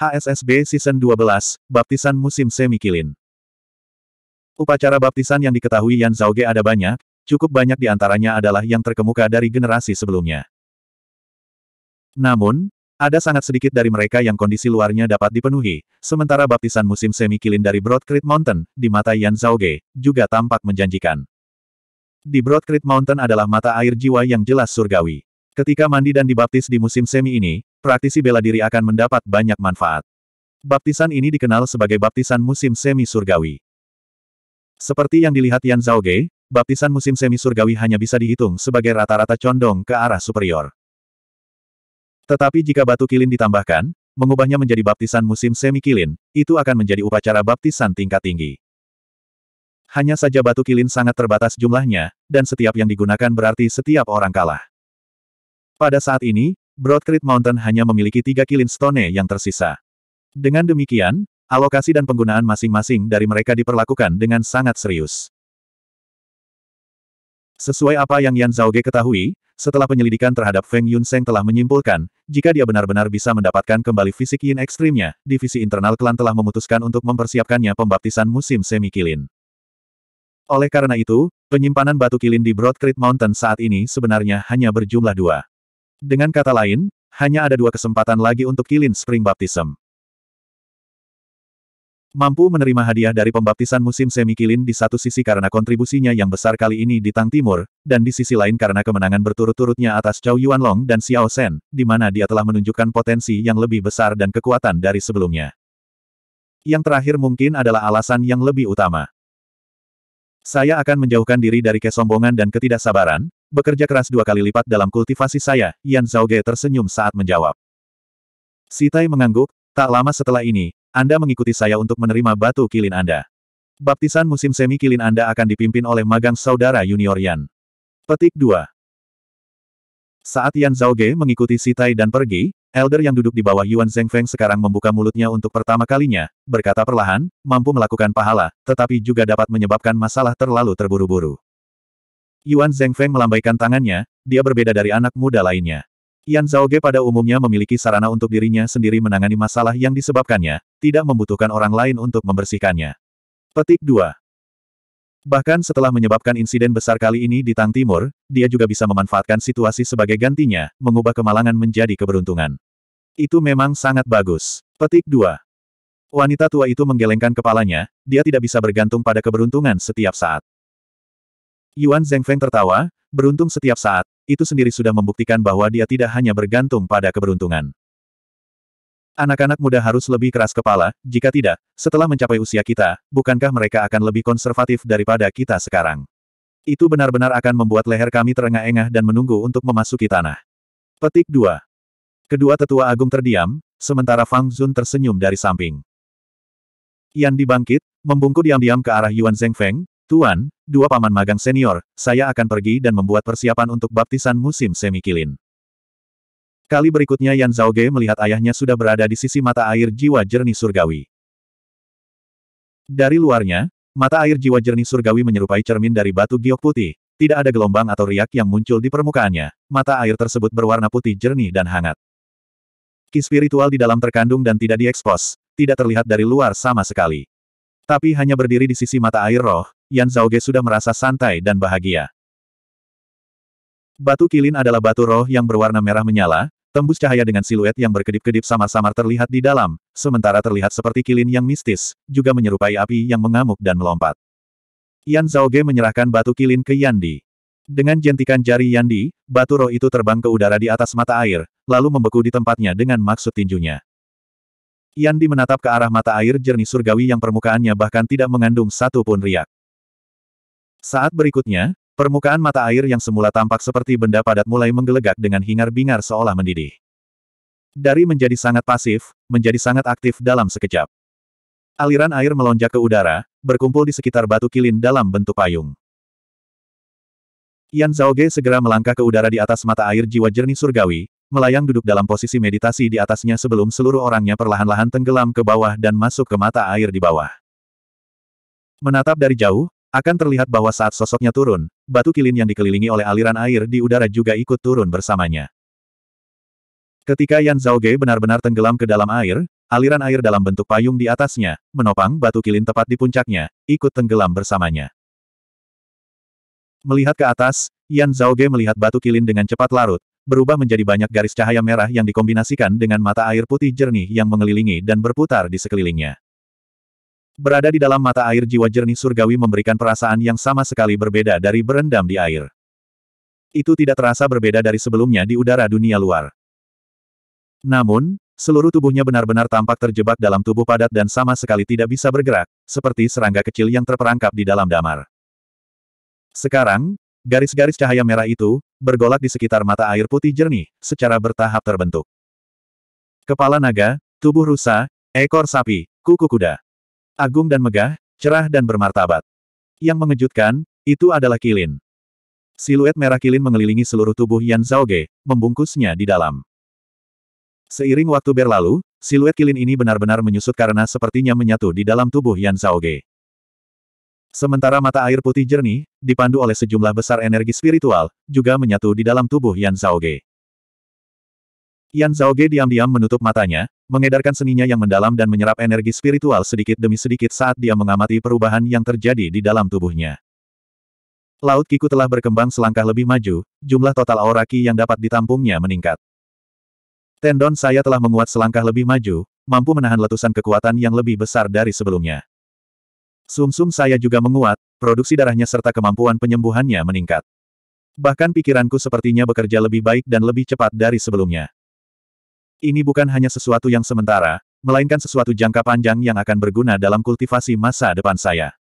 HSSB Season 12, Baptisan Musim Semi Kilin. Upacara baptisan yang diketahui Yan Zhaoge ada banyak, cukup banyak di antaranya adalah yang terkemuka dari generasi sebelumnya. Namun, ada sangat sedikit dari mereka yang kondisi luarnya dapat dipenuhi, sementara baptisan musim semi kilin dari Broad Creek Mountain, di mata Yan Zhaoge, juga tampak menjanjikan. Di Broad Creek Mountain adalah mata air jiwa yang jelas surgawi. Ketika mandi dan dibaptis di musim semi ini, praktisi bela diri akan mendapat banyak manfaat. Baptisan ini dikenal sebagai baptisan musim semi surgawi. Seperti yang dilihat Yan Zhaoge, baptisan musim semi surgawi hanya bisa dihitung sebagai rata-rata condong ke arah superior. Tetapi jika batu kilin ditambahkan, mengubahnya menjadi baptisan musim semi kilin, itu akan menjadi upacara baptisan tingkat tinggi. Hanya saja batu kilin sangat terbatas jumlahnya, dan setiap yang digunakan berarti setiap orang kalah. Pada saat ini, Broadcreek Mountain hanya memiliki tiga kilin stone yang tersisa. Dengan demikian, alokasi dan penggunaan masing-masing dari mereka diperlakukan dengan sangat serius. Sesuai apa yang Yan Zhaoge ketahui, setelah penyelidikan terhadap Feng Yunseng telah menyimpulkan, jika dia benar-benar bisa mendapatkan kembali fisik yin ekstrimnya, divisi internal klan telah memutuskan untuk mempersiapkannya pembaptisan musim semi kilin. Oleh karena itu, penyimpanan batu kilin di Broadcreek Mountain saat ini sebenarnya hanya berjumlah dua. Dengan kata lain, hanya ada dua kesempatan lagi untuk Kilin Spring Baptism. Mampu menerima hadiah dari pembaptisan musim semi Kilin di satu sisi karena kontribusinya yang besar kali ini di Tang Timur, dan di sisi lain karena kemenangan berturut-turutnya atas Chow Yuanlong dan Xiao Shen, di mana dia telah menunjukkan potensi yang lebih besar dan kekuatan dari sebelumnya. Yang terakhir mungkin adalah alasan yang lebih utama. Saya akan menjauhkan diri dari kesombongan dan ketidaksabaran, Bekerja keras dua kali lipat dalam kultivasi saya, Yan Zhaoge tersenyum saat menjawab. Sitai mengangguk, tak lama setelah ini, Anda mengikuti saya untuk menerima batu kilin Anda. Baptisan musim semi kilin Anda akan dipimpin oleh magang saudara junior Yan. Petik 2. Saat Yan Zhaoge mengikuti Sitai dan pergi, Elder yang duduk di bawah Yuan Zhengfeng sekarang membuka mulutnya untuk pertama kalinya, berkata perlahan, mampu melakukan pahala, tetapi juga dapat menyebabkan masalah terlalu terburu-buru. Yuan Zhengfeng melambaikan tangannya, dia berbeda dari anak muda lainnya. Yan Ge pada umumnya memiliki sarana untuk dirinya sendiri menangani masalah yang disebabkannya, tidak membutuhkan orang lain untuk membersihkannya. Petik 2. Bahkan setelah menyebabkan insiden besar kali ini di Tang Timur, dia juga bisa memanfaatkan situasi sebagai gantinya, mengubah kemalangan menjadi keberuntungan. Itu memang sangat bagus. Petik 2. Wanita tua itu menggelengkan kepalanya, dia tidak bisa bergantung pada keberuntungan setiap saat. Yuan Zhengfeng tertawa, beruntung setiap saat, itu sendiri sudah membuktikan bahwa dia tidak hanya bergantung pada keberuntungan. Anak-anak muda harus lebih keras kepala, jika tidak, setelah mencapai usia kita, bukankah mereka akan lebih konservatif daripada kita sekarang? Itu benar-benar akan membuat leher kami terengah-engah dan menunggu untuk memasuki tanah. Petik 2. Kedua tetua agung terdiam, sementara Fang Zun tersenyum dari samping. Yan dibangkit, membungkuk diam-diam ke arah Yuan Zhengfeng, Tuan, dua paman magang senior, saya akan pergi dan membuat persiapan untuk baptisan musim semi kilin. Kali berikutnya Yan Zhao Ge melihat ayahnya sudah berada di sisi mata air jiwa jernih surgawi. Dari luarnya, mata air jiwa jernih surgawi menyerupai cermin dari batu giok putih, tidak ada gelombang atau riak yang muncul di permukaannya, mata air tersebut berwarna putih jernih dan hangat. Ki spiritual di dalam terkandung dan tidak diekspos, tidak terlihat dari luar sama sekali. Tapi hanya berdiri di sisi mata air roh, Yan Zhaoge sudah merasa santai dan bahagia. Batu kilin adalah batu roh yang berwarna merah menyala, tembus cahaya dengan siluet yang berkedip-kedip samar-samar terlihat di dalam, sementara terlihat seperti kilin yang mistis, juga menyerupai api yang mengamuk dan melompat. Yan Zhaoge menyerahkan batu kilin ke Yandi. Dengan jentikan jari Yandi, batu roh itu terbang ke udara di atas mata air, lalu membeku di tempatnya dengan maksud tinjunya. Yandi menatap ke arah mata air jernih surgawi yang permukaannya bahkan tidak mengandung satu pun riak. Saat berikutnya, permukaan mata air yang semula tampak seperti benda padat mulai menggelegak dengan hingar-bingar seolah mendidih. Dari menjadi sangat pasif, menjadi sangat aktif dalam sekejap. Aliran air melonjak ke udara, berkumpul di sekitar batu kilin dalam bentuk payung. Yan Ge segera melangkah ke udara di atas mata air jiwa jernih surgawi, melayang duduk dalam posisi meditasi di atasnya sebelum seluruh orangnya perlahan-lahan tenggelam ke bawah dan masuk ke mata air di bawah. Menatap dari jauh, akan terlihat bahwa saat sosoknya turun, batu kilin yang dikelilingi oleh aliran air di udara juga ikut turun bersamanya. Ketika Yan Zhaoge benar-benar tenggelam ke dalam air, aliran air dalam bentuk payung di atasnya, menopang batu kilin tepat di puncaknya, ikut tenggelam bersamanya. Melihat ke atas, Yan Zhaoge melihat batu kilin dengan cepat larut, berubah menjadi banyak garis cahaya merah yang dikombinasikan dengan mata air putih jernih yang mengelilingi dan berputar di sekelilingnya. Berada di dalam mata air jiwa jernih surgawi memberikan perasaan yang sama sekali berbeda dari berendam di air. Itu tidak terasa berbeda dari sebelumnya di udara dunia luar. Namun, seluruh tubuhnya benar-benar tampak terjebak dalam tubuh padat dan sama sekali tidak bisa bergerak, seperti serangga kecil yang terperangkap di dalam damar. Sekarang, garis-garis cahaya merah itu, bergolak di sekitar mata air putih jernih, secara bertahap terbentuk. Kepala naga, tubuh rusa, ekor sapi, kuku kuda agung dan megah, cerah dan bermartabat. Yang mengejutkan, itu adalah kilin. Siluet merah kilin mengelilingi seluruh tubuh Yan Zhaoge, membungkusnya di dalam. Seiring waktu berlalu, siluet kilin ini benar-benar menyusut karena sepertinya menyatu di dalam tubuh Yan Zhaoge. Sementara mata air putih jernih, dipandu oleh sejumlah besar energi spiritual, juga menyatu di dalam tubuh Yan Zhaoge. Yan Zhao Ge diam-diam menutup matanya, mengedarkan seninya yang mendalam dan menyerap energi spiritual sedikit demi sedikit saat dia mengamati perubahan yang terjadi di dalam tubuhnya. Laut Kiku telah berkembang selangkah lebih maju, jumlah total aura yang dapat ditampungnya meningkat. Tendon saya telah menguat selangkah lebih maju, mampu menahan letusan kekuatan yang lebih besar dari sebelumnya. Sumsum -sum saya juga menguat, produksi darahnya serta kemampuan penyembuhannya meningkat. Bahkan pikiranku sepertinya bekerja lebih baik dan lebih cepat dari sebelumnya. Ini bukan hanya sesuatu yang sementara, melainkan sesuatu jangka panjang yang akan berguna dalam kultivasi masa depan saya.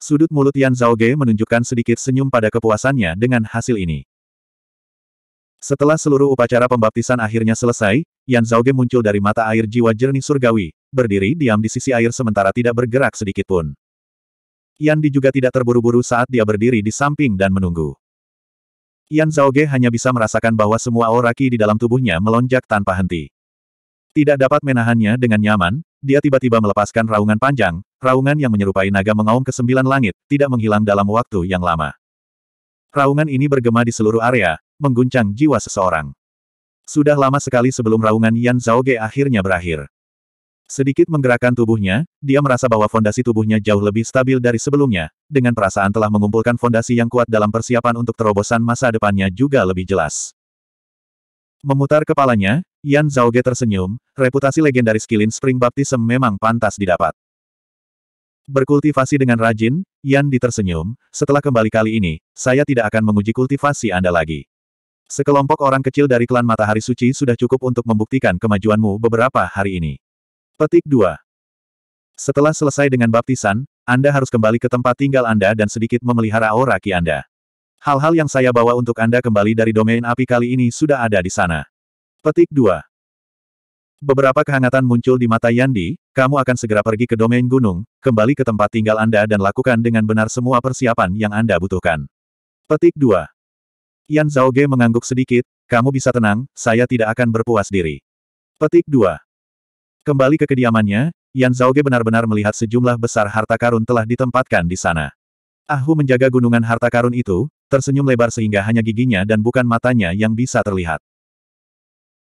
Sudut mulut Yan Ge menunjukkan sedikit senyum pada kepuasannya dengan hasil ini. Setelah seluruh upacara pembaptisan akhirnya selesai, Yan Ge muncul dari mata air jiwa jernih surgawi, berdiri diam di sisi air sementara tidak bergerak sedikit pun. Yan Di juga tidak terburu-buru saat dia berdiri di samping dan menunggu. Yan Zhaoge hanya bisa merasakan bahwa semua aura ki di dalam tubuhnya melonjak tanpa henti. Tidak dapat menahannya dengan nyaman, dia tiba-tiba melepaskan raungan panjang, raungan yang menyerupai naga mengaum ke sembilan langit, tidak menghilang dalam waktu yang lama. Raungan ini bergema di seluruh area, mengguncang jiwa seseorang. Sudah lama sekali sebelum raungan Yan Zhaoge akhirnya berakhir. Sedikit menggerakkan tubuhnya, dia merasa bahwa fondasi tubuhnya jauh lebih stabil dari sebelumnya, dengan perasaan telah mengumpulkan fondasi yang kuat dalam persiapan untuk terobosan masa depannya juga lebih jelas. Memutar kepalanya, Yan Zhao Ge tersenyum, reputasi legendaris Kilin Spring Baptism memang pantas didapat. Berkultivasi dengan rajin, Yan ditersenyum, setelah kembali kali ini, saya tidak akan menguji kultivasi Anda lagi. Sekelompok orang kecil dari klan Matahari Suci sudah cukup untuk membuktikan kemajuanmu beberapa hari ini. Petik 2. Setelah selesai dengan baptisan, Anda harus kembali ke tempat tinggal Anda dan sedikit memelihara aura ki Anda. Hal-hal yang saya bawa untuk Anda kembali dari domain api kali ini sudah ada di sana. Petik 2. Beberapa kehangatan muncul di mata Yandi, kamu akan segera pergi ke domain gunung, kembali ke tempat tinggal Anda dan lakukan dengan benar semua persiapan yang Anda butuhkan. Petik 2. Yan Zhaoge mengangguk sedikit, kamu bisa tenang, saya tidak akan berpuas diri. Petik 2. Kembali ke kediamannya, Yan Zhaoge benar-benar melihat sejumlah besar harta karun telah ditempatkan di sana. Ahu menjaga gunungan harta karun itu, tersenyum lebar sehingga hanya giginya dan bukan matanya yang bisa terlihat.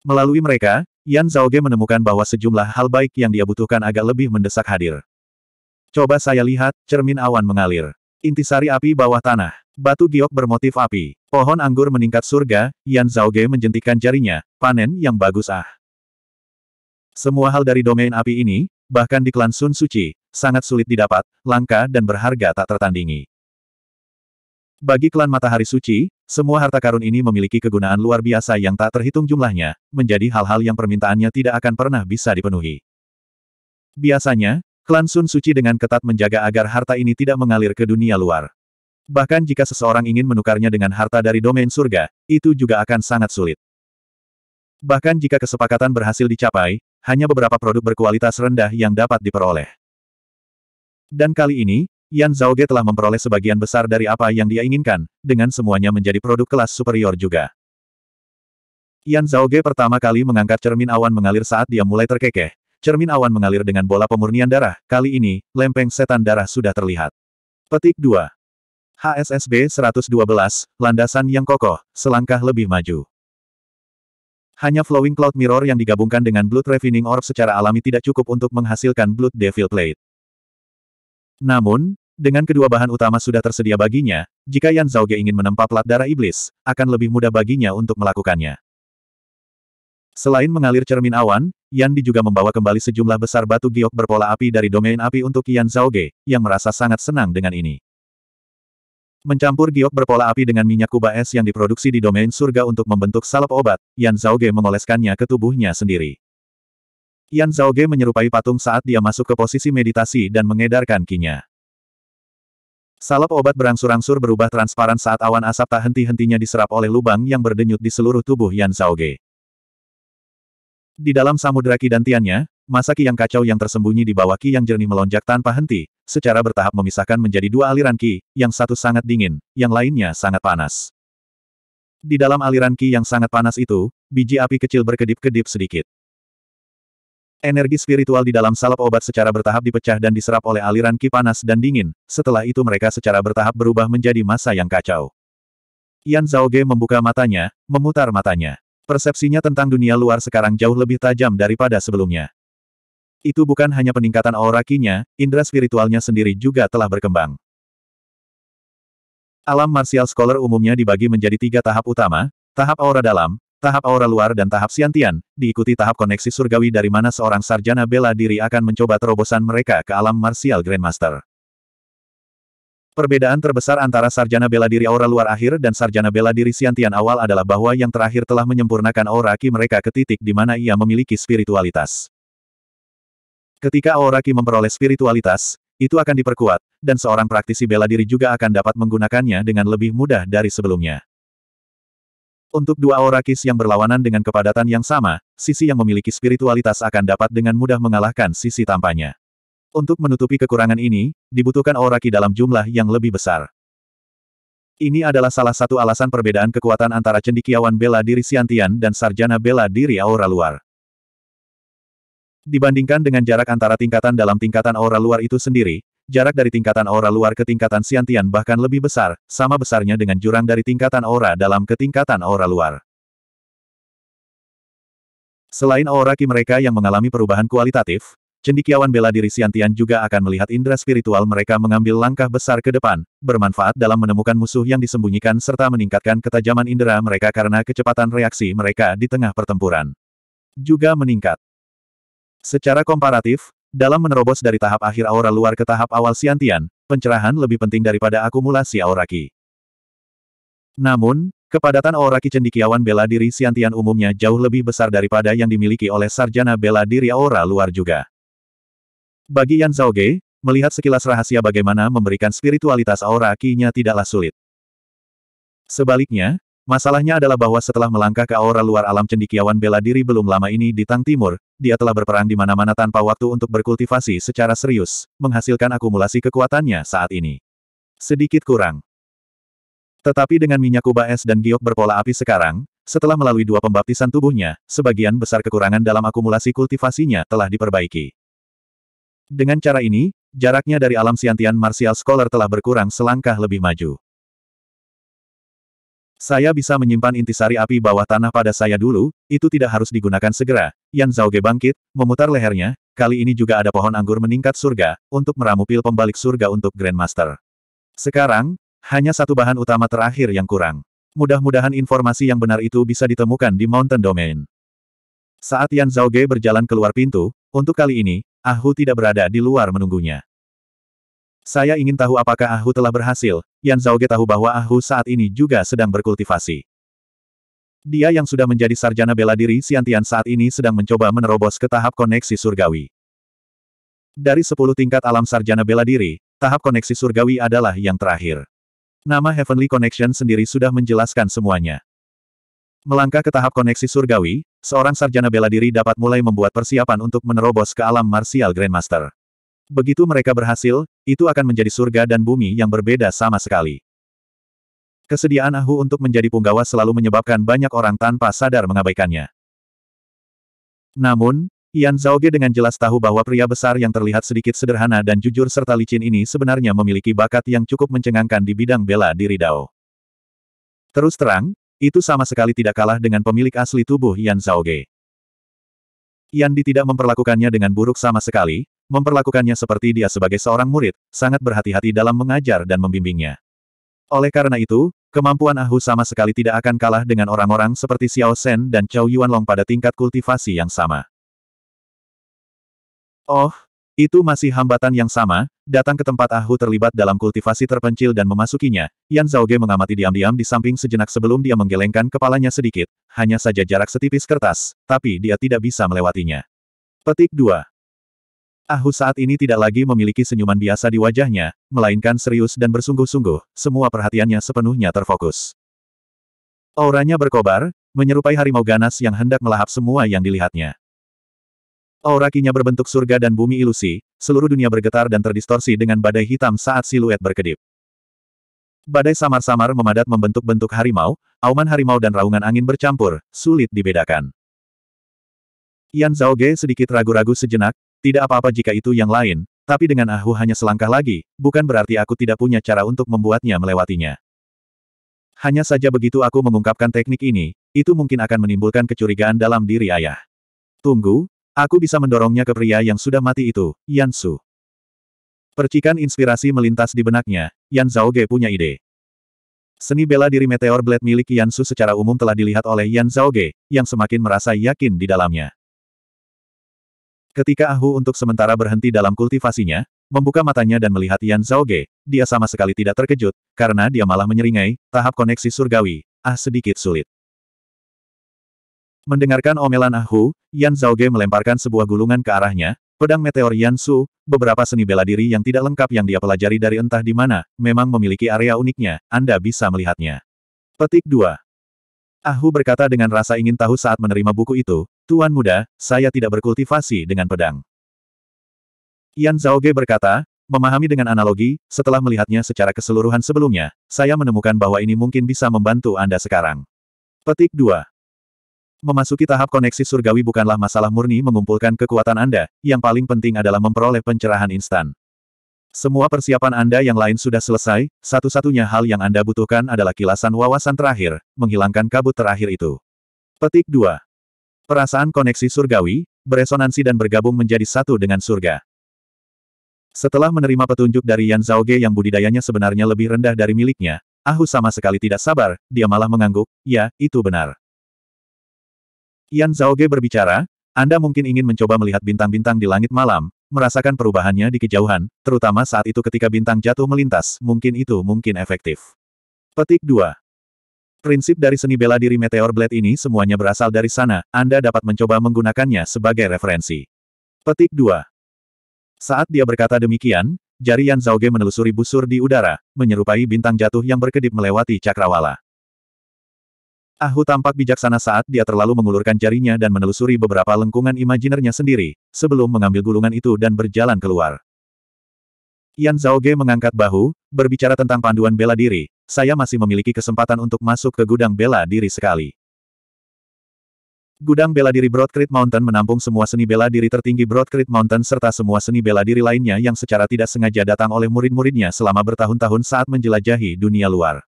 Melalui mereka, Yan Zhaoge menemukan bahwa sejumlah hal baik yang dia butuhkan agak lebih mendesak hadir. Coba saya lihat, cermin awan mengalir. Intisari api bawah tanah. Batu giok bermotif api. Pohon anggur meningkat surga, Yan Zhaoge menjentikan jarinya, panen yang bagus ah. Semua hal dari domain api ini, bahkan di klan Sun Suci, sangat sulit didapat, langka dan berharga tak tertandingi. Bagi klan Matahari Suci, semua harta karun ini memiliki kegunaan luar biasa yang tak terhitung jumlahnya, menjadi hal-hal yang permintaannya tidak akan pernah bisa dipenuhi. Biasanya, klan Sun Suci dengan ketat menjaga agar harta ini tidak mengalir ke dunia luar. Bahkan jika seseorang ingin menukarnya dengan harta dari domain surga, itu juga akan sangat sulit. Bahkan jika kesepakatan berhasil dicapai, hanya beberapa produk berkualitas rendah yang dapat diperoleh. Dan kali ini, Yan Zhaoge telah memperoleh sebagian besar dari apa yang dia inginkan, dengan semuanya menjadi produk kelas superior juga. Yan Zhaoge pertama kali mengangkat cermin awan mengalir saat dia mulai terkekeh. Cermin awan mengalir dengan bola pemurnian darah, kali ini, lempeng setan darah sudah terlihat. Petik 2. HSSB 112, landasan yang kokoh, selangkah lebih maju. Hanya Flowing Cloud Mirror yang digabungkan dengan Blood Refining Orb secara alami tidak cukup untuk menghasilkan Blood Devil Plate. Namun, dengan kedua bahan utama sudah tersedia baginya, jika Yan Zhao Ge ingin menempa plat darah iblis, akan lebih mudah baginya untuk melakukannya. Selain mengalir cermin awan, Yandi juga membawa kembali sejumlah besar batu giok berpola api dari domain api untuk Yan Zhao Ge, yang merasa sangat senang dengan ini. Mencampur giok berpola api dengan minyak kuba es yang diproduksi di domain surga untuk membentuk salep obat, Yan Zhaoge mengoleskannya ke tubuhnya sendiri. Yan Zhaoge menyerupai patung saat dia masuk ke posisi meditasi dan mengedarkan kinya. Salep obat berangsur-angsur berubah transparan saat awan asap tak henti-hentinya diserap oleh lubang yang berdenyut di seluruh tubuh Yan Zhaoge. Di dalam samudera kidantiannya, Masa ki yang kacau yang tersembunyi di bawah ki yang jernih melonjak tanpa henti, secara bertahap memisahkan menjadi dua aliran ki, yang satu sangat dingin, yang lainnya sangat panas. Di dalam aliran ki yang sangat panas itu, biji api kecil berkedip-kedip sedikit. Energi spiritual di dalam salep obat secara bertahap dipecah dan diserap oleh aliran ki panas dan dingin, setelah itu mereka secara bertahap berubah menjadi masa yang kacau. Yan Ge membuka matanya, memutar matanya. Persepsinya tentang dunia luar sekarang jauh lebih tajam daripada sebelumnya. Itu bukan hanya peningkatan aura kinya, indera spiritualnya sendiri juga telah berkembang. Alam martial scholar umumnya dibagi menjadi tiga tahap utama, tahap aura dalam, tahap aura luar dan tahap siantian, diikuti tahap koneksi surgawi dari mana seorang sarjana bela diri akan mencoba terobosan mereka ke alam martial grandmaster. Perbedaan terbesar antara sarjana bela diri aura luar akhir dan sarjana bela diri siantian awal adalah bahwa yang terakhir telah menyempurnakan aura ki mereka ke titik di mana ia memiliki spiritualitas. Ketika Aoraki memperoleh spiritualitas, itu akan diperkuat, dan seorang praktisi bela diri juga akan dapat menggunakannya dengan lebih mudah dari sebelumnya. Untuk dua Aorakis yang berlawanan dengan kepadatan yang sama, sisi yang memiliki spiritualitas akan dapat dengan mudah mengalahkan sisi tampannya. Untuk menutupi kekurangan ini, dibutuhkan Aoraki dalam jumlah yang lebih besar. Ini adalah salah satu alasan perbedaan kekuatan antara cendikiawan bela diri Siantian dan sarjana bela diri aura luar. Dibandingkan dengan jarak antara tingkatan dalam tingkatan aura luar itu sendiri, jarak dari tingkatan aura luar ke tingkatan siantian bahkan lebih besar, sama besarnya dengan jurang dari tingkatan aura dalam ke tingkatan aura luar. Selain aura ki mereka yang mengalami perubahan kualitatif, cendikiawan bela diri siantian juga akan melihat indera spiritual mereka mengambil langkah besar ke depan, bermanfaat dalam menemukan musuh yang disembunyikan serta meningkatkan ketajaman indera mereka karena kecepatan reaksi mereka di tengah pertempuran. Juga meningkat. Secara komparatif, dalam menerobos dari tahap akhir aura luar ke tahap awal siantian, pencerahan lebih penting daripada akumulasi aura ki. Namun, kepadatan aura ki cendikiawan bela diri siantian umumnya jauh lebih besar daripada yang dimiliki oleh sarjana bela diri aura luar juga. Bagi Yan Zhao Ge, melihat sekilas rahasia bagaimana memberikan spiritualitas aura ki-nya tidaklah sulit. Sebaliknya, Masalahnya adalah bahwa setelah melangkah ke aura luar alam cendikiawan bela diri belum lama ini di Tang Timur, dia telah berperang di mana-mana tanpa waktu untuk berkultivasi secara serius, menghasilkan akumulasi kekuatannya saat ini. Sedikit kurang. Tetapi dengan minyak kuba es dan giok berpola api sekarang, setelah melalui dua pembaptisan tubuhnya, sebagian besar kekurangan dalam akumulasi kultivasinya telah diperbaiki. Dengan cara ini, jaraknya dari alam siantian martial scholar telah berkurang selangkah lebih maju. Saya bisa menyimpan intisari api bawah tanah pada saya dulu, itu tidak harus digunakan segera. Yan Zhaoge bangkit, memutar lehernya, kali ini juga ada pohon anggur meningkat surga, untuk meramu pil pembalik surga untuk Grandmaster. Sekarang, hanya satu bahan utama terakhir yang kurang. Mudah-mudahan informasi yang benar itu bisa ditemukan di Mountain Domain. Saat Yan Zhaoge berjalan keluar pintu, untuk kali ini, Ahu tidak berada di luar menunggunya. Saya ingin tahu apakah Ahu telah berhasil, Yan Zhaoge tahu bahwa Ahu saat ini juga sedang berkultivasi. Dia yang sudah menjadi sarjana bela diri Siantian saat ini sedang mencoba menerobos ke tahap koneksi surgawi. Dari sepuluh tingkat alam sarjana bela diri, tahap koneksi surgawi adalah yang terakhir. Nama Heavenly Connection sendiri sudah menjelaskan semuanya. Melangkah ke tahap koneksi surgawi, seorang sarjana bela diri dapat mulai membuat persiapan untuk menerobos ke alam Martial Grandmaster. Begitu mereka berhasil, itu akan menjadi surga dan bumi yang berbeda sama sekali. Kesediaan Ahu untuk menjadi punggawa selalu menyebabkan banyak orang tanpa sadar mengabaikannya. Namun, Yan Zhaoge dengan jelas tahu bahwa pria besar yang terlihat sedikit sederhana dan jujur serta licin ini sebenarnya memiliki bakat yang cukup mencengangkan di bidang bela diri Dao. Terus terang, itu sama sekali tidak kalah dengan pemilik asli tubuh Yan Zhaoge. Yan Di tidak memperlakukannya dengan buruk sama sekali, memperlakukannya seperti dia sebagai seorang murid, sangat berhati-hati dalam mengajar dan membimbingnya. Oleh karena itu, kemampuan Ahu sama sekali tidak akan kalah dengan orang-orang seperti Xiao Shen dan Chao Yuanlong pada tingkat kultivasi yang sama. Oh, itu masih hambatan yang sama, datang ke tempat Ahu terlibat dalam kultivasi terpencil dan memasukinya, Yan Ge mengamati diam-diam di samping sejenak sebelum dia menggelengkan kepalanya sedikit, hanya saja jarak setipis kertas, tapi dia tidak bisa melewatinya. Petik 2. Ahu saat ini tidak lagi memiliki senyuman biasa di wajahnya, melainkan serius dan bersungguh-sungguh, semua perhatiannya sepenuhnya terfokus. Auranya berkobar, menyerupai harimau ganas yang hendak melahap semua yang dilihatnya. Aurakinya berbentuk surga dan bumi ilusi, seluruh dunia bergetar dan terdistorsi dengan badai hitam saat siluet berkedip. Badai samar-samar memadat membentuk bentuk harimau, auman harimau dan raungan angin bercampur, sulit dibedakan. Yan Zhaoge sedikit ragu-ragu sejenak, tidak apa-apa jika itu yang lain, tapi dengan Ahu hanya selangkah lagi, bukan berarti aku tidak punya cara untuk membuatnya melewatinya. Hanya saja begitu aku mengungkapkan teknik ini, itu mungkin akan menimbulkan kecurigaan dalam diri ayah. Tunggu, aku bisa mendorongnya ke pria yang sudah mati itu, Yansu. Percikan inspirasi melintas di benaknya, Yan Ge punya ide. Seni bela diri Meteor Blade milik Yansu secara umum telah dilihat oleh Yan Ge, yang semakin merasa yakin di dalamnya. Ketika Ahu untuk sementara berhenti dalam kultivasinya, membuka matanya dan melihat Yan Zhao Ge, dia sama sekali tidak terkejut, karena dia malah menyeringai, tahap koneksi surgawi, ah sedikit sulit. Mendengarkan omelan Ahu, Yan Zhao Ge melemparkan sebuah gulungan ke arahnya, pedang meteor Yan Su, beberapa seni bela diri yang tidak lengkap yang dia pelajari dari entah di mana, memang memiliki area uniknya, Anda bisa melihatnya. Petik 2. Ahu berkata dengan rasa ingin tahu saat menerima buku itu, Tuan muda, saya tidak berkultivasi dengan pedang. Yan Zhao Ge berkata, memahami dengan analogi, setelah melihatnya secara keseluruhan sebelumnya, saya menemukan bahwa ini mungkin bisa membantu Anda sekarang. Petik 2. Memasuki tahap koneksi surgawi bukanlah masalah murni mengumpulkan kekuatan Anda, yang paling penting adalah memperoleh pencerahan instan. Semua persiapan Anda yang lain sudah selesai, satu-satunya hal yang Anda butuhkan adalah kilasan wawasan terakhir, menghilangkan kabut terakhir itu. Petik 2. Perasaan koneksi surgawi, beresonansi dan bergabung menjadi satu dengan surga. Setelah menerima petunjuk dari Yan Ge yang budidayanya sebenarnya lebih rendah dari miliknya, Ahu sama sekali tidak sabar, dia malah mengangguk, ya, itu benar. Yan Ge berbicara, Anda mungkin ingin mencoba melihat bintang-bintang di langit malam, merasakan perubahannya di kejauhan, terutama saat itu ketika bintang jatuh melintas, mungkin itu mungkin efektif. Petik 2. Prinsip dari seni bela diri Meteor Blade ini semuanya berasal dari sana, Anda dapat mencoba menggunakannya sebagai referensi. Petik 2. Saat dia berkata demikian, jari Yan Zhaoge menelusuri busur di udara, menyerupai bintang jatuh yang berkedip melewati cakrawala. Ahu tampak bijaksana saat dia terlalu mengulurkan jarinya dan menelusuri beberapa lengkungan imajinernya sendiri, sebelum mengambil gulungan itu dan berjalan keluar. Yan Zhaoge mengangkat bahu, berbicara tentang panduan bela diri, saya masih memiliki kesempatan untuk masuk ke gudang bela diri sekali. Gudang bela diri Broadcreek Mountain menampung semua seni bela diri tertinggi Broadcreek Mountain serta semua seni bela diri lainnya yang secara tidak sengaja datang oleh murid-muridnya selama bertahun-tahun saat menjelajahi dunia luar.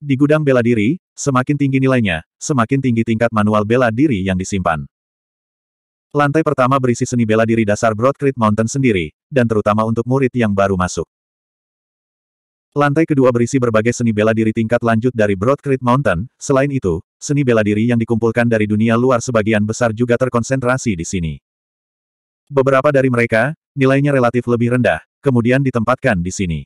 Di gudang bela diri, semakin tinggi nilainya, semakin tinggi tingkat manual bela diri yang disimpan. Lantai pertama berisi seni bela diri dasar Broadcreek Mountain sendiri, dan terutama untuk murid yang baru masuk. Lantai kedua berisi berbagai seni bela diri tingkat lanjut dari Broad Creek Mountain. Selain itu, seni bela diri yang dikumpulkan dari dunia luar sebagian besar juga terkonsentrasi di sini. Beberapa dari mereka, nilainya relatif lebih rendah, kemudian ditempatkan di sini.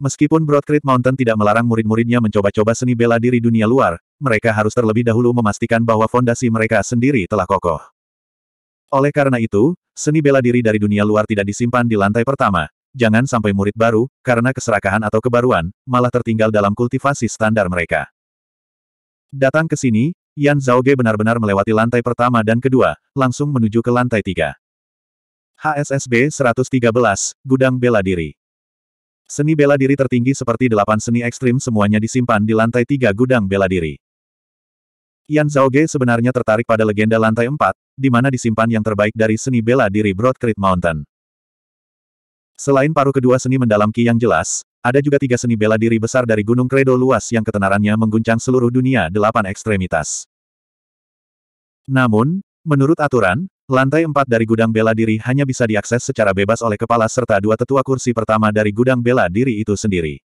Meskipun Broad Creek Mountain tidak melarang murid-muridnya mencoba-coba seni bela diri dunia luar, mereka harus terlebih dahulu memastikan bahwa fondasi mereka sendiri telah kokoh. Oleh karena itu, seni bela diri dari dunia luar tidak disimpan di lantai pertama, jangan sampai murid baru, karena keserakahan atau kebaruan, malah tertinggal dalam kultivasi standar mereka. Datang ke sini, Yan Zhao Ge benar-benar melewati lantai pertama dan kedua, langsung menuju ke lantai tiga. HSSB 113, Gudang Bela Diri Seni bela diri tertinggi seperti delapan seni ekstrim semuanya disimpan di lantai tiga Gudang Bela Diri. Yan Zhao Ge sebenarnya tertarik pada legenda lantai empat, di mana disimpan yang terbaik dari seni bela diri Broadcreek Mountain. Selain paruh kedua seni mendalam Ki yang jelas, ada juga tiga seni bela diri besar dari Gunung Kredo luas yang ketenarannya mengguncang seluruh dunia delapan ekstremitas. Namun, menurut aturan, lantai empat dari gudang bela diri hanya bisa diakses secara bebas oleh kepala serta dua tetua kursi pertama dari gudang bela diri itu sendiri.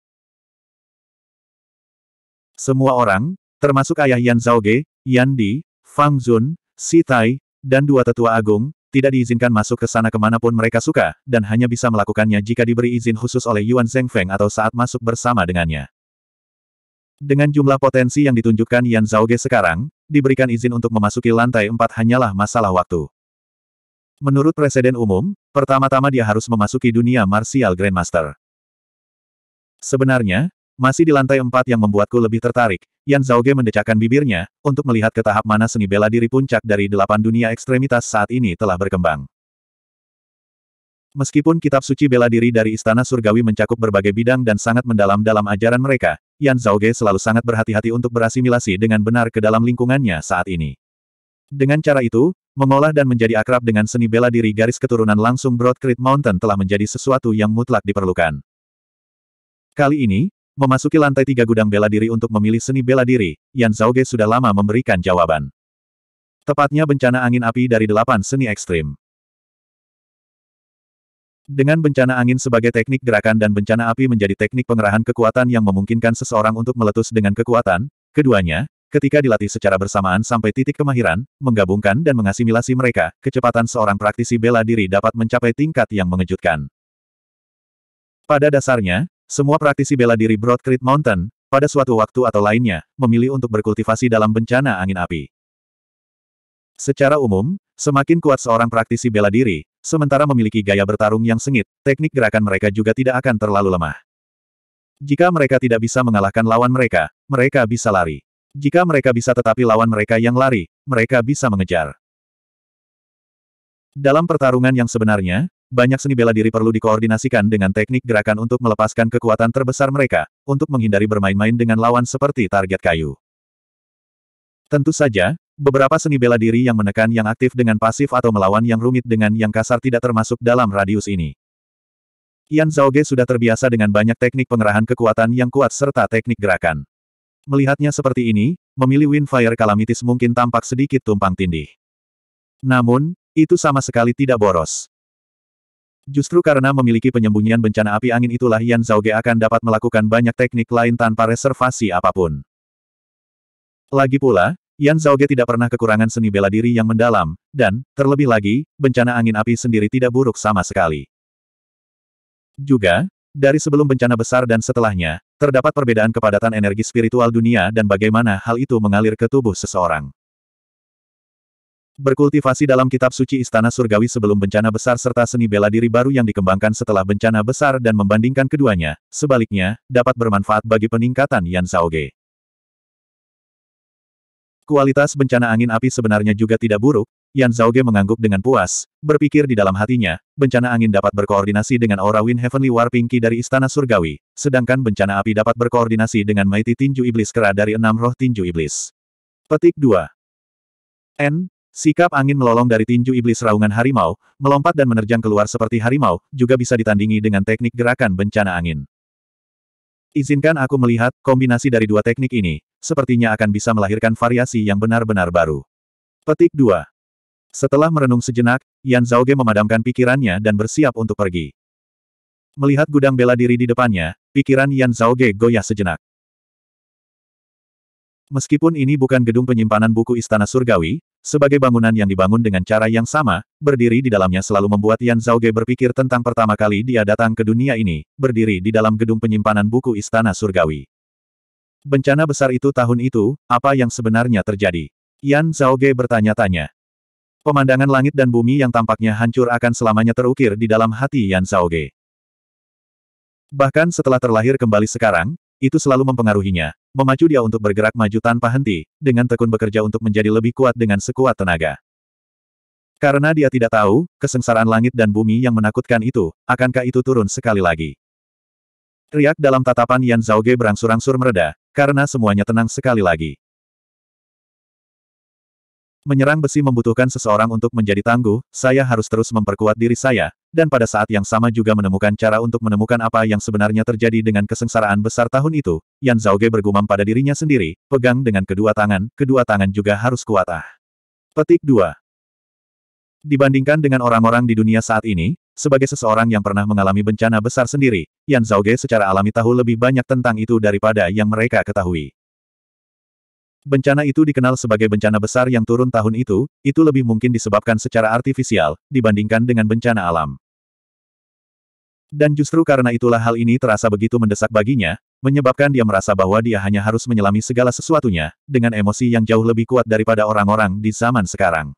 Semua orang, termasuk ayah Yan Zhao Ge, Yan Di, Fang Zun, Si Tai, dan dua tetua agung, tidak diizinkan masuk ke sana kemanapun mereka suka, dan hanya bisa melakukannya jika diberi izin khusus oleh Yuan Zhengfeng atau saat masuk bersama dengannya. Dengan jumlah potensi yang ditunjukkan Yan Zhaoge sekarang, diberikan izin untuk memasuki lantai empat hanyalah masalah waktu. Menurut presiden umum, pertama-tama dia harus memasuki dunia martial grandmaster. Sebenarnya, masih di lantai empat yang membuatku lebih tertarik, Yan Zhaoge mendecakkan bibirnya, untuk melihat ke tahap mana seni bela diri puncak dari delapan dunia ekstremitas saat ini telah berkembang. Meskipun kitab suci bela diri dari Istana Surgawi mencakup berbagai bidang dan sangat mendalam dalam ajaran mereka, Yan Zhaoge selalu sangat berhati-hati untuk berasimilasi dengan benar ke dalam lingkungannya saat ini. Dengan cara itu, mengolah dan menjadi akrab dengan seni bela diri garis keturunan langsung Broad Creek Mountain telah menjadi sesuatu yang mutlak diperlukan. Kali ini, Memasuki lantai tiga gudang bela diri untuk memilih seni bela diri, Yan Zhaoge sudah lama memberikan jawaban. Tepatnya bencana angin api dari delapan seni ekstrim. Dengan bencana angin sebagai teknik gerakan dan bencana api menjadi teknik pengerahan kekuatan yang memungkinkan seseorang untuk meletus dengan kekuatan, keduanya, ketika dilatih secara bersamaan sampai titik kemahiran, menggabungkan dan mengasimilasi mereka, kecepatan seorang praktisi bela diri dapat mencapai tingkat yang mengejutkan. Pada dasarnya, semua praktisi bela diri Broad Creek Mountain, pada suatu waktu atau lainnya, memilih untuk berkultivasi dalam bencana angin api. Secara umum, semakin kuat seorang praktisi bela diri, sementara memiliki gaya bertarung yang sengit, teknik gerakan mereka juga tidak akan terlalu lemah. Jika mereka tidak bisa mengalahkan lawan mereka, mereka bisa lari. Jika mereka bisa tetapi lawan mereka yang lari, mereka bisa mengejar. Dalam pertarungan yang sebenarnya, banyak seni bela diri perlu dikoordinasikan dengan teknik gerakan untuk melepaskan kekuatan terbesar mereka, untuk menghindari bermain-main dengan lawan seperti target kayu. Tentu saja, beberapa seni bela diri yang menekan yang aktif dengan pasif atau melawan yang rumit dengan yang kasar tidak termasuk dalam radius ini. Yan Zhaoge sudah terbiasa dengan banyak teknik pengerahan kekuatan yang kuat serta teknik gerakan. Melihatnya seperti ini, memilih Windfire Kalamitis mungkin tampak sedikit tumpang tindih. Namun, itu sama sekali tidak boros. Justru karena memiliki penyembunyian bencana api angin itulah Yan Zhao Ge akan dapat melakukan banyak teknik lain tanpa reservasi apapun. Lagi pula, Yan Zhao Ge tidak pernah kekurangan seni bela diri yang mendalam, dan, terlebih lagi, bencana angin api sendiri tidak buruk sama sekali. Juga, dari sebelum bencana besar dan setelahnya, terdapat perbedaan kepadatan energi spiritual dunia dan bagaimana hal itu mengalir ke tubuh seseorang. Berkultivasi dalam kitab suci Istana Surgawi sebelum bencana besar serta seni bela diri baru yang dikembangkan setelah bencana besar dan membandingkan keduanya, sebaliknya, dapat bermanfaat bagi peningkatan Yan Ge. Kualitas bencana angin api sebenarnya juga tidak buruk, Yan Ge mengangguk dengan puas, berpikir di dalam hatinya, bencana angin dapat berkoordinasi dengan aura Wind Heavenly War Pinky dari Istana Surgawi, sedangkan bencana api dapat berkoordinasi dengan Mighty Tinju Iblis Kera dari enam roh Tinju Iblis. Petik 2. N, Sikap angin melolong dari tinju iblis raungan harimau, melompat dan menerjang keluar seperti harimau, juga bisa ditandingi dengan teknik gerakan bencana angin. Izinkan aku melihat, kombinasi dari dua teknik ini, sepertinya akan bisa melahirkan variasi yang benar-benar baru. Petik 2. Setelah merenung sejenak, Yan Zhaoge memadamkan pikirannya dan bersiap untuk pergi. Melihat gudang bela diri di depannya, pikiran Yan Zhaoge goyah sejenak. Meskipun ini bukan gedung penyimpanan buku Istana Surgawi, sebagai bangunan yang dibangun dengan cara yang sama, berdiri di dalamnya selalu membuat Yan Zhaoge berpikir tentang pertama kali dia datang ke dunia ini, berdiri di dalam gedung penyimpanan buku Istana Surgawi. Bencana besar itu tahun itu, apa yang sebenarnya terjadi? Yan Zhaoge bertanya-tanya. Pemandangan langit dan bumi yang tampaknya hancur akan selamanya terukir di dalam hati Yan Zhaoge. Bahkan setelah terlahir kembali sekarang, itu selalu mempengaruhinya, memacu dia untuk bergerak maju tanpa henti, dengan tekun bekerja untuk menjadi lebih kuat dengan sekuat tenaga. Karena dia tidak tahu, kesengsaraan langit dan bumi yang menakutkan itu, akankah itu turun sekali lagi? Riak dalam tatapan Yan Ge berangsur-angsur mereda, karena semuanya tenang sekali lagi. Menyerang besi membutuhkan seseorang untuk menjadi tangguh, saya harus terus memperkuat diri saya, dan pada saat yang sama juga menemukan cara untuk menemukan apa yang sebenarnya terjadi dengan kesengsaraan besar tahun itu, Yan Zhao Zhaoge bergumam pada dirinya sendiri, pegang dengan kedua tangan, kedua tangan juga harus kuat ah. Petik 2. Dibandingkan dengan orang-orang di dunia saat ini, sebagai seseorang yang pernah mengalami bencana besar sendiri, Yan Zhao Ge secara alami tahu lebih banyak tentang itu daripada yang mereka ketahui. Bencana itu dikenal sebagai bencana besar yang turun tahun itu, itu lebih mungkin disebabkan secara artifisial, dibandingkan dengan bencana alam. Dan justru karena itulah hal ini terasa begitu mendesak baginya, menyebabkan dia merasa bahwa dia hanya harus menyelami segala sesuatunya, dengan emosi yang jauh lebih kuat daripada orang-orang di zaman sekarang.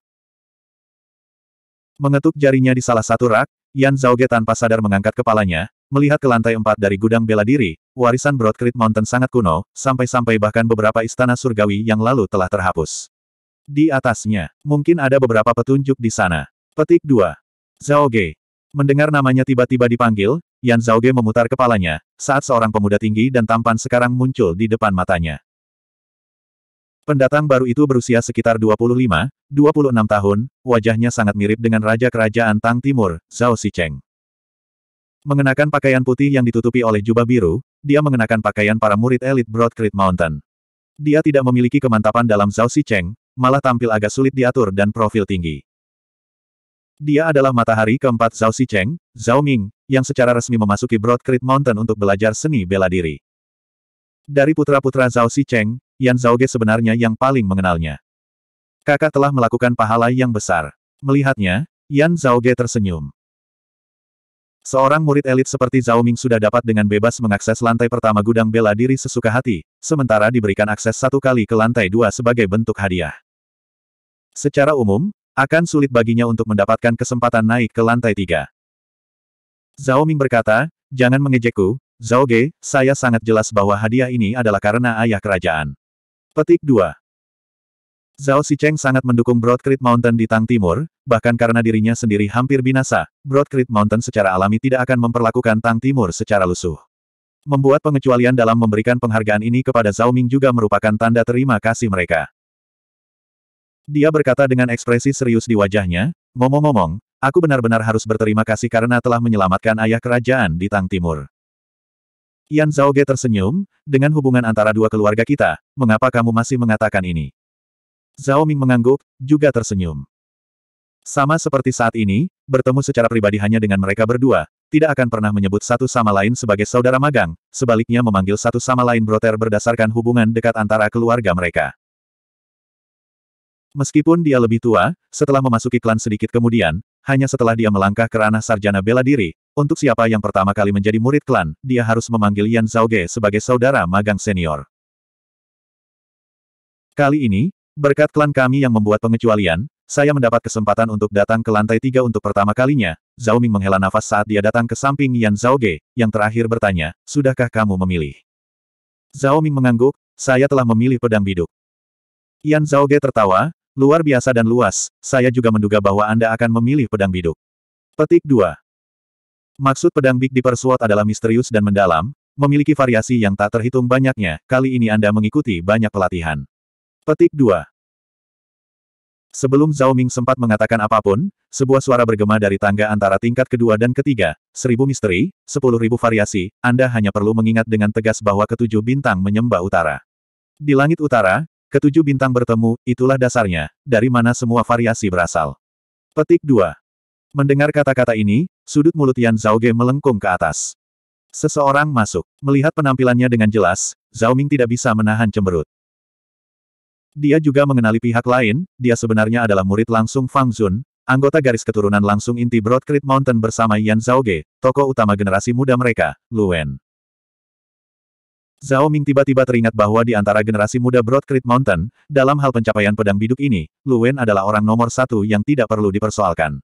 Mengetuk jarinya di salah satu rak, Yan Zhaoge tanpa sadar mengangkat kepalanya, melihat ke lantai empat dari gudang bela diri, warisan Broadcrit Mountain sangat kuno, sampai-sampai bahkan beberapa istana surgawi yang lalu telah terhapus. Di atasnya, mungkin ada beberapa petunjuk di sana. Petik 2. Zaoge. Mendengar namanya tiba-tiba dipanggil, Yan Ge memutar kepalanya, saat seorang pemuda tinggi dan tampan sekarang muncul di depan matanya. Pendatang baru itu berusia sekitar 25-26 tahun, wajahnya sangat mirip dengan Raja Kerajaan Tang Timur, Zhao Xicheng. Mengenakan pakaian putih yang ditutupi oleh jubah biru, dia mengenakan pakaian para murid elit Broad Mountain. Dia tidak memiliki kemantapan dalam Zhao Cheng, malah tampil agak sulit diatur dan profil tinggi. Dia adalah matahari keempat Zhao Cheng, Zhao Ming, yang secara resmi memasuki Broad Mountain untuk belajar seni bela diri. Dari putra-putra Zhao Cheng, Yan Zhao Ge sebenarnya yang paling mengenalnya. Kakak telah melakukan pahala yang besar. Melihatnya, Yan Zhao Ge tersenyum. Seorang murid elit seperti Zhao Ming sudah dapat dengan bebas mengakses lantai pertama gudang bela diri sesuka hati, sementara diberikan akses satu kali ke lantai dua sebagai bentuk hadiah. Secara umum, akan sulit baginya untuk mendapatkan kesempatan naik ke lantai tiga. Zhao Ming berkata, jangan mengejekku, Zhao Ge, saya sangat jelas bahwa hadiah ini adalah karena ayah kerajaan. Petik 2. Zhao Xicheng sangat mendukung Broad Creek Mountain di Tang Timur, bahkan karena dirinya sendiri hampir binasa, Broad Creek Mountain secara alami tidak akan memperlakukan Tang Timur secara lusuh. Membuat pengecualian dalam memberikan penghargaan ini kepada Zhao Ming juga merupakan tanda terima kasih mereka. Dia berkata dengan ekspresi serius di wajahnya, ngomong-ngomong, aku benar-benar harus berterima kasih karena telah menyelamatkan ayah kerajaan di Tang Timur. Yan Ge tersenyum, dengan hubungan antara dua keluarga kita, mengapa kamu masih mengatakan ini? Zhao Ming mengangguk, juga tersenyum. Sama seperti saat ini, bertemu secara pribadi hanya dengan mereka berdua, tidak akan pernah menyebut satu sama lain sebagai saudara magang, sebaliknya memanggil satu sama lain broter berdasarkan hubungan dekat antara keluarga mereka. Meskipun dia lebih tua, setelah memasuki klan sedikit kemudian, hanya setelah dia melangkah ke ranah sarjana bela diri, untuk siapa yang pertama kali menjadi murid klan, dia harus memanggil Yan Ge sebagai saudara magang senior. Kali ini, Berkat klan kami yang membuat pengecualian, saya mendapat kesempatan untuk datang ke lantai tiga untuk pertama kalinya. Zhao Ming menghela nafas saat dia datang ke samping Yan Zhao Ge, yang terakhir bertanya, Sudahkah kamu memilih? Zhao Ming mengangguk, saya telah memilih pedang biduk. Yan Zhao Ge tertawa, luar biasa dan luas, saya juga menduga bahwa Anda akan memilih pedang biduk. Petik 2. Maksud pedang big di Persuot adalah misterius dan mendalam, memiliki variasi yang tak terhitung banyaknya, kali ini Anda mengikuti banyak pelatihan. Petik 2. Sebelum Zhao Ming sempat mengatakan apapun, sebuah suara bergema dari tangga antara tingkat kedua dan ketiga, seribu misteri, sepuluh ribu variasi, Anda hanya perlu mengingat dengan tegas bahwa ketujuh bintang menyembah utara. Di langit utara, ketujuh bintang bertemu, itulah dasarnya, dari mana semua variasi berasal. Petik 2. Mendengar kata-kata ini, sudut mulut Yan Zhao Ge melengkung ke atas. Seseorang masuk. Melihat penampilannya dengan jelas, Zhao Ming tidak bisa menahan cemberut. Dia juga mengenali pihak lain, dia sebenarnya adalah murid langsung Fang Zun, anggota garis keturunan langsung inti Broad Mountain bersama Yan Zhaoge, tokoh utama generasi muda mereka, Luen. Zhao Ming tiba-tiba teringat bahwa di antara generasi muda Broad Mountain, dalam hal pencapaian pedang biduk ini, Luen adalah orang nomor satu yang tidak perlu dipersoalkan.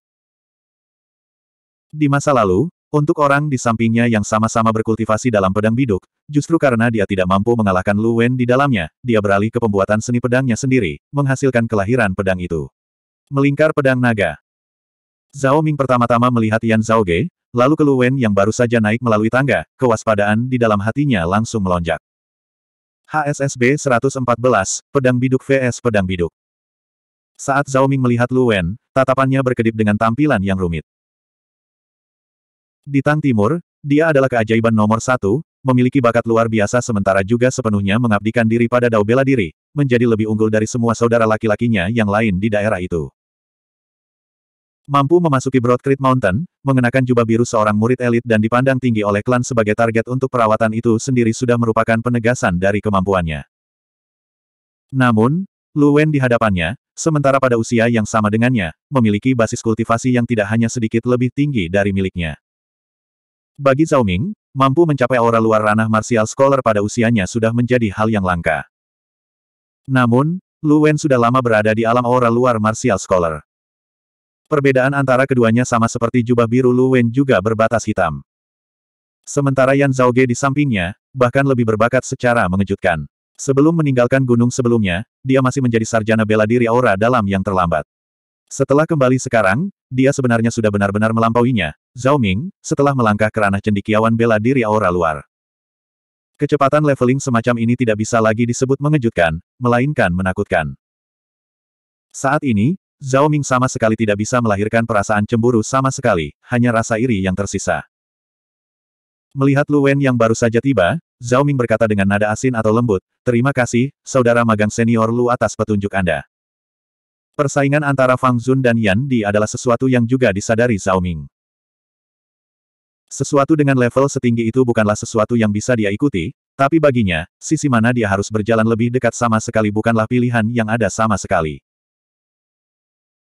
Di masa lalu, untuk orang di sampingnya yang sama-sama berkultivasi dalam pedang biduk, justru karena dia tidak mampu mengalahkan Lu Wen di dalamnya, dia beralih ke pembuatan seni pedangnya sendiri, menghasilkan kelahiran pedang itu. Melingkar pedang naga. Zhao Ming pertama-tama melihat Yan Zhao Ge, lalu ke Lu Wen yang baru saja naik melalui tangga, kewaspadaan di dalam hatinya langsung melonjak. HSSB 114, Pedang Biduk vs Pedang Biduk. Saat Zhao Ming melihat Lu Wen, tatapannya berkedip dengan tampilan yang rumit. Di Tang Timur, dia adalah keajaiban nomor satu, memiliki bakat luar biasa sementara juga sepenuhnya mengabdikan diri pada dao bela diri, menjadi lebih unggul dari semua saudara laki-lakinya yang lain di daerah itu. Mampu memasuki Broad Creek Mountain, mengenakan jubah biru seorang murid elit dan dipandang tinggi oleh klan sebagai target untuk perawatan itu sendiri sudah merupakan penegasan dari kemampuannya. Namun, Lu Wen di hadapannya, sementara pada usia yang sama dengannya, memiliki basis kultivasi yang tidak hanya sedikit lebih tinggi dari miliknya. Bagi Zhao Ming, mampu mencapai aura luar ranah martial scholar pada usianya sudah menjadi hal yang langka. Namun, Lu Wen sudah lama berada di alam aura luar martial scholar. Perbedaan antara keduanya sama seperti jubah biru Lu Wen juga berbatas hitam. Sementara Yan Zhao Ge di sampingnya, bahkan lebih berbakat secara mengejutkan. Sebelum meninggalkan gunung sebelumnya, dia masih menjadi sarjana bela diri aura dalam yang terlambat. Setelah kembali sekarang, dia sebenarnya sudah benar-benar melampauinya, Zhao Ming, setelah melangkah ke ranah cendikiawan bela diri aura luar. Kecepatan leveling semacam ini tidak bisa lagi disebut mengejutkan, melainkan menakutkan. Saat ini, Zhao Ming sama sekali tidak bisa melahirkan perasaan cemburu sama sekali, hanya rasa iri yang tersisa. Melihat Lu Wen yang baru saja tiba, Zhao Ming berkata dengan nada asin atau lembut, Terima kasih, Saudara Magang Senior Lu atas petunjuk Anda. Persaingan antara Fang Zun dan Yan Di adalah sesuatu yang juga disadari Zhao Ming. Sesuatu dengan level setinggi itu bukanlah sesuatu yang bisa dia ikuti, tapi baginya, sisi mana dia harus berjalan lebih dekat sama sekali bukanlah pilihan yang ada sama sekali.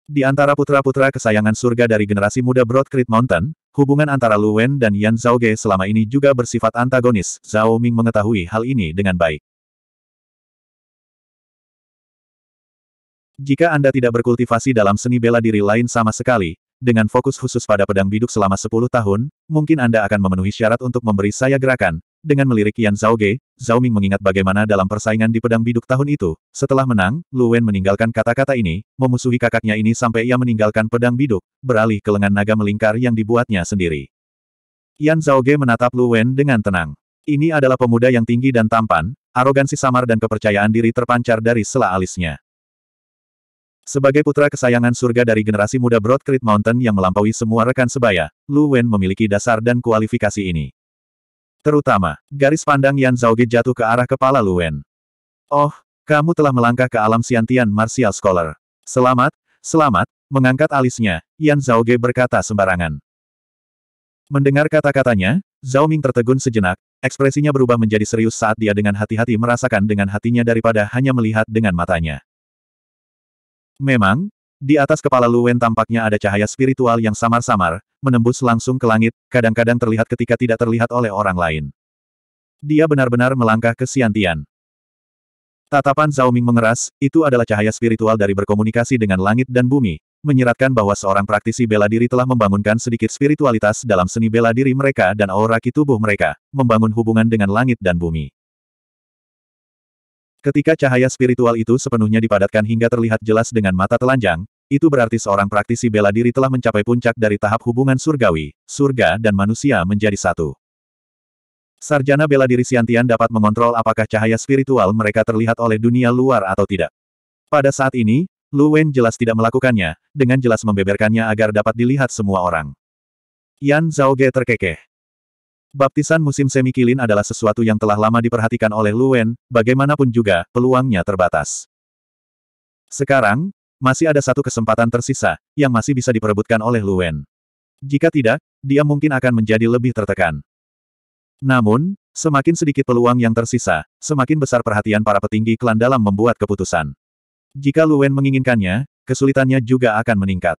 Di antara putra-putra kesayangan surga dari generasi muda Broad Creek Mountain, hubungan antara Lu Wen dan Yan Zhao Ge selama ini juga bersifat antagonis. Zhao Ming mengetahui hal ini dengan baik. Jika Anda tidak berkultivasi dalam seni bela diri lain sama sekali, dengan fokus khusus pada pedang biduk selama 10 tahun, mungkin Anda akan memenuhi syarat untuk memberi saya gerakan. Dengan melirik Yan Zhaoge, Zhao Ming mengingat bagaimana dalam persaingan di pedang biduk tahun itu, setelah menang, Lu Wen meninggalkan kata-kata ini, memusuhi kakaknya ini sampai ia meninggalkan pedang biduk, beralih ke lengan naga melingkar yang dibuatnya sendiri. Yan Zhaoge menatap Lu Wen dengan tenang. Ini adalah pemuda yang tinggi dan tampan, arogansi samar dan kepercayaan diri terpancar dari sela alisnya. Sebagai putra kesayangan surga dari generasi muda Broadcreet Mountain yang melampaui semua rekan sebaya, Lu Wen memiliki dasar dan kualifikasi ini. Terutama, garis pandang Yan Zhaoge jatuh ke arah kepala Lu Wen. Oh, kamu telah melangkah ke alam siantian martial scholar. Selamat, selamat, mengangkat alisnya, Yan Zhaoge berkata sembarangan. Mendengar kata-katanya, Zhao Ming tertegun sejenak, ekspresinya berubah menjadi serius saat dia dengan hati-hati merasakan dengan hatinya daripada hanya melihat dengan matanya. Memang, di atas kepala Luen tampaknya ada cahaya spiritual yang samar-samar, menembus langsung ke langit, kadang-kadang terlihat ketika tidak terlihat oleh orang lain. Dia benar-benar melangkah ke siantian. Tatapan Zhao Ming mengeras, itu adalah cahaya spiritual dari berkomunikasi dengan langit dan bumi, menyeratkan bahwa seorang praktisi bela diri telah membangunkan sedikit spiritualitas dalam seni bela diri mereka dan aura ki tubuh mereka, membangun hubungan dengan langit dan bumi. Ketika cahaya spiritual itu sepenuhnya dipadatkan hingga terlihat jelas dengan mata telanjang, itu berarti seorang praktisi bela diri telah mencapai puncak dari tahap hubungan surgawi, surga dan manusia menjadi satu. Sarjana bela diri Siantian dapat mengontrol apakah cahaya spiritual mereka terlihat oleh dunia luar atau tidak. Pada saat ini, Lu Wen jelas tidak melakukannya, dengan jelas membeberkannya agar dapat dilihat semua orang. Yan Zhao Ge terkekeh. Baptisan musim semi kilin adalah sesuatu yang telah lama diperhatikan oleh Luen, bagaimanapun juga, peluangnya terbatas. Sekarang, masih ada satu kesempatan tersisa, yang masih bisa diperebutkan oleh Luen. Jika tidak, dia mungkin akan menjadi lebih tertekan. Namun, semakin sedikit peluang yang tersisa, semakin besar perhatian para petinggi klan dalam membuat keputusan. Jika Luen menginginkannya, kesulitannya juga akan meningkat.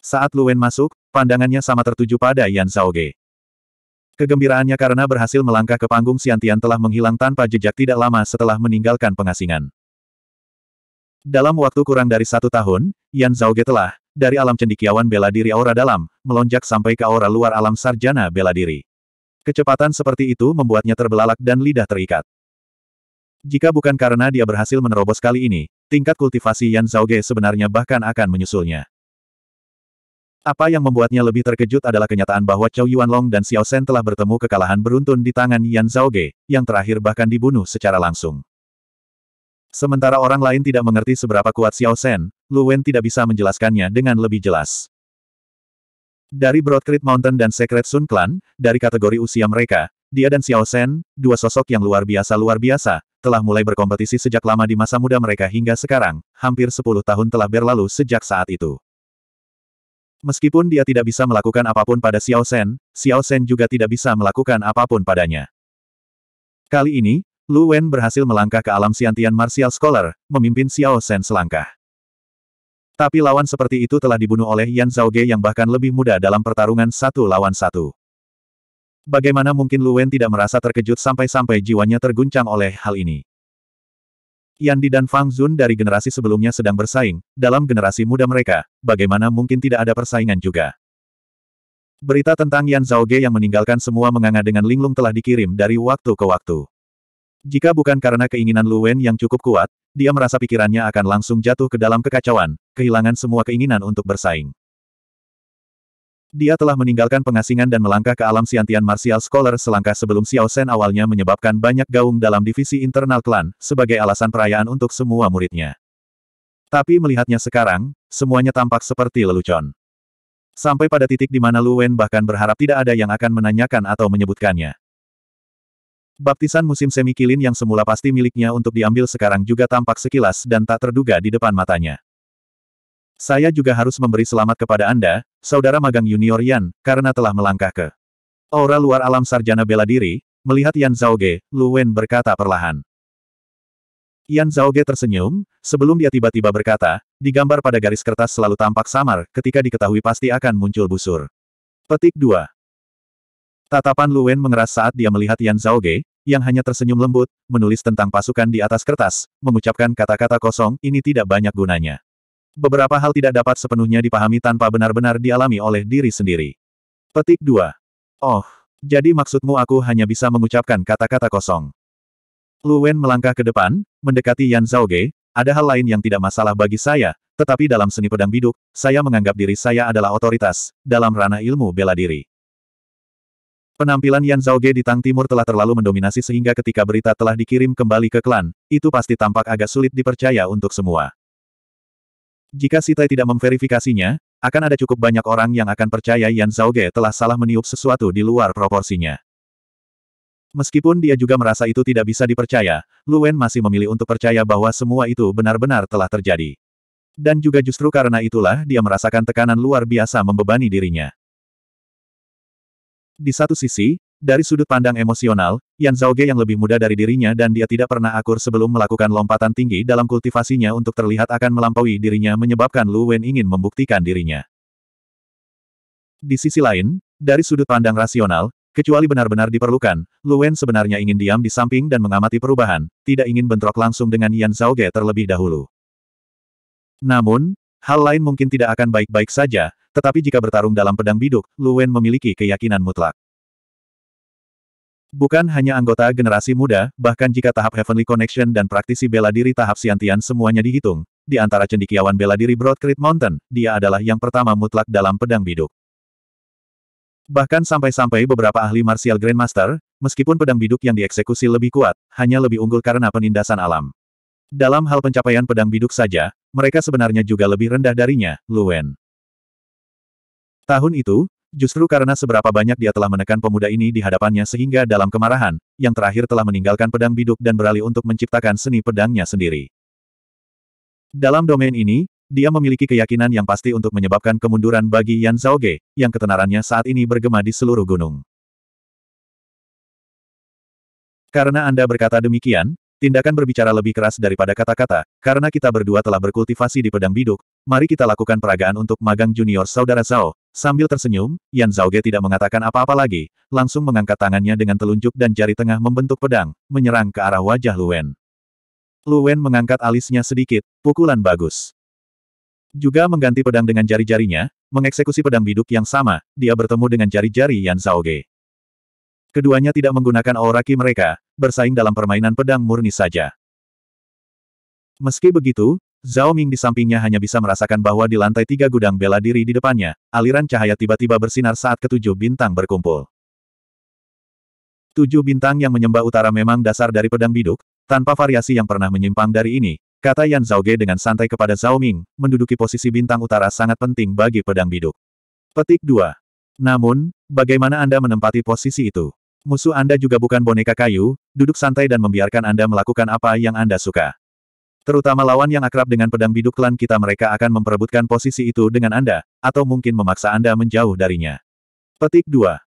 Saat Luen masuk, pandangannya sama tertuju pada Yan Zaoge. Kegembiraannya karena berhasil melangkah ke panggung Siantian telah menghilang tanpa jejak tidak lama setelah meninggalkan pengasingan. Dalam waktu kurang dari satu tahun, Yan Zhaoge telah, dari alam cendikiawan bela diri aura dalam, melonjak sampai ke aura luar alam sarjana bela diri. Kecepatan seperti itu membuatnya terbelalak dan lidah terikat. Jika bukan karena dia berhasil menerobos kali ini, tingkat kultivasi Yan Zhaoge sebenarnya bahkan akan menyusulnya. Apa yang membuatnya lebih terkejut adalah kenyataan bahwa Chow Yuanlong dan Xiao Shen telah bertemu kekalahan beruntun di tangan Yan Zhao Ge, yang terakhir bahkan dibunuh secara langsung. Sementara orang lain tidak mengerti seberapa kuat Xiao Shen, Lu Wen tidak bisa menjelaskannya dengan lebih jelas. Dari Creek Mountain dan Secret Sun Clan, dari kategori usia mereka, dia dan Xiao Shen, dua sosok yang luar biasa-luar biasa, telah mulai berkompetisi sejak lama di masa muda mereka hingga sekarang, hampir 10 tahun telah berlalu sejak saat itu. Meskipun dia tidak bisa melakukan apapun pada Xiao Shen, Xiao Shen juga tidak bisa melakukan apapun padanya. Kali ini, Lu Wen berhasil melangkah ke alam siantian martial scholar, memimpin Xiao Shen selangkah. Tapi lawan seperti itu telah dibunuh oleh Yan Ge yang bahkan lebih muda dalam pertarungan satu lawan satu. Bagaimana mungkin Lu Wen tidak merasa terkejut sampai-sampai jiwanya terguncang oleh hal ini? Yandi dan Fang Zun dari generasi sebelumnya sedang bersaing, dalam generasi muda mereka, bagaimana mungkin tidak ada persaingan juga. Berita tentang Yan Zhao Ge yang meninggalkan semua menganga dengan linglung telah dikirim dari waktu ke waktu. Jika bukan karena keinginan Lu Wen yang cukup kuat, dia merasa pikirannya akan langsung jatuh ke dalam kekacauan, kehilangan semua keinginan untuk bersaing. Dia telah meninggalkan pengasingan dan melangkah ke alam siantian martial scholar selangkah sebelum Xiao Shen awalnya menyebabkan banyak gaung dalam divisi internal klan, sebagai alasan perayaan untuk semua muridnya. Tapi melihatnya sekarang, semuanya tampak seperti lelucon. Sampai pada titik di mana Lu Wen bahkan berharap tidak ada yang akan menanyakan atau menyebutkannya. Baptisan musim semi semikilin yang semula pasti miliknya untuk diambil sekarang juga tampak sekilas dan tak terduga di depan matanya. Saya juga harus memberi selamat kepada Anda, Saudara Magang Junior Yan, karena telah melangkah ke aura luar alam sarjana bela diri, melihat Yan Zhaoge, Lu Wen berkata perlahan. Yan Zhao Ge tersenyum, sebelum dia tiba-tiba berkata, digambar pada garis kertas selalu tampak samar, ketika diketahui pasti akan muncul busur. Petik 2. Tatapan Lu Wen mengeras saat dia melihat Yan Zhao Ge, yang hanya tersenyum lembut, menulis tentang pasukan di atas kertas, mengucapkan kata-kata kosong, ini tidak banyak gunanya beberapa hal tidak dapat sepenuhnya dipahami tanpa benar-benar dialami oleh diri sendiri. Petik 2. Oh, jadi maksudmu aku hanya bisa mengucapkan kata-kata kosong. Lu Wen melangkah ke depan, mendekati Yan Zhao Ge. ada hal lain yang tidak masalah bagi saya, tetapi dalam seni pedang biduk, saya menganggap diri saya adalah otoritas, dalam ranah ilmu bela diri. Penampilan Yan Zhao Ge di Tang Timur telah terlalu mendominasi sehingga ketika berita telah dikirim kembali ke klan, itu pasti tampak agak sulit dipercaya untuk semua. Jika Si Tai tidak memverifikasinya, akan ada cukup banyak orang yang akan percaya Yan Zhaoge telah salah meniup sesuatu di luar proporsinya. Meskipun dia juga merasa itu tidak bisa dipercaya, Lu Wen masih memilih untuk percaya bahwa semua itu benar-benar telah terjadi. Dan juga justru karena itulah dia merasakan tekanan luar biasa membebani dirinya. Di satu sisi, dari sudut pandang emosional, Yan Ge yang lebih muda dari dirinya dan dia tidak pernah akur sebelum melakukan lompatan tinggi dalam kultivasinya untuk terlihat akan melampaui dirinya menyebabkan Lu Wen ingin membuktikan dirinya. Di sisi lain, dari sudut pandang rasional, kecuali benar-benar diperlukan, Lu Wen sebenarnya ingin diam di samping dan mengamati perubahan, tidak ingin bentrok langsung dengan Yan Ge terlebih dahulu. Namun, hal lain mungkin tidak akan baik-baik saja, tetapi jika bertarung dalam pedang biduk, Lu Wen memiliki keyakinan mutlak. Bukan hanya anggota generasi muda, bahkan jika tahap Heavenly Connection dan praktisi bela diri tahap Siantian semuanya dihitung, di antara cendikiawan bela diri Broad Mountain, dia adalah yang pertama mutlak dalam pedang biduk. Bahkan sampai-sampai beberapa ahli martial grandmaster, meskipun pedang biduk yang dieksekusi lebih kuat, hanya lebih unggul karena penindasan alam. Dalam hal pencapaian pedang biduk saja, mereka sebenarnya juga lebih rendah darinya, Luen. Tahun itu, Justru karena seberapa banyak dia telah menekan pemuda ini di hadapannya sehingga dalam kemarahan, yang terakhir telah meninggalkan pedang biduk dan beralih untuk menciptakan seni pedangnya sendiri. Dalam domain ini, dia memiliki keyakinan yang pasti untuk menyebabkan kemunduran bagi Yan Zhao Ge yang ketenarannya saat ini bergema di seluruh gunung. Karena Anda berkata demikian, Tindakan berbicara lebih keras daripada kata-kata, karena kita berdua telah berkultivasi di pedang biduk, mari kita lakukan peragaan untuk magang junior saudara Zhao. Sambil tersenyum, Yan Zhao Ge tidak mengatakan apa-apa lagi, langsung mengangkat tangannya dengan telunjuk dan jari tengah membentuk pedang, menyerang ke arah wajah Luen. Luen mengangkat alisnya sedikit, pukulan bagus. Juga mengganti pedang dengan jari-jarinya, mengeksekusi pedang biduk yang sama, dia bertemu dengan jari-jari Yan Zhao Ge. Keduanya tidak menggunakan aura ki mereka, bersaing dalam permainan pedang murni saja. Meski begitu, Zhao Ming di sampingnya hanya bisa merasakan bahwa di lantai tiga gudang bela diri di depannya, aliran cahaya tiba-tiba bersinar saat ketujuh bintang berkumpul. Tujuh bintang yang menyembah utara memang dasar dari pedang biduk, tanpa variasi yang pernah menyimpang dari ini, Kata Yan Zhao Ge dengan santai kepada Zhao Ming, menduduki posisi bintang utara sangat penting bagi pedang biduk. Petik 2. Namun, bagaimana Anda menempati posisi itu? Musuh Anda juga bukan boneka kayu, duduk santai dan membiarkan Anda melakukan apa yang Anda suka. Terutama lawan yang akrab dengan pedang biduk klan kita mereka akan memperebutkan posisi itu dengan Anda, atau mungkin memaksa Anda menjauh darinya. Petik 2.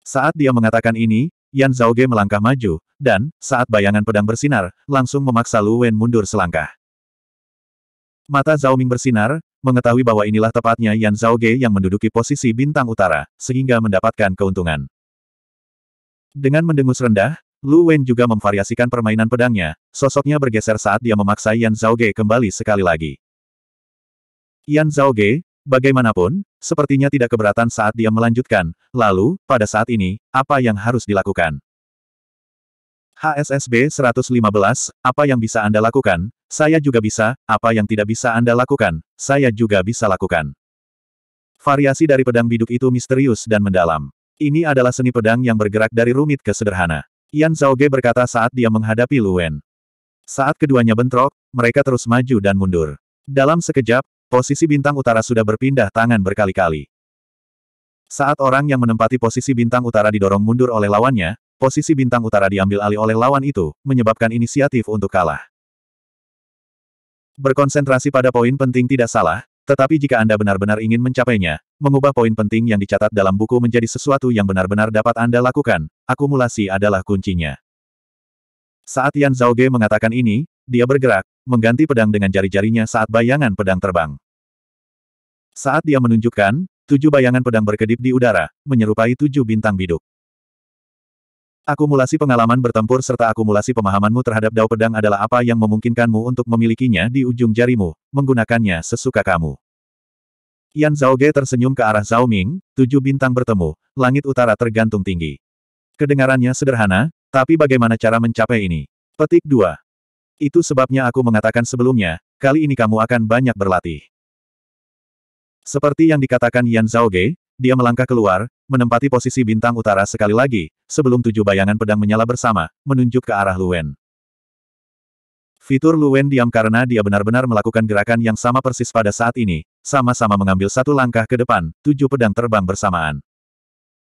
Saat dia mengatakan ini, Yan Zhaoge melangkah maju, dan, saat bayangan pedang bersinar, langsung memaksa Lu Wen mundur selangkah. Mata Zhao Ming bersinar, mengetahui bahwa inilah tepatnya Yan Zhao Ge yang menduduki posisi bintang utara, sehingga mendapatkan keuntungan. Dengan mendengus rendah, Lu Wen juga memvariasikan permainan pedangnya, sosoknya bergeser saat dia memaksa Yan Zhao Ge kembali sekali lagi. Yan Zhao Ge, bagaimanapun, sepertinya tidak keberatan saat dia melanjutkan, lalu, pada saat ini, apa yang harus dilakukan? HSSB 115, apa yang bisa Anda lakukan, saya juga bisa, apa yang tidak bisa Anda lakukan, saya juga bisa lakukan. Variasi dari pedang biduk itu misterius dan mendalam. Ini adalah seni pedang yang bergerak dari rumit ke sederhana. Yan Zhaoge berkata saat dia menghadapi Luen. Saat keduanya bentrok, mereka terus maju dan mundur. Dalam sekejap, posisi bintang utara sudah berpindah tangan berkali-kali. Saat orang yang menempati posisi bintang utara didorong mundur oleh lawannya, Posisi bintang utara diambil alih oleh lawan itu, menyebabkan inisiatif untuk kalah. Berkonsentrasi pada poin penting tidak salah, tetapi jika Anda benar-benar ingin mencapainya, mengubah poin penting yang dicatat dalam buku menjadi sesuatu yang benar-benar dapat Anda lakukan, akumulasi adalah kuncinya. Saat Yan Zhaoge mengatakan ini, dia bergerak, mengganti pedang dengan jari-jarinya saat bayangan pedang terbang. Saat dia menunjukkan, tujuh bayangan pedang berkedip di udara, menyerupai tujuh bintang biduk. Akumulasi pengalaman bertempur serta akumulasi pemahamanmu terhadap dao pedang adalah apa yang memungkinkanmu untuk memilikinya di ujung jarimu, menggunakannya sesuka kamu. Yan Zhao Zhaoge tersenyum ke arah Zhao Ming, tujuh bintang bertemu, langit utara tergantung tinggi. Kedengarannya sederhana, tapi bagaimana cara mencapai ini? Petik 2. Itu sebabnya aku mengatakan sebelumnya, kali ini kamu akan banyak berlatih. Seperti yang dikatakan Yan Zhao Zhaoge, dia melangkah keluar, menempati posisi bintang utara sekali lagi, sebelum tujuh bayangan pedang menyala bersama, menunjuk ke arah Luwen. Fitur Luwen diam karena dia benar-benar melakukan gerakan yang sama persis pada saat ini, sama-sama mengambil satu langkah ke depan, tujuh pedang terbang bersamaan.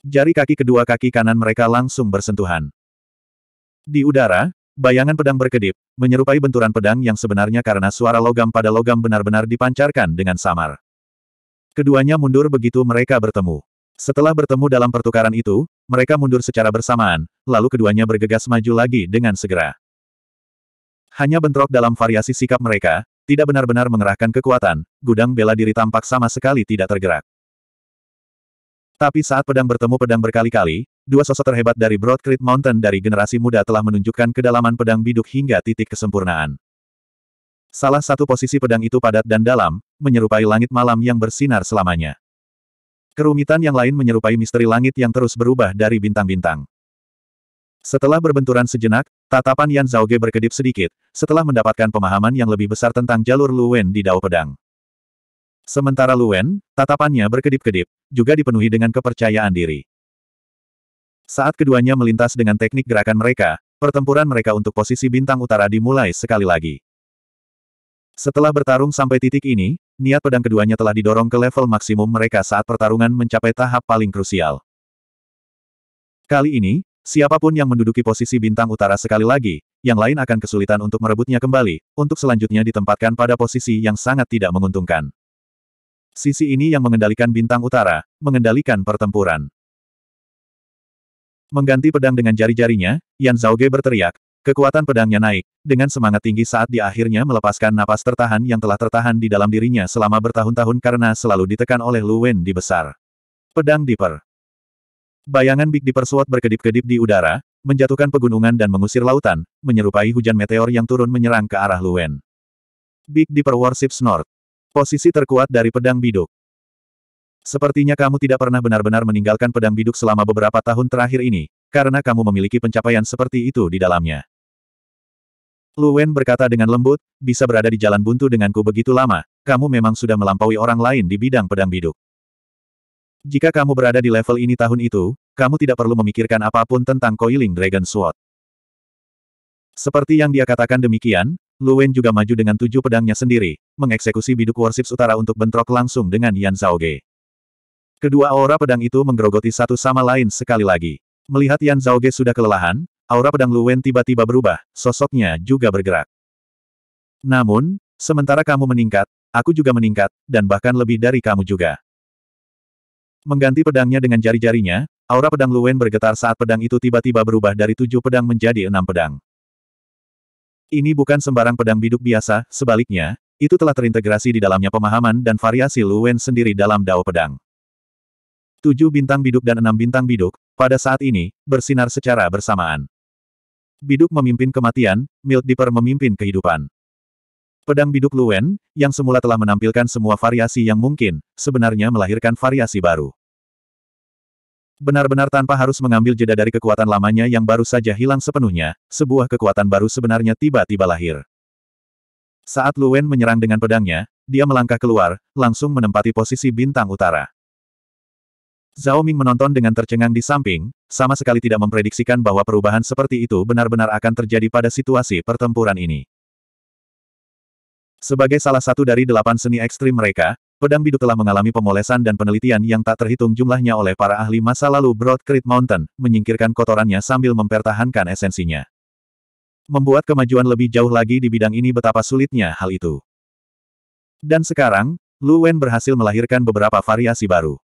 Jari kaki kedua kaki kanan mereka langsung bersentuhan. Di udara, bayangan pedang berkedip, menyerupai benturan pedang yang sebenarnya karena suara logam pada logam benar-benar dipancarkan dengan samar. Keduanya mundur begitu mereka bertemu. Setelah bertemu dalam pertukaran itu, mereka mundur secara bersamaan, lalu keduanya bergegas maju lagi dengan segera. Hanya bentrok dalam variasi sikap mereka, tidak benar-benar mengerahkan kekuatan, gudang bela diri tampak sama sekali tidak tergerak. Tapi saat pedang bertemu pedang berkali-kali, dua sosok terhebat dari Broad Creek Mountain dari generasi muda telah menunjukkan kedalaman pedang biduk hingga titik kesempurnaan. Salah satu posisi pedang itu padat dan dalam, menyerupai langit malam yang bersinar selamanya. Kerumitan yang lain menyerupai misteri langit yang terus berubah dari bintang-bintang. Setelah berbenturan sejenak, tatapan Yan Ge berkedip sedikit, setelah mendapatkan pemahaman yang lebih besar tentang jalur Luwen di Dao Pedang. Sementara Luwen, tatapannya berkedip-kedip, juga dipenuhi dengan kepercayaan diri. Saat keduanya melintas dengan teknik gerakan mereka, pertempuran mereka untuk posisi bintang utara dimulai sekali lagi. Setelah bertarung sampai titik ini, niat pedang keduanya telah didorong ke level maksimum mereka saat pertarungan mencapai tahap paling krusial. Kali ini, siapapun yang menduduki posisi bintang utara sekali lagi, yang lain akan kesulitan untuk merebutnya kembali, untuk selanjutnya ditempatkan pada posisi yang sangat tidak menguntungkan. Sisi ini yang mengendalikan bintang utara, mengendalikan pertempuran. Mengganti pedang dengan jari-jarinya, Yan Zhao Ge berteriak, Kekuatan pedangnya naik, dengan semangat tinggi saat dia akhirnya melepaskan napas tertahan yang telah tertahan di dalam dirinya selama bertahun-tahun karena selalu ditekan oleh Lu Wen di besar. Pedang Diper Bayangan Big Diper Sword berkedip-kedip di udara, menjatuhkan pegunungan dan mengusir lautan, menyerupai hujan meteor yang turun menyerang ke arah Lu Wen. Big Diper Warship Snort Posisi terkuat dari pedang biduk Sepertinya kamu tidak pernah benar-benar meninggalkan pedang biduk selama beberapa tahun terakhir ini, karena kamu memiliki pencapaian seperti itu di dalamnya. Lu Wen berkata dengan lembut, bisa berada di jalan buntu denganku begitu lama, kamu memang sudah melampaui orang lain di bidang pedang biduk. Jika kamu berada di level ini tahun itu, kamu tidak perlu memikirkan apapun tentang Coiling Dragon Sword. Seperti yang dia katakan demikian, Lu Wen juga maju dengan tujuh pedangnya sendiri, mengeksekusi biduk Warships Utara untuk bentrok langsung dengan Yan Zhao Ge. Kedua aura pedang itu menggerogoti satu sama lain sekali lagi. Melihat Yan Zhao Ge sudah kelelahan, aura pedang Luwen tiba-tiba berubah, sosoknya juga bergerak. Namun, sementara kamu meningkat, aku juga meningkat, dan bahkan lebih dari kamu juga. Mengganti pedangnya dengan jari-jarinya, aura pedang Luwen bergetar saat pedang itu tiba-tiba berubah dari tujuh pedang menjadi enam pedang. Ini bukan sembarang pedang biduk biasa, sebaliknya, itu telah terintegrasi di dalamnya pemahaman dan variasi Luwen sendiri dalam dao pedang. Tujuh bintang biduk dan enam bintang biduk, pada saat ini, bersinar secara bersamaan. Biduk memimpin kematian, Mild Dipper memimpin kehidupan. Pedang biduk Luen, yang semula telah menampilkan semua variasi yang mungkin, sebenarnya melahirkan variasi baru. Benar-benar tanpa harus mengambil jeda dari kekuatan lamanya yang baru saja hilang sepenuhnya, sebuah kekuatan baru sebenarnya tiba-tiba lahir. Saat Luen menyerang dengan pedangnya, dia melangkah keluar, langsung menempati posisi bintang utara. Zhao Ming menonton dengan tercengang di samping, sama sekali tidak memprediksikan bahwa perubahan seperti itu benar-benar akan terjadi pada situasi pertempuran ini. Sebagai salah satu dari delapan seni ekstrim mereka, pedang biduk telah mengalami pemolesan dan penelitian yang tak terhitung jumlahnya oleh para ahli masa lalu Broad Creek Mountain, menyingkirkan kotorannya sambil mempertahankan esensinya. Membuat kemajuan lebih jauh lagi di bidang ini betapa sulitnya hal itu. Dan sekarang, Lu Wen berhasil melahirkan beberapa variasi baru.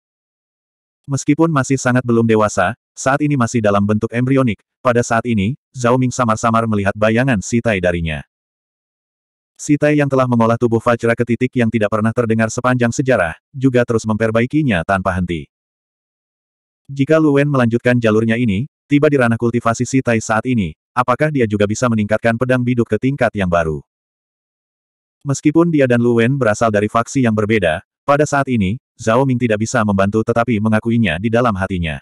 Meskipun masih sangat belum dewasa, saat ini masih dalam bentuk embrionik, pada saat ini, Zhao Ming samar-samar melihat bayangan Sitai darinya. Sitai yang telah mengolah tubuh Fajra ke titik yang tidak pernah terdengar sepanjang sejarah, juga terus memperbaikinya tanpa henti. Jika Luen melanjutkan jalurnya ini, tiba di ranah kultivasi Sitai saat ini, apakah dia juga bisa meningkatkan pedang biduk ke tingkat yang baru? Meskipun dia dan Luen berasal dari faksi yang berbeda, pada saat ini, Zhao Ming tidak bisa membantu tetapi mengakuinya di dalam hatinya.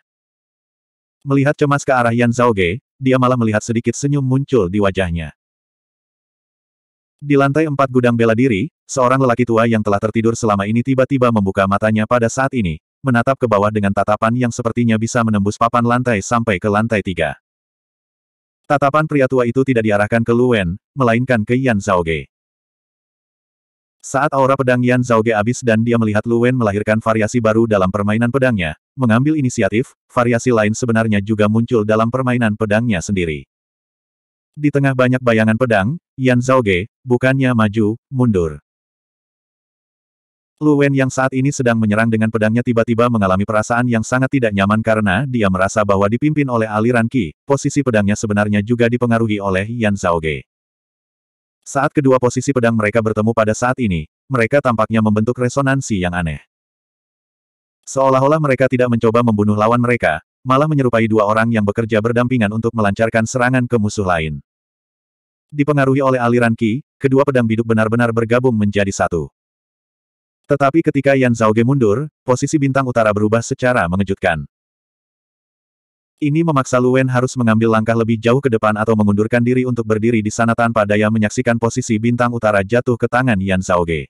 Melihat cemas ke arah Yan Zhao Ge, dia malah melihat sedikit senyum muncul di wajahnya. Di lantai empat gudang bela diri, seorang lelaki tua yang telah tertidur selama ini tiba-tiba membuka matanya pada saat ini, menatap ke bawah dengan tatapan yang sepertinya bisa menembus papan lantai sampai ke lantai tiga. Tatapan pria tua itu tidak diarahkan ke Luen, melainkan ke Yan Zhao Ge. Saat aura pedang Yan Zhao Zhaoge habis dan dia melihat Lu Wen melahirkan variasi baru dalam permainan pedangnya, mengambil inisiatif, variasi lain sebenarnya juga muncul dalam permainan pedangnya sendiri. Di tengah banyak bayangan pedang, Yan Zhao Zhaoge, bukannya maju, mundur. Lu Wen yang saat ini sedang menyerang dengan pedangnya tiba-tiba mengalami perasaan yang sangat tidak nyaman karena dia merasa bahwa dipimpin oleh aliran Qi, posisi pedangnya sebenarnya juga dipengaruhi oleh Yan Zhao Zhaoge. Saat kedua posisi pedang mereka bertemu pada saat ini, mereka tampaknya membentuk resonansi yang aneh. Seolah-olah mereka tidak mencoba membunuh lawan mereka, malah menyerupai dua orang yang bekerja berdampingan untuk melancarkan serangan ke musuh lain. Dipengaruhi oleh aliran Ki, kedua pedang biduk benar-benar bergabung menjadi satu. Tetapi ketika Yan Zhaoge mundur, posisi bintang utara berubah secara mengejutkan. Ini memaksa Luen harus mengambil langkah lebih jauh ke depan atau mengundurkan diri untuk berdiri di sana tanpa daya menyaksikan posisi bintang utara jatuh ke tangan Yan Ge.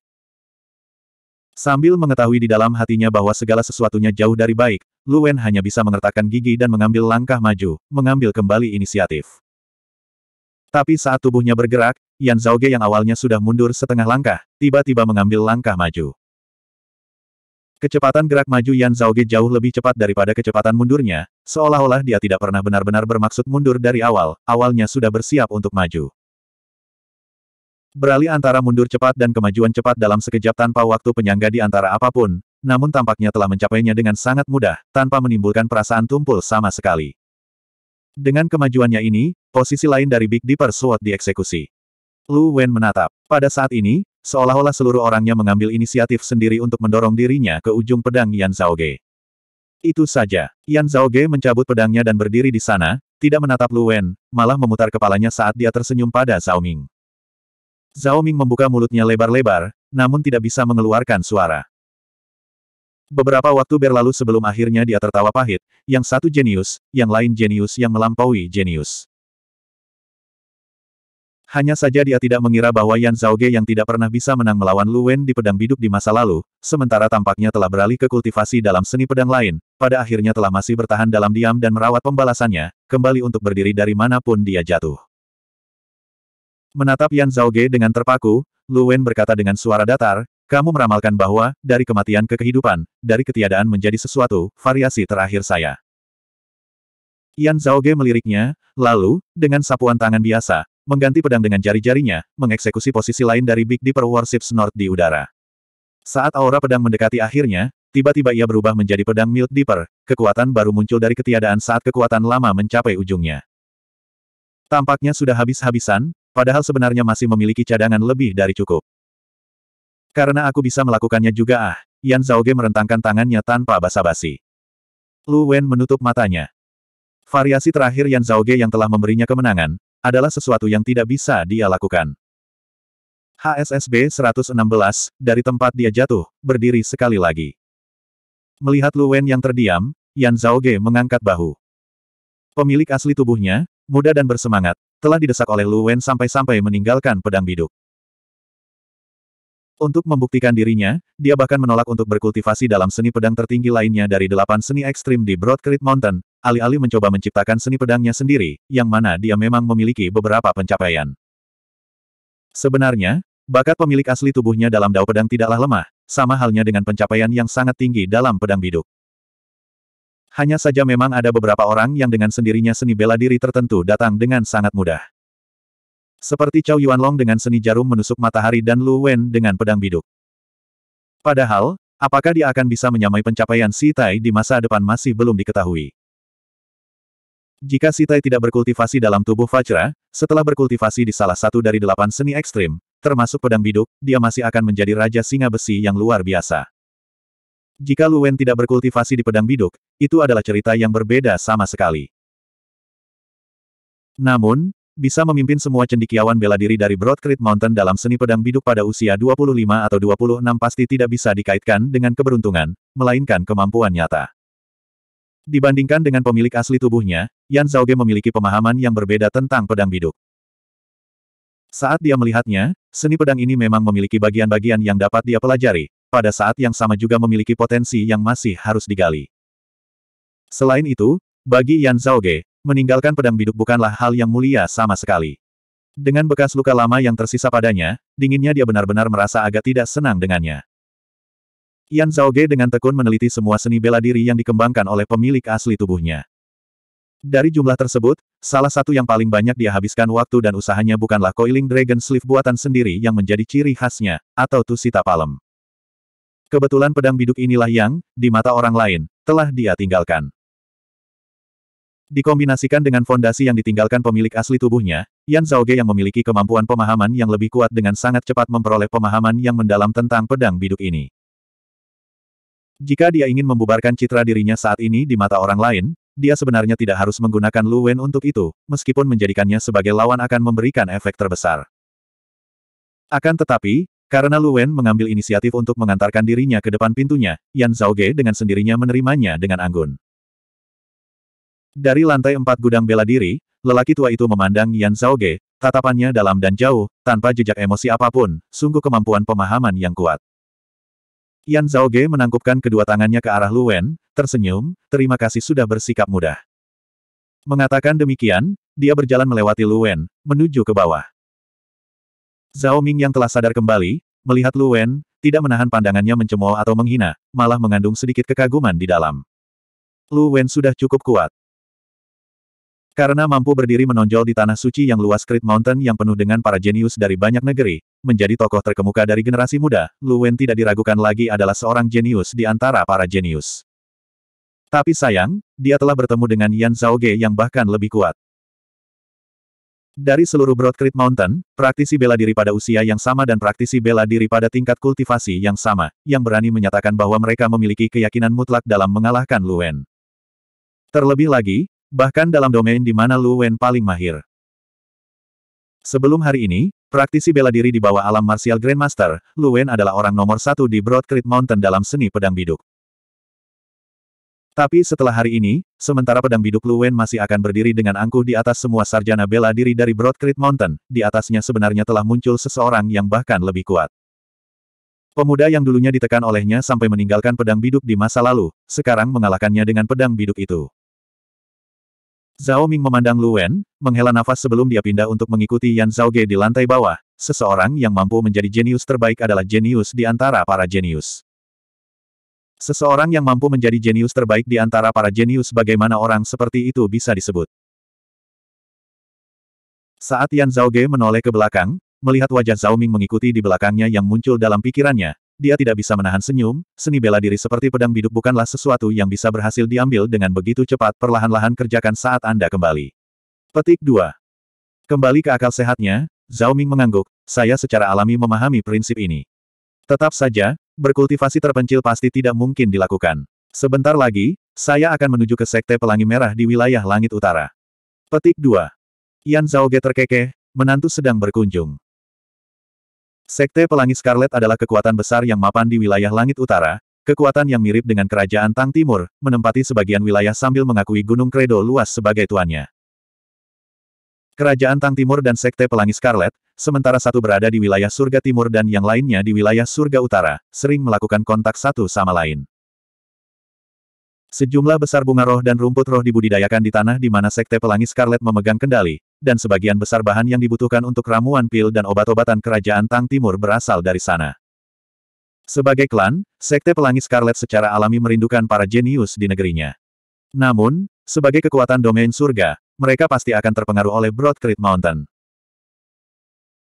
Sambil mengetahui di dalam hatinya bahwa segala sesuatunya jauh dari baik, Luen hanya bisa mengertakkan gigi dan mengambil langkah maju, mengambil kembali inisiatif. Tapi saat tubuhnya bergerak, Yan Ge yang awalnya sudah mundur setengah langkah, tiba-tiba mengambil langkah maju. Kecepatan gerak maju Yan Zhaoge jauh lebih cepat daripada kecepatan mundurnya, seolah-olah dia tidak pernah benar-benar bermaksud mundur dari awal, awalnya sudah bersiap untuk maju. Beralih antara mundur cepat dan kemajuan cepat dalam sekejap tanpa waktu penyangga di antara apapun, namun tampaknya telah mencapainya dengan sangat mudah, tanpa menimbulkan perasaan tumpul sama sekali. Dengan kemajuannya ini, posisi lain dari Big Dipper Sword dieksekusi. Lu Wen menatap. Pada saat ini, Seolah-olah seluruh orangnya mengambil inisiatif sendiri untuk mendorong dirinya ke ujung pedang Yan Zhao Ge. Itu saja. Yan Zhao Ge mencabut pedangnya dan berdiri di sana, tidak menatap Lu Wen, malah memutar kepalanya saat dia tersenyum pada Zhao Ming. Zhao Ming membuka mulutnya lebar-lebar, namun tidak bisa mengeluarkan suara. Beberapa waktu berlalu sebelum akhirnya dia tertawa pahit, yang satu jenius, yang lain jenius yang melampaui jenius. Hanya saja dia tidak mengira bahwa Yan Ge yang tidak pernah bisa menang melawan Lu Wen di pedang biduk di masa lalu, sementara tampaknya telah beralih ke kultivasi dalam seni pedang lain, pada akhirnya telah masih bertahan dalam diam dan merawat pembalasannya, kembali untuk berdiri dari manapun dia jatuh. Menatap Yan Ge dengan terpaku, Lu Wen berkata dengan suara datar, kamu meramalkan bahwa, dari kematian ke kehidupan, dari ketiadaan menjadi sesuatu, variasi terakhir saya. Yan Ge meliriknya, lalu, dengan sapuan tangan biasa, mengganti pedang dengan jari-jarinya, mengeksekusi posisi lain dari Big Dipper Worship North di udara. Saat aura pedang mendekati akhirnya, tiba-tiba ia berubah menjadi pedang Milk Dipper, kekuatan baru muncul dari ketiadaan saat kekuatan lama mencapai ujungnya. Tampaknya sudah habis-habisan, padahal sebenarnya masih memiliki cadangan lebih dari cukup. Karena aku bisa melakukannya juga ah, Yan Zhaoge merentangkan tangannya tanpa basa-basi. Lu Wen menutup matanya. Variasi terakhir Yan Zhaoge yang telah memberinya kemenangan, adalah sesuatu yang tidak bisa dia lakukan. HSSB 116, dari tempat dia jatuh, berdiri sekali lagi. Melihat Lu Wen yang terdiam, Yan Ge mengangkat bahu. Pemilik asli tubuhnya, muda dan bersemangat, telah didesak oleh Lu Wen sampai-sampai meninggalkan pedang biduk. Untuk membuktikan dirinya, dia bahkan menolak untuk berkultivasi dalam seni pedang tertinggi lainnya dari delapan seni ekstrim di Broad Mountain, alih-alih mencoba menciptakan seni pedangnya sendiri, yang mana dia memang memiliki beberapa pencapaian. Sebenarnya, bakat pemilik asli tubuhnya dalam dao pedang tidaklah lemah, sama halnya dengan pencapaian yang sangat tinggi dalam pedang biduk. Hanya saja memang ada beberapa orang yang dengan sendirinya seni bela diri tertentu datang dengan sangat mudah. Seperti Cao Yuanlong dengan seni jarum menusuk matahari dan Lu Wen dengan pedang biduk. Padahal, apakah dia akan bisa menyamai pencapaian Si Tai di masa depan masih belum diketahui. Jika Si Tai tidak berkultivasi dalam tubuh Fajra, setelah berkultivasi di salah satu dari delapan seni ekstrim, termasuk pedang biduk, dia masih akan menjadi Raja Singa Besi yang luar biasa. Jika Lu Wen tidak berkultivasi di pedang biduk, itu adalah cerita yang berbeda sama sekali. Namun, bisa memimpin semua cendikiawan bela diri dari Broadcrete Mountain dalam seni pedang biduk pada usia 25 atau 26 pasti tidak bisa dikaitkan dengan keberuntungan, melainkan kemampuan nyata. Dibandingkan dengan pemilik asli tubuhnya, Yan Zhaoge memiliki pemahaman yang berbeda tentang pedang biduk. Saat dia melihatnya, seni pedang ini memang memiliki bagian-bagian yang dapat dia pelajari, pada saat yang sama juga memiliki potensi yang masih harus digali. Selain itu, bagi Yan Zhaoge, meninggalkan pedang biduk bukanlah hal yang mulia sama sekali. Dengan bekas luka lama yang tersisa padanya, dinginnya dia benar-benar merasa agak tidak senang dengannya. Yan Zhao Ge dengan tekun meneliti semua seni bela diri yang dikembangkan oleh pemilik asli tubuhnya. Dari jumlah tersebut, salah satu yang paling banyak dia habiskan waktu dan usahanya bukanlah coiling dragon sleeve buatan sendiri yang menjadi ciri khasnya, atau tusita palem. Kebetulan pedang biduk inilah yang, di mata orang lain, telah dia tinggalkan. Dikombinasikan dengan fondasi yang ditinggalkan pemilik asli tubuhnya, Yan Zhao Ge yang memiliki kemampuan pemahaman yang lebih kuat dengan sangat cepat memperoleh pemahaman yang mendalam tentang pedang biduk ini. Jika dia ingin membubarkan citra dirinya saat ini di mata orang lain, dia sebenarnya tidak harus menggunakan Lu Wen untuk itu, meskipun menjadikannya sebagai lawan akan memberikan efek terbesar. Akan tetapi, karena Lu Wen mengambil inisiatif untuk mengantarkan dirinya ke depan pintunya, Yan Zhao Ge dengan sendirinya menerimanya dengan anggun. Dari lantai empat gudang bela diri, lelaki tua itu memandang Yan Zhao Ge, tatapannya dalam dan jauh, tanpa jejak emosi apapun, sungguh kemampuan pemahaman yang kuat. Yan Zhao Ge menangkupkan kedua tangannya ke arah Lu Wen, tersenyum, terima kasih sudah bersikap mudah. Mengatakan demikian, dia berjalan melewati Lu Wen, menuju ke bawah. Zhao Ming yang telah sadar kembali, melihat Lu Wen, tidak menahan pandangannya mencemooh atau menghina, malah mengandung sedikit kekaguman di dalam. Lu Wen sudah cukup kuat. Karena mampu berdiri menonjol di tanah suci yang luas Creed Mountain yang penuh dengan para jenius dari banyak negeri, menjadi tokoh terkemuka dari generasi muda, Lu Wen tidak diragukan lagi adalah seorang jenius di antara para jenius. Tapi sayang, dia telah bertemu dengan Yan Zhao Ge yang bahkan lebih kuat. Dari seluruh Broad Great Mountain, praktisi bela diri pada usia yang sama dan praktisi bela diri pada tingkat kultivasi yang sama, yang berani menyatakan bahwa mereka memiliki keyakinan mutlak dalam mengalahkan Lu Wen. Terlebih lagi, bahkan dalam domain di mana Lu Wen paling mahir. Sebelum hari ini, praktisi bela diri di bawah alam martial Grandmaster, Lu Wen adalah orang nomor satu di Broad Creek Mountain dalam seni pedang biduk. Tapi setelah hari ini, sementara pedang biduk Lu Wen masih akan berdiri dengan angkuh di atas semua sarjana bela diri dari Broad Creek Mountain, di atasnya sebenarnya telah muncul seseorang yang bahkan lebih kuat. Pemuda yang dulunya ditekan olehnya sampai meninggalkan pedang biduk di masa lalu, sekarang mengalahkannya dengan pedang biduk itu. Zhao Ming memandang Lu Wen, menghela nafas sebelum dia pindah untuk mengikuti Yan Zhao Ge di lantai bawah. Seseorang yang mampu menjadi jenius terbaik adalah jenius di antara para jenius. Seseorang yang mampu menjadi jenius terbaik di antara para jenius bagaimana orang seperti itu bisa disebut. Saat Yan Zhao Ge menoleh ke belakang, melihat wajah Zhao Ming mengikuti di belakangnya yang muncul dalam pikirannya, dia tidak bisa menahan senyum, seni bela diri seperti pedang biduk bukanlah sesuatu yang bisa berhasil diambil dengan begitu cepat perlahan-lahan kerjakan saat Anda kembali. Petik 2. Kembali ke akal sehatnya, Zhao Ming mengangguk, saya secara alami memahami prinsip ini. Tetap saja, berkultivasi terpencil pasti tidak mungkin dilakukan. Sebentar lagi, saya akan menuju ke Sekte Pelangi Merah di wilayah Langit Utara. Petik 2. Yan Ge terkekeh, menantu sedang berkunjung. Sekte Pelangi Scarlet adalah kekuatan besar yang mapan di wilayah langit utara, kekuatan yang mirip dengan kerajaan Tang Timur, menempati sebagian wilayah sambil mengakui Gunung Kredo luas sebagai tuannya. Kerajaan Tang Timur dan Sekte Pelangi Scarlet, sementara satu berada di wilayah surga timur dan yang lainnya di wilayah surga utara, sering melakukan kontak satu sama lain. Sejumlah besar bunga roh dan rumput roh dibudidayakan di tanah di mana Sekte Pelangi Scarlet memegang kendali, dan sebagian besar bahan yang dibutuhkan untuk ramuan pil dan obat-obatan kerajaan Tang Timur berasal dari sana. Sebagai klan, Sekte Pelangi Scarlet secara alami merindukan para jenius di negerinya. Namun, sebagai kekuatan domain surga, mereka pasti akan terpengaruh oleh Broad Mountain.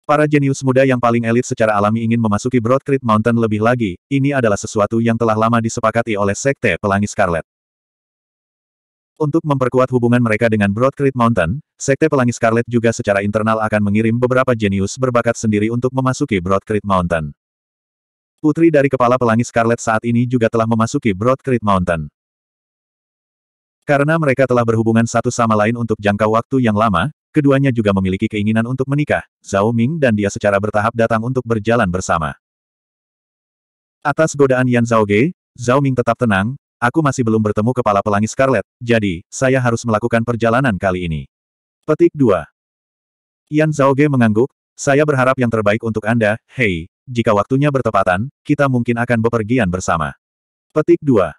Para jenius muda yang paling elit secara alami ingin memasuki Broad Mountain lebih lagi, ini adalah sesuatu yang telah lama disepakati oleh Sekte Pelangi Scarlet. Untuk memperkuat hubungan mereka dengan Broad Mountain, Sekte Pelangi Scarlet juga secara internal akan mengirim beberapa jenius berbakat sendiri untuk memasuki Broadcreek Mountain. Putri dari Kepala Pelangi Scarlet saat ini juga telah memasuki Broadcreek Mountain. Karena mereka telah berhubungan satu sama lain untuk jangka waktu yang lama, keduanya juga memiliki keinginan untuk menikah, Zhao Ming dan dia secara bertahap datang untuk berjalan bersama. Atas godaan Yan Zhao Zhaoge, Zhao Ming tetap tenang, aku masih belum bertemu kepala pelangi Scarlet, jadi, saya harus melakukan perjalanan kali ini. Petik 2. Yan Zhaoge mengangguk, saya berharap yang terbaik untuk Anda, hei, jika waktunya bertepatan, kita mungkin akan bepergian bersama. Petik 2.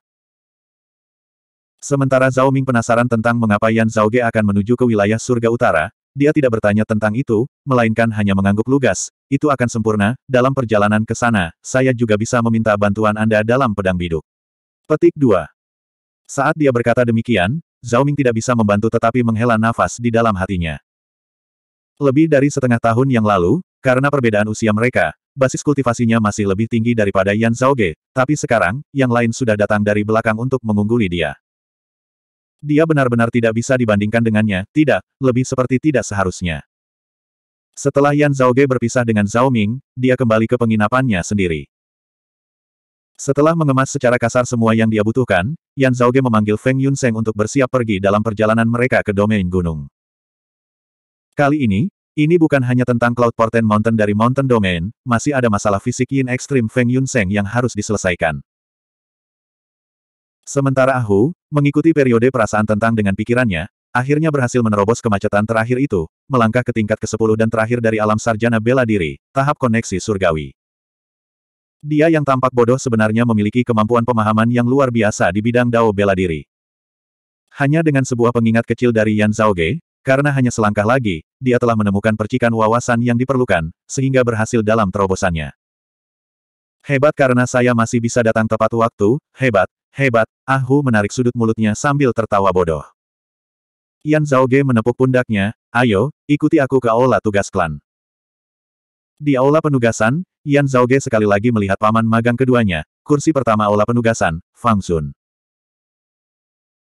Sementara Zhao Ming penasaran tentang mengapa Yan Zhaoge akan menuju ke wilayah surga utara, dia tidak bertanya tentang itu, melainkan hanya mengangguk lugas, itu akan sempurna, dalam perjalanan ke sana, saya juga bisa meminta bantuan Anda dalam pedang biduk. Petik 2. Saat dia berkata demikian, Zhao Ming tidak bisa membantu tetapi menghela nafas di dalam hatinya. Lebih dari setengah tahun yang lalu, karena perbedaan usia mereka, basis kultivasinya masih lebih tinggi daripada Yan Zhaoge, tapi sekarang, yang lain sudah datang dari belakang untuk mengungguli dia. Dia benar-benar tidak bisa dibandingkan dengannya, tidak, lebih seperti tidak seharusnya. Setelah Yan Zhaoge berpisah dengan Zhao Ming, dia kembali ke penginapannya sendiri. Setelah mengemas secara kasar semua yang dia butuhkan, Yan Zhaoge memanggil Feng Yunseng untuk bersiap pergi dalam perjalanan mereka ke domain gunung. Kali ini, ini bukan hanya tentang Cloud Portent Mountain dari Mountain Domain, masih ada masalah fisik Yin Extreme Feng Yunseng yang harus diselesaikan. Sementara Ahu, mengikuti periode perasaan tentang dengan pikirannya, akhirnya berhasil menerobos kemacetan terakhir itu, melangkah ke tingkat ke-10 dan terakhir dari alam sarjana bela diri, tahap koneksi surgawi. Dia yang tampak bodoh sebenarnya memiliki kemampuan pemahaman yang luar biasa di bidang dao bela diri. Hanya dengan sebuah pengingat kecil dari Yan Zhao Ge, karena hanya selangkah lagi, dia telah menemukan percikan wawasan yang diperlukan, sehingga berhasil dalam terobosannya. Hebat karena saya masih bisa datang tepat waktu, hebat, hebat, Ahu menarik sudut mulutnya sambil tertawa bodoh. Yan Zhao Ge menepuk pundaknya, ayo, ikuti aku ke aula tugas klan. Di aula penugasan, Yan Zhaoge sekali lagi melihat paman magang keduanya, kursi pertama olah penugasan, Fang Zun.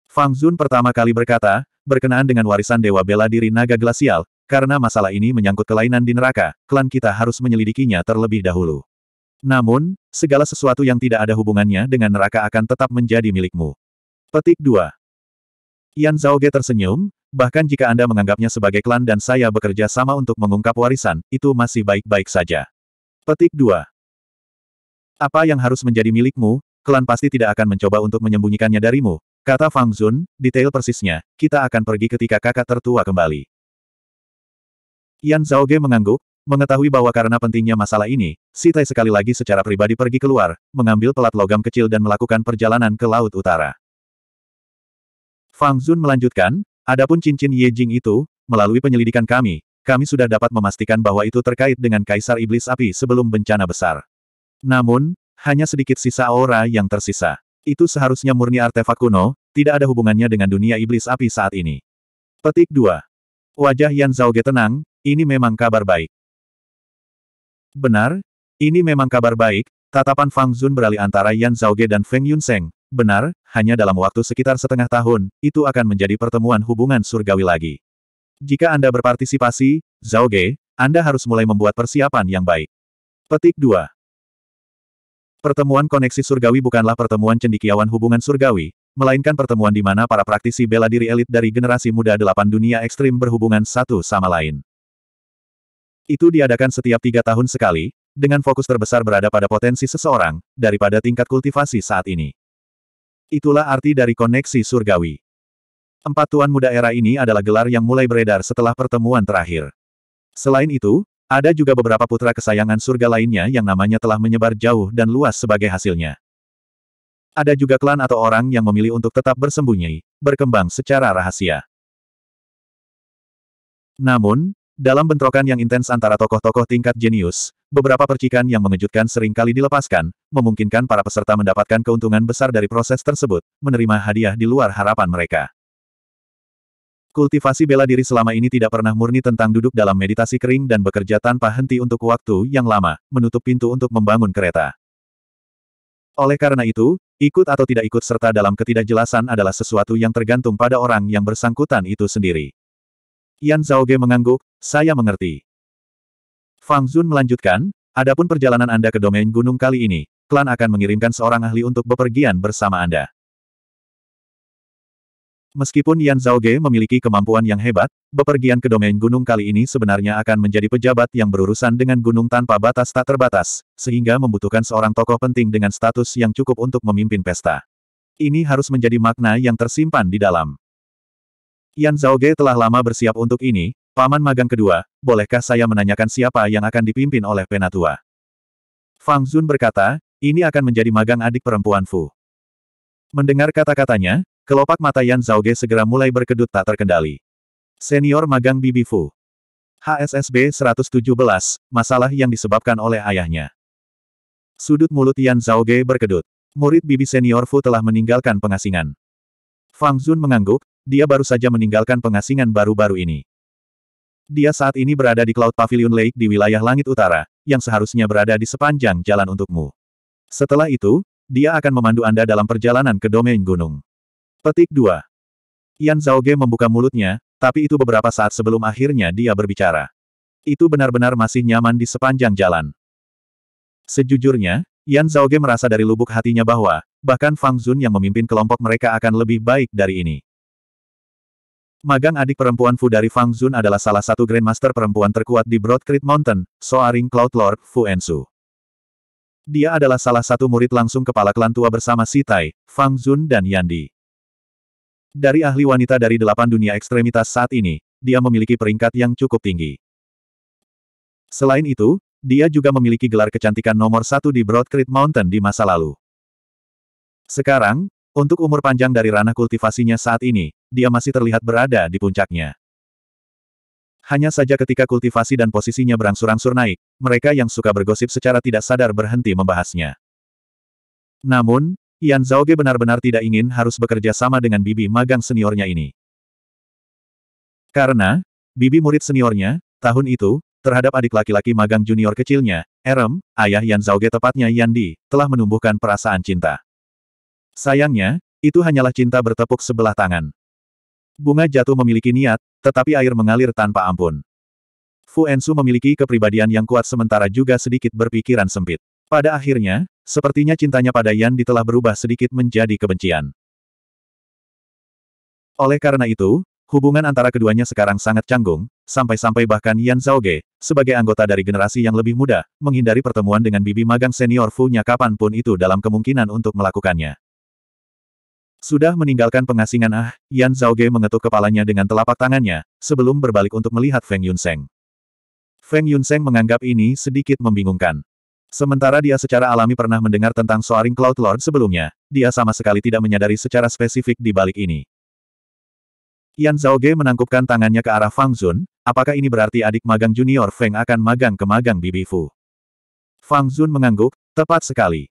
Fang Zun pertama kali berkata, berkenaan dengan warisan Dewa Bela Diri Naga Glasial, karena masalah ini menyangkut kelainan di neraka, klan kita harus menyelidikinya terlebih dahulu. Namun, segala sesuatu yang tidak ada hubungannya dengan neraka akan tetap menjadi milikmu. Petik 2. Yan Zhaoge tersenyum, bahkan jika Anda menganggapnya sebagai klan dan saya bekerja sama untuk mengungkap warisan, itu masih baik-baik saja. Petik 2. Apa yang harus menjadi milikmu, klan pasti tidak akan mencoba untuk menyembunyikannya darimu, kata Fang Zun, detail persisnya, kita akan pergi ketika kakak tertua kembali. Yan Zhao Ge mengangguk, Mengetahui bahwa karena pentingnya masalah ini, Si Tai sekali lagi secara pribadi pergi keluar, mengambil pelat logam kecil dan melakukan perjalanan ke Laut Utara. Fang Zun melanjutkan, adapun cincin Ye Jing itu, melalui penyelidikan kami, kami sudah dapat memastikan bahwa itu terkait dengan Kaisar Iblis Api sebelum bencana besar. Namun, hanya sedikit sisa aura yang tersisa. Itu seharusnya murni artefak kuno, tidak ada hubungannya dengan dunia Iblis Api saat ini. Petik 2. Wajah Yan Zhaoge tenang, ini memang kabar baik. Benar, ini memang kabar baik, tatapan Fang Zun beralih antara Yan Zhaoge dan Feng Yunseng, Benar, hanya dalam waktu sekitar setengah tahun, itu akan menjadi pertemuan hubungan surgawi lagi. Jika Anda berpartisipasi, Zhao Ge, Anda harus mulai membuat persiapan yang baik. Petik 2. Pertemuan koneksi surgawi bukanlah pertemuan cendikiawan hubungan surgawi, melainkan pertemuan di mana para praktisi bela diri elit dari generasi muda delapan dunia ekstrim berhubungan satu sama lain. Itu diadakan setiap tiga tahun sekali, dengan fokus terbesar berada pada potensi seseorang, daripada tingkat kultivasi saat ini. Itulah arti dari koneksi surgawi. Empat tuan muda era ini adalah gelar yang mulai beredar setelah pertemuan terakhir. Selain itu, ada juga beberapa putra kesayangan surga lainnya yang namanya telah menyebar jauh dan luas sebagai hasilnya. Ada juga klan atau orang yang memilih untuk tetap bersembunyi, berkembang secara rahasia. Namun, dalam bentrokan yang intens antara tokoh-tokoh tingkat jenius, beberapa percikan yang mengejutkan seringkali dilepaskan, memungkinkan para peserta mendapatkan keuntungan besar dari proses tersebut, menerima hadiah di luar harapan mereka. Kultivasi bela diri selama ini tidak pernah murni tentang duduk dalam meditasi kering dan bekerja tanpa henti untuk waktu yang lama, menutup pintu untuk membangun kereta. Oleh karena itu, ikut atau tidak ikut serta dalam ketidakjelasan adalah sesuatu yang tergantung pada orang yang bersangkutan itu sendiri. Yan Zhaoge mengangguk, saya mengerti. Fang Zun melanjutkan, adapun perjalanan Anda ke domain gunung kali ini, klan akan mengirimkan seorang ahli untuk bepergian bersama Anda. Meskipun Yan Ge memiliki kemampuan yang hebat, bepergian ke domain gunung kali ini sebenarnya akan menjadi pejabat yang berurusan dengan gunung tanpa batas tak terbatas, sehingga membutuhkan seorang tokoh penting dengan status yang cukup untuk memimpin pesta. Ini harus menjadi makna yang tersimpan di dalam. Yan Ge telah lama bersiap untuk ini, Paman Magang kedua, bolehkah saya menanyakan siapa yang akan dipimpin oleh Penatua? Fang Zun berkata, ini akan menjadi magang adik perempuan Fu. Mendengar kata-katanya, Kelopak mata Yan Zhaoge segera mulai berkedut tak terkendali. Senior magang Bibi Fu. HSSB 117, masalah yang disebabkan oleh ayahnya. Sudut mulut Yan Zhaoge berkedut. Murid Bibi Senior Fu telah meninggalkan pengasingan. Fang Zun mengangguk, dia baru saja meninggalkan pengasingan baru-baru ini. Dia saat ini berada di Cloud Pavilion Lake di wilayah langit utara, yang seharusnya berada di sepanjang jalan untukmu. Setelah itu, dia akan memandu Anda dalam perjalanan ke domain gunung. Petik 2. Yan Ge membuka mulutnya, tapi itu beberapa saat sebelum akhirnya dia berbicara. Itu benar-benar masih nyaman di sepanjang jalan. Sejujurnya, Yan Ge merasa dari lubuk hatinya bahwa, bahkan Fang Zun yang memimpin kelompok mereka akan lebih baik dari ini. Magang adik perempuan Fu dari Fang Zun adalah salah satu Grandmaster perempuan terkuat di Broad Creek Mountain, Soaring Cloud Lord Fu Ensu. Dia adalah salah satu murid langsung kepala klan tua bersama Sitai, Fang Zun dan Yandi. Dari ahli wanita dari delapan dunia ekstremitas saat ini, dia memiliki peringkat yang cukup tinggi. Selain itu, dia juga memiliki gelar kecantikan nomor satu di Broad Mountain di masa lalu. Sekarang, untuk umur panjang dari ranah kultivasinya saat ini, dia masih terlihat berada di puncaknya. Hanya saja ketika kultivasi dan posisinya berangsur-angsur naik, mereka yang suka bergosip secara tidak sadar berhenti membahasnya. Namun, Yan Zhaoge benar-benar tidak ingin harus bekerja sama dengan bibi magang seniornya ini. Karena, bibi murid seniornya, tahun itu, terhadap adik laki-laki magang junior kecilnya, Erem, ayah Yan Zhaoge tepatnya Yan Di, telah menumbuhkan perasaan cinta. Sayangnya, itu hanyalah cinta bertepuk sebelah tangan. Bunga jatuh memiliki niat, tetapi air mengalir tanpa ampun. Fu Ensu memiliki kepribadian yang kuat sementara juga sedikit berpikiran sempit. Pada akhirnya, Sepertinya cintanya pada Yan telah berubah sedikit menjadi kebencian. Oleh karena itu, hubungan antara keduanya sekarang sangat canggung, sampai-sampai bahkan Yan Ge, sebagai anggota dari generasi yang lebih muda, menghindari pertemuan dengan bibi magang senior Fu-nya kapanpun itu dalam kemungkinan untuk melakukannya. Sudah meninggalkan pengasingan ah, Yan Ge mengetuk kepalanya dengan telapak tangannya, sebelum berbalik untuk melihat Feng Yunseng. Feng Yunseng menganggap ini sedikit membingungkan. Sementara dia secara alami pernah mendengar tentang Soaring Cloud Lord sebelumnya, dia sama sekali tidak menyadari secara spesifik di balik ini. Yan Ge menangkupkan tangannya ke arah Fang Zun, apakah ini berarti adik magang junior Feng akan magang ke magang Bibi Fu? Fang Zun mengangguk, tepat sekali.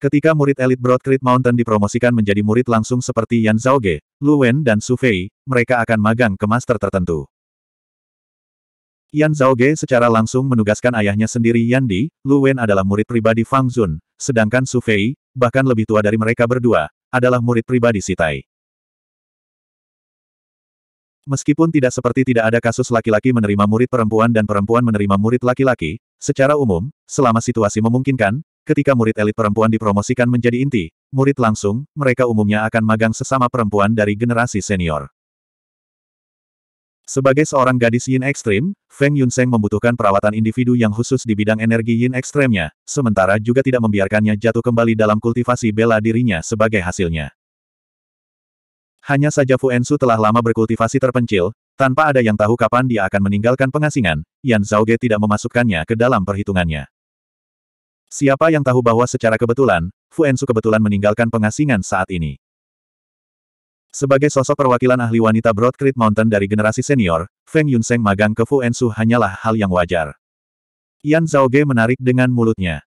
Ketika murid elit Broad Mountain dipromosikan menjadi murid langsung seperti Yan Ge, Lu Wen dan Su Fei, mereka akan magang ke master tertentu. Yan Zhao Ge secara langsung menugaskan ayahnya sendiri Yan Di, Lu Wen adalah murid pribadi Fang Zun, sedangkan Su Fei, bahkan lebih tua dari mereka berdua, adalah murid pribadi Sitai. Meskipun tidak seperti tidak ada kasus laki-laki menerima murid perempuan dan perempuan menerima murid laki-laki, secara umum, selama situasi memungkinkan, ketika murid elit perempuan dipromosikan menjadi inti, murid langsung, mereka umumnya akan magang sesama perempuan dari generasi senior. Sebagai seorang gadis yin ekstrim, Feng Yunseng membutuhkan perawatan individu yang khusus di bidang energi yin ekstremnya, sementara juga tidak membiarkannya jatuh kembali dalam kultivasi bela dirinya sebagai hasilnya. Hanya saja Fu Ensu telah lama berkultivasi terpencil, tanpa ada yang tahu kapan dia akan meninggalkan pengasingan, Yan Zhao Ge tidak memasukkannya ke dalam perhitungannya. Siapa yang tahu bahwa secara kebetulan, Fu Ensu kebetulan meninggalkan pengasingan saat ini. Sebagai sosok perwakilan ahli wanita Broad Mountain dari generasi senior, Feng Yunseng magang ke Fu Ensu hanyalah hal yang wajar. Yan Zhaoge menarik dengan mulutnya.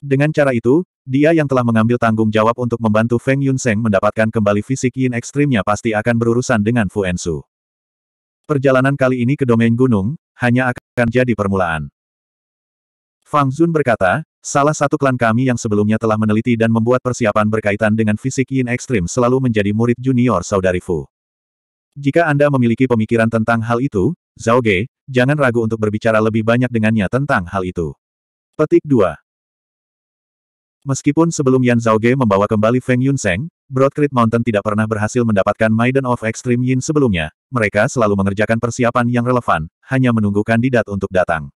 Dengan cara itu, dia yang telah mengambil tanggung jawab untuk membantu Feng Yunseng mendapatkan kembali fisik yin ekstrimnya pasti akan berurusan dengan Fu Ensu. Perjalanan kali ini ke domain gunung, hanya akan jadi permulaan. Fang Zun berkata, Salah satu klan kami yang sebelumnya telah meneliti dan membuat persiapan berkaitan dengan fisik yin ekstrim selalu menjadi murid junior saudari Fu. Jika Anda memiliki pemikiran tentang hal itu, Zhao Ge, jangan ragu untuk berbicara lebih banyak dengannya tentang hal itu. Petik 2. Meskipun sebelum Yan Zhao Ge membawa kembali Feng Yun Seng, Mountain tidak pernah berhasil mendapatkan Maiden of Extreme Yin sebelumnya, mereka selalu mengerjakan persiapan yang relevan, hanya menunggu kandidat untuk datang.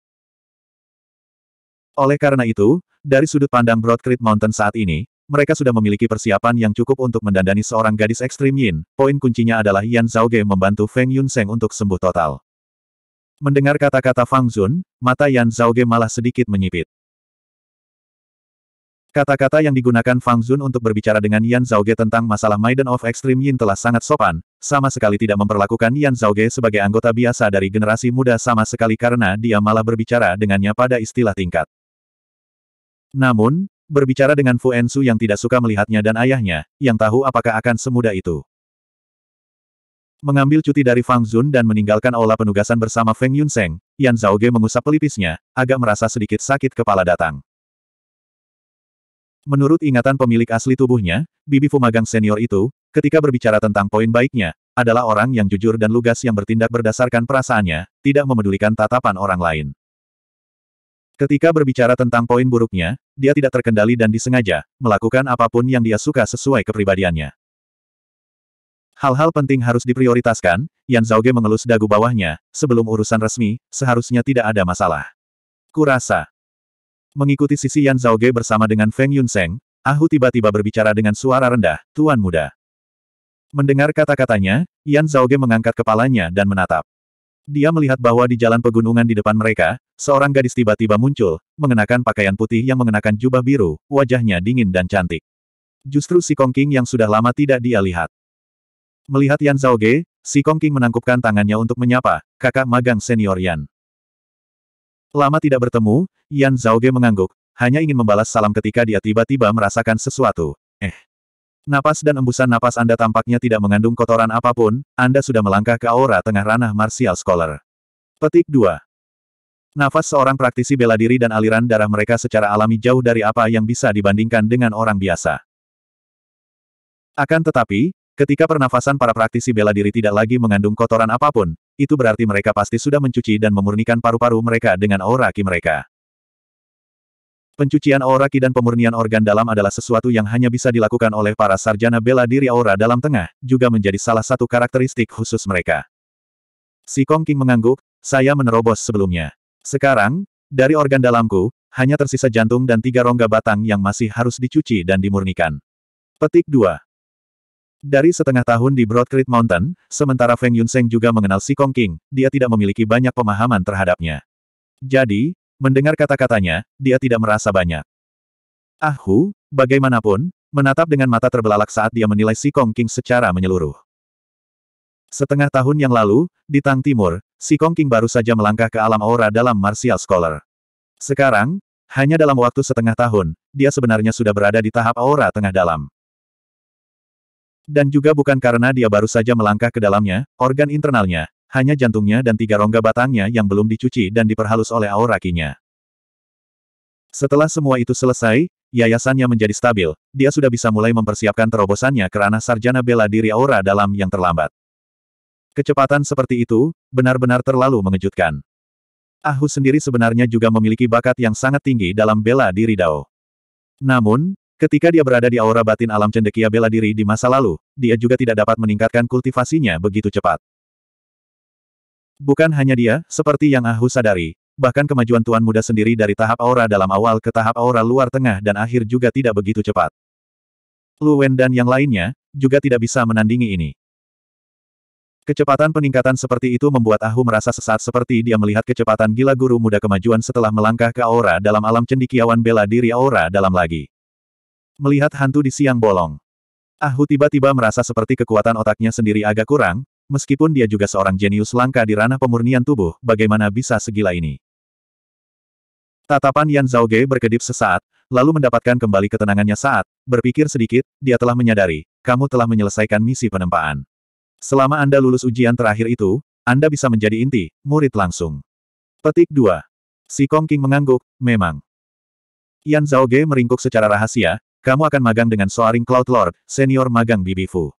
Oleh karena itu, dari sudut pandang Broadcreek Mountain saat ini, mereka sudah memiliki persiapan yang cukup untuk mendandani seorang gadis ekstrim Yin. Poin kuncinya adalah Yan Zhaoge membantu Feng Yunseng untuk sembuh total. Mendengar kata-kata Fang Zun, mata Yan Zhaoge malah sedikit menyipit. Kata-kata yang digunakan Fang Zun untuk berbicara dengan Yan Zhaoge tentang masalah Maiden of Extreme Yin telah sangat sopan, sama sekali tidak memperlakukan Yan Zhaoge sebagai anggota biasa dari generasi muda sama sekali karena dia malah berbicara dengannya pada istilah tingkat. Namun, berbicara dengan Fu Ensu yang tidak suka melihatnya dan ayahnya, yang tahu apakah akan semudah itu. Mengambil cuti dari Fang Zun dan meninggalkan aula penugasan bersama Feng Yunseng, Yan Zhaoge mengusap pelipisnya, agak merasa sedikit sakit kepala datang. Menurut ingatan pemilik asli tubuhnya, Bibi Fu Magang senior itu, ketika berbicara tentang poin baiknya, adalah orang yang jujur dan lugas yang bertindak berdasarkan perasaannya, tidak memedulikan tatapan orang lain. Ketika berbicara tentang poin buruknya, dia tidak terkendali dan disengaja, melakukan apapun yang dia suka sesuai kepribadiannya. Hal-hal penting harus diprioritaskan, Yan Zhaoge mengelus dagu bawahnya, sebelum urusan resmi, seharusnya tidak ada masalah. Kurasa. Mengikuti sisi Yan Zhaoge bersama dengan Feng Yun Yunseng, Ahu tiba-tiba berbicara dengan suara rendah, Tuan Muda. Mendengar kata-katanya, Yan Zhaoge mengangkat kepalanya dan menatap. Dia melihat bahwa di jalan pegunungan di depan mereka, seorang gadis tiba-tiba muncul, mengenakan pakaian putih yang mengenakan jubah biru, wajahnya dingin dan cantik. Justru si Kong King yang sudah lama tidak dia lihat. Melihat Yan Ge, si Kong King menangkupkan tangannya untuk menyapa, kakak magang senior Yan. Lama tidak bertemu, Yan Ge mengangguk, hanya ingin membalas salam ketika dia tiba-tiba merasakan sesuatu. Eh, Napas dan embusan napas Anda tampaknya tidak mengandung kotoran apapun, Anda sudah melangkah ke aura tengah ranah martial scholar. Petik 2. Nafas seorang praktisi bela diri dan aliran darah mereka secara alami jauh dari apa yang bisa dibandingkan dengan orang biasa. Akan tetapi, ketika pernafasan para praktisi bela diri tidak lagi mengandung kotoran apapun, itu berarti mereka pasti sudah mencuci dan memurnikan paru-paru mereka dengan aura ki mereka. Pencucian aura ki dan pemurnian organ dalam adalah sesuatu yang hanya bisa dilakukan oleh para sarjana bela diri aura dalam tengah, juga menjadi salah satu karakteristik khusus mereka. Si Kong King mengangguk, saya menerobos sebelumnya. Sekarang, dari organ dalamku, hanya tersisa jantung dan tiga rongga batang yang masih harus dicuci dan dimurnikan. Petik 2. Dari setengah tahun di Broad Mountain, sementara Feng Yunseng juga mengenal si Kong King, dia tidak memiliki banyak pemahaman terhadapnya. Jadi, Mendengar kata-katanya, dia tidak merasa banyak. Ahu, bagaimanapun, menatap dengan mata terbelalak saat dia menilai si Kong King secara menyeluruh. Setengah tahun yang lalu, di Tang Timur, si Kong King baru saja melangkah ke alam aura dalam Martial Scholar. Sekarang, hanya dalam waktu setengah tahun, dia sebenarnya sudah berada di tahap aura tengah dalam. Dan juga bukan karena dia baru saja melangkah ke dalamnya, organ internalnya, hanya jantungnya dan tiga rongga batangnya yang belum dicuci dan diperhalus oleh aura kinya. Setelah semua itu selesai, yayasannya menjadi stabil, dia sudah bisa mulai mempersiapkan terobosannya ke ranah sarjana bela diri aura dalam yang terlambat. Kecepatan seperti itu, benar-benar terlalu mengejutkan. Ahu sendiri sebenarnya juga memiliki bakat yang sangat tinggi dalam bela diri Dao. Namun, ketika dia berada di aura batin alam cendekia bela diri di masa lalu, dia juga tidak dapat meningkatkan kultivasinya begitu cepat. Bukan hanya dia, seperti yang Ahu sadari, bahkan kemajuan Tuan Muda sendiri dari tahap aura dalam awal ke tahap aura luar tengah dan akhir juga tidak begitu cepat. Lu Wen dan yang lainnya, juga tidak bisa menandingi ini. Kecepatan peningkatan seperti itu membuat Ahu merasa sesat seperti dia melihat kecepatan gila guru muda kemajuan setelah melangkah ke aura dalam alam cendikiawan bela diri aura dalam lagi. Melihat hantu di siang bolong. Ahu tiba-tiba merasa seperti kekuatan otaknya sendiri agak kurang, meskipun dia juga seorang jenius langka di ranah pemurnian tubuh, bagaimana bisa segila ini? Tatapan Yan Ge berkedip sesaat, lalu mendapatkan kembali ketenangannya saat, berpikir sedikit, dia telah menyadari, kamu telah menyelesaikan misi penempaan. Selama Anda lulus ujian terakhir itu, Anda bisa menjadi inti, murid langsung. Petik 2. Si Kong King mengangguk, memang. Yan Ge meringkuk secara rahasia, kamu akan magang dengan Soaring Cloud Lord, senior magang Bibi Fu.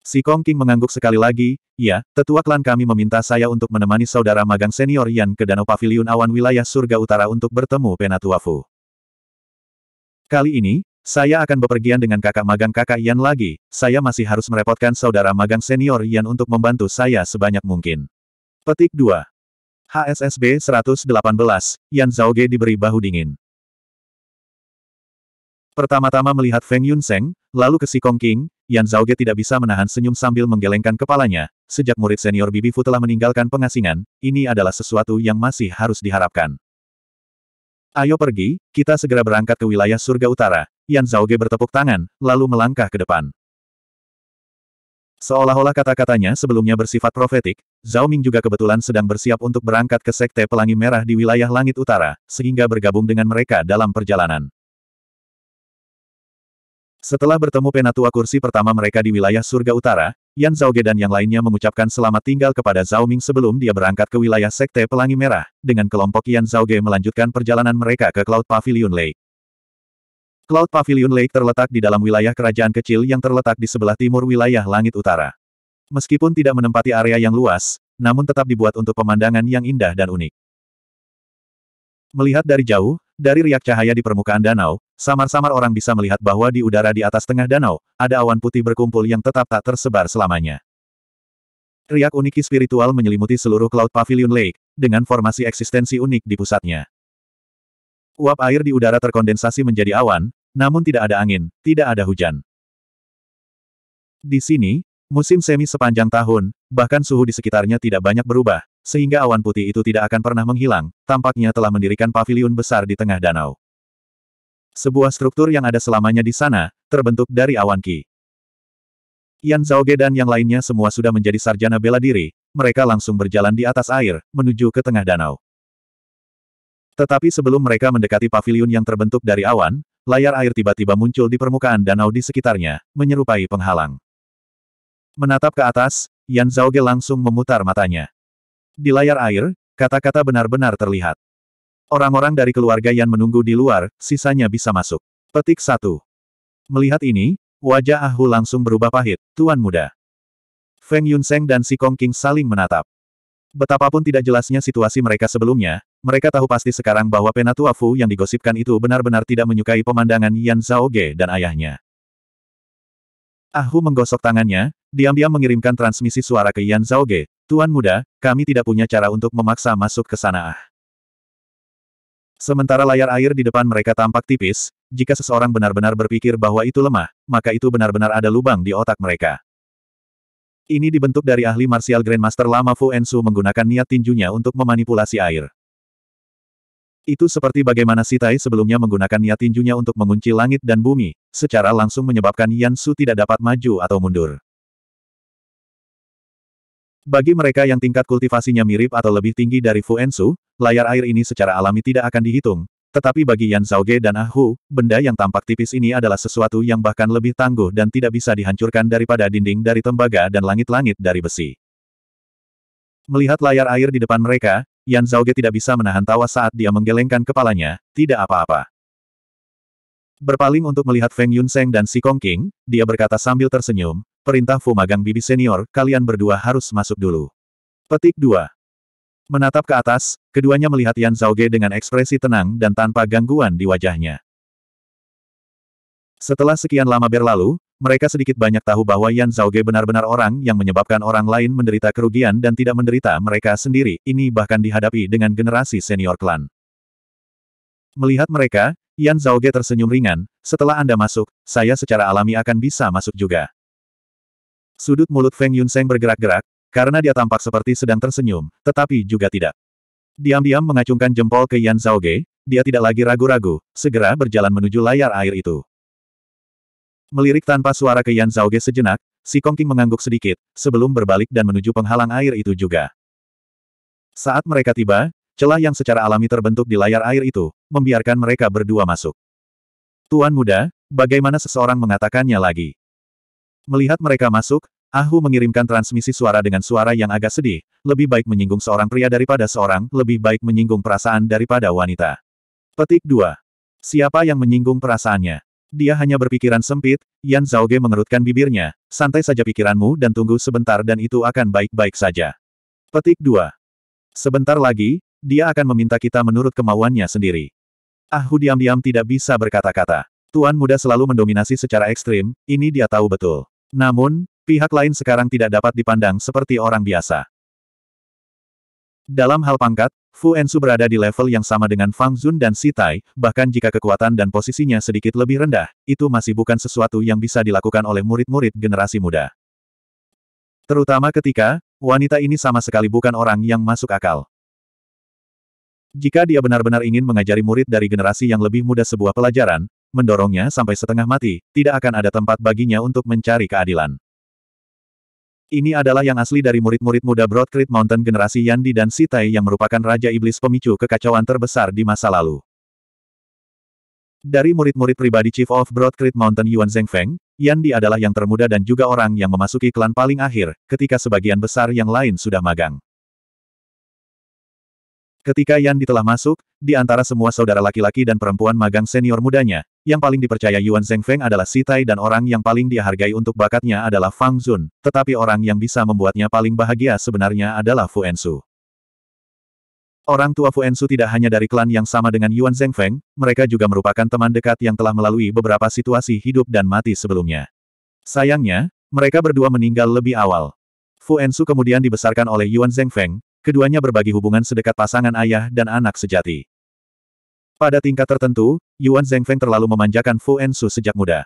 Si Kong King mengangguk sekali lagi, ya, tetua klan kami meminta saya untuk menemani saudara magang senior Yan ke Danau Pavilion Awan Wilayah Surga Utara untuk bertemu Penatua Fu. Kali ini, saya akan bepergian dengan kakak magang kakak Yan lagi, saya masih harus merepotkan saudara magang senior Yan untuk membantu saya sebanyak mungkin. Petik 2. HSSB 118, Yan Zhaoge diberi bahu dingin. Pertama-tama melihat Feng Yun Seng, lalu ke si Kong King, Yan Zhaoge tidak bisa menahan senyum sambil menggelengkan kepalanya, sejak murid senior Bibi Fu telah meninggalkan pengasingan, ini adalah sesuatu yang masih harus diharapkan. Ayo pergi, kita segera berangkat ke wilayah surga utara, Yan Zhaoge bertepuk tangan, lalu melangkah ke depan. Seolah-olah kata-katanya sebelumnya bersifat profetik, Zhao Ming juga kebetulan sedang bersiap untuk berangkat ke Sekte Pelangi Merah di wilayah Langit Utara, sehingga bergabung dengan mereka dalam perjalanan. Setelah bertemu penatua kursi pertama mereka di wilayah surga utara, Yan Ge dan yang lainnya mengucapkan selamat tinggal kepada Zhao Ming sebelum dia berangkat ke wilayah Sekte Pelangi Merah, dengan kelompok Yan Zhaoge melanjutkan perjalanan mereka ke Cloud Pavilion Lake. Cloud Pavilion Lake terletak di dalam wilayah kerajaan kecil yang terletak di sebelah timur wilayah langit utara. Meskipun tidak menempati area yang luas, namun tetap dibuat untuk pemandangan yang indah dan unik. Melihat dari jauh, dari riak cahaya di permukaan danau, Samar-samar orang bisa melihat bahwa di udara di atas tengah danau, ada awan putih berkumpul yang tetap tak tersebar selamanya. Riak unik spiritual menyelimuti seluruh Cloud Pavilion Lake, dengan formasi eksistensi unik di pusatnya. Uap air di udara terkondensasi menjadi awan, namun tidak ada angin, tidak ada hujan. Di sini, musim semi sepanjang tahun, bahkan suhu di sekitarnya tidak banyak berubah, sehingga awan putih itu tidak akan pernah menghilang, tampaknya telah mendirikan pavilion besar di tengah danau. Sebuah struktur yang ada selamanya di sana, terbentuk dari awan Ki. Yan Zhaoge dan yang lainnya semua sudah menjadi sarjana bela diri, mereka langsung berjalan di atas air, menuju ke tengah danau. Tetapi sebelum mereka mendekati paviliun yang terbentuk dari awan, layar air tiba-tiba muncul di permukaan danau di sekitarnya, menyerupai penghalang. Menatap ke atas, Yan Zhao Zhaoge langsung memutar matanya. Di layar air, kata-kata benar-benar terlihat. Orang-orang dari keluarga Yan menunggu di luar, sisanya bisa masuk. Petik satu. Melihat ini, wajah Ahu ah langsung berubah pahit, Tuan Muda. Feng Yunseng dan si Kong King saling menatap. Betapapun tidak jelasnya situasi mereka sebelumnya, mereka tahu pasti sekarang bahwa penatua Fu yang digosipkan itu benar-benar tidak menyukai pemandangan Yan Ge dan ayahnya. Ahu ah menggosok tangannya, diam-diam mengirimkan transmisi suara ke Yan Ge. Tuan Muda, kami tidak punya cara untuk memaksa masuk ke sana ah. Sementara layar air di depan mereka tampak tipis, jika seseorang benar-benar berpikir bahwa itu lemah, maka itu benar-benar ada lubang di otak mereka. Ini dibentuk dari ahli martial Grandmaster lama Fu Ensu menggunakan niat tinjunya untuk memanipulasi air. Itu seperti bagaimana Sitai sebelumnya menggunakan niat tinjunya untuk mengunci langit dan bumi, secara langsung menyebabkan Yan Su tidak dapat maju atau mundur. Bagi mereka yang tingkat kultivasinya mirip atau lebih tinggi dari Fuensu, layar air ini secara alami tidak akan dihitung. Tetapi bagi Yan Zhao Ge dan Ah Hu, benda yang tampak tipis ini adalah sesuatu yang bahkan lebih tangguh dan tidak bisa dihancurkan daripada dinding dari tembaga dan langit-langit dari besi. Melihat layar air di depan mereka, Yan Zhao Ge tidak bisa menahan tawa saat dia menggelengkan kepalanya, tidak apa-apa. Berpaling untuk melihat Feng Yun Yunseng dan Si Kong King, dia berkata sambil tersenyum, Perintah Fu Magang Bibi Senior, kalian berdua harus masuk dulu. Petik 2. Menatap ke atas, keduanya melihat Yan Ge dengan ekspresi tenang dan tanpa gangguan di wajahnya. Setelah sekian lama berlalu, mereka sedikit banyak tahu bahwa Yan Ge benar-benar orang yang menyebabkan orang lain menderita kerugian dan tidak menderita mereka sendiri, ini bahkan dihadapi dengan generasi senior klan. Melihat mereka, Yan Ge tersenyum ringan, setelah Anda masuk, saya secara alami akan bisa masuk juga. Sudut mulut Feng Yunseng bergerak-gerak, karena dia tampak seperti sedang tersenyum, tetapi juga tidak. Diam-diam mengacungkan jempol ke Yan Ge, dia tidak lagi ragu-ragu, segera berjalan menuju layar air itu. Melirik tanpa suara ke Yan Ge sejenak, si Kong King mengangguk sedikit, sebelum berbalik dan menuju penghalang air itu juga. Saat mereka tiba, celah yang secara alami terbentuk di layar air itu, membiarkan mereka berdua masuk. Tuan muda, bagaimana seseorang mengatakannya lagi? Melihat mereka masuk, Ahu mengirimkan transmisi suara dengan suara yang agak sedih, lebih baik menyinggung seorang pria daripada seorang, lebih baik menyinggung perasaan daripada wanita. Petik 2. Siapa yang menyinggung perasaannya? Dia hanya berpikiran sempit, Yan Zhaoge mengerutkan bibirnya, santai saja pikiranmu dan tunggu sebentar dan itu akan baik-baik saja. Petik 2. Sebentar lagi, dia akan meminta kita menurut kemauannya sendiri. Ahu diam-diam tidak bisa berkata-kata. Tuan muda selalu mendominasi secara ekstrim, ini dia tahu betul. Namun, pihak lain sekarang tidak dapat dipandang seperti orang biasa. Dalam hal pangkat, Fu Ensu berada di level yang sama dengan Fang Zun dan Si Tai, bahkan jika kekuatan dan posisinya sedikit lebih rendah, itu masih bukan sesuatu yang bisa dilakukan oleh murid-murid generasi muda. Terutama ketika, wanita ini sama sekali bukan orang yang masuk akal. Jika dia benar-benar ingin mengajari murid dari generasi yang lebih muda sebuah pelajaran, mendorongnya sampai setengah mati, tidak akan ada tempat baginya untuk mencari keadilan. Ini adalah yang asli dari murid-murid muda Broad Mountain generasi Yandi dan Sitai yang merupakan Raja Iblis pemicu kekacauan terbesar di masa lalu. Dari murid-murid pribadi Chief of Broad Mountain Yuan Zhengfeng, Yandi adalah yang termuda dan juga orang yang memasuki klan paling akhir, ketika sebagian besar yang lain sudah magang. Ketika Yan ditelah masuk, di antara semua saudara laki-laki dan perempuan magang senior mudanya, yang paling dipercaya Yuan Zhengfeng adalah Si Tai dan orang yang paling dia hargai untuk bakatnya adalah Fang Zun, tetapi orang yang bisa membuatnya paling bahagia sebenarnya adalah Fu Ensu. Orang tua Fu Ensu tidak hanya dari klan yang sama dengan Yuan Zhengfeng, mereka juga merupakan teman dekat yang telah melalui beberapa situasi hidup dan mati sebelumnya. Sayangnya, mereka berdua meninggal lebih awal. Fu Ensu kemudian dibesarkan oleh Yuan Zhengfeng, keduanya berbagi hubungan sedekat pasangan ayah dan anak sejati. Pada tingkat tertentu, Yuan Zhengfeng terlalu memanjakan Fu Ensu sejak muda.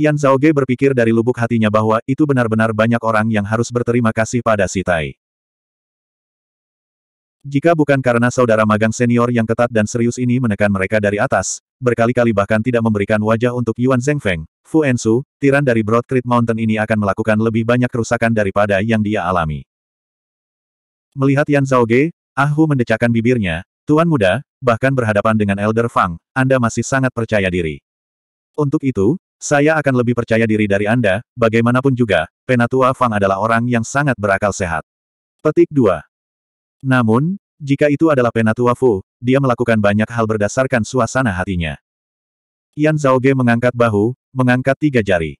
Yan Zhaoge berpikir dari lubuk hatinya bahwa itu benar-benar banyak orang yang harus berterima kasih pada Si Tai. Jika bukan karena saudara magang senior yang ketat dan serius ini menekan mereka dari atas, berkali-kali bahkan tidak memberikan wajah untuk Yuan Zhengfeng, Fu Ensu, tiran dari Broad Creek Mountain ini akan melakukan lebih banyak kerusakan daripada yang dia alami. Melihat Yan Zhaoge, Ahu mendecakkan bibirnya, Tuan muda, bahkan berhadapan dengan Elder Fang, Anda masih sangat percaya diri. Untuk itu, saya akan lebih percaya diri dari Anda, bagaimanapun juga, Penatua Fang adalah orang yang sangat berakal sehat. Petik 2. Namun, jika itu adalah Penatua Fu, dia melakukan banyak hal berdasarkan suasana hatinya. Yan Ge mengangkat bahu, mengangkat tiga jari.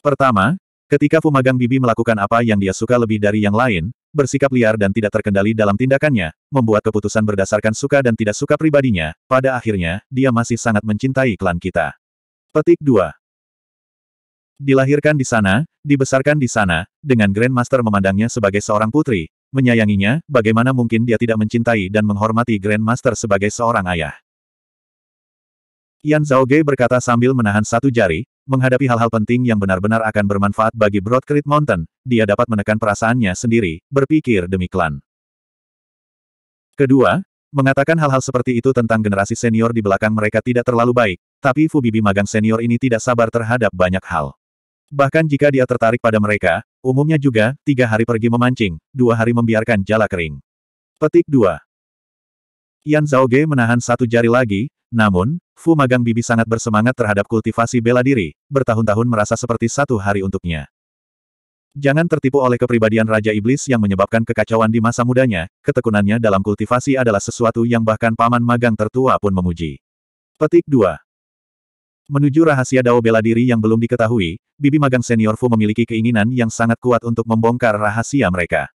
Pertama, Ketika Fumagang Bibi melakukan apa yang dia suka lebih dari yang lain, bersikap liar dan tidak terkendali dalam tindakannya, membuat keputusan berdasarkan suka dan tidak suka pribadinya, pada akhirnya, dia masih sangat mencintai klan kita. Petik 2. Dilahirkan di sana, dibesarkan di sana, dengan Grandmaster memandangnya sebagai seorang putri, menyayanginya, bagaimana mungkin dia tidak mencintai dan menghormati Grandmaster sebagai seorang ayah. Yan Zhaoge berkata sambil menahan satu jari, Menghadapi hal-hal penting yang benar-benar akan bermanfaat bagi Broad Crit Mountain, dia dapat menekan perasaannya sendiri, berpikir demi klan. Kedua, mengatakan hal-hal seperti itu tentang generasi senior di belakang mereka tidak terlalu baik, tapi Fubibi magang senior ini tidak sabar terhadap banyak hal. Bahkan jika dia tertarik pada mereka, umumnya juga, tiga hari pergi memancing, dua hari membiarkan jala kering. Petik 2. Yan Zhao Ge menahan satu jari lagi, namun, Fu Magang Bibi sangat bersemangat terhadap kultivasi bela diri, bertahun-tahun merasa seperti satu hari untuknya. Jangan tertipu oleh kepribadian Raja Iblis yang menyebabkan kekacauan di masa mudanya, ketekunannya dalam kultivasi adalah sesuatu yang bahkan paman magang tertua pun memuji. Petik 2. Menuju rahasia Dao bela diri yang belum diketahui, Bibi Magang Senior Fu memiliki keinginan yang sangat kuat untuk membongkar rahasia mereka.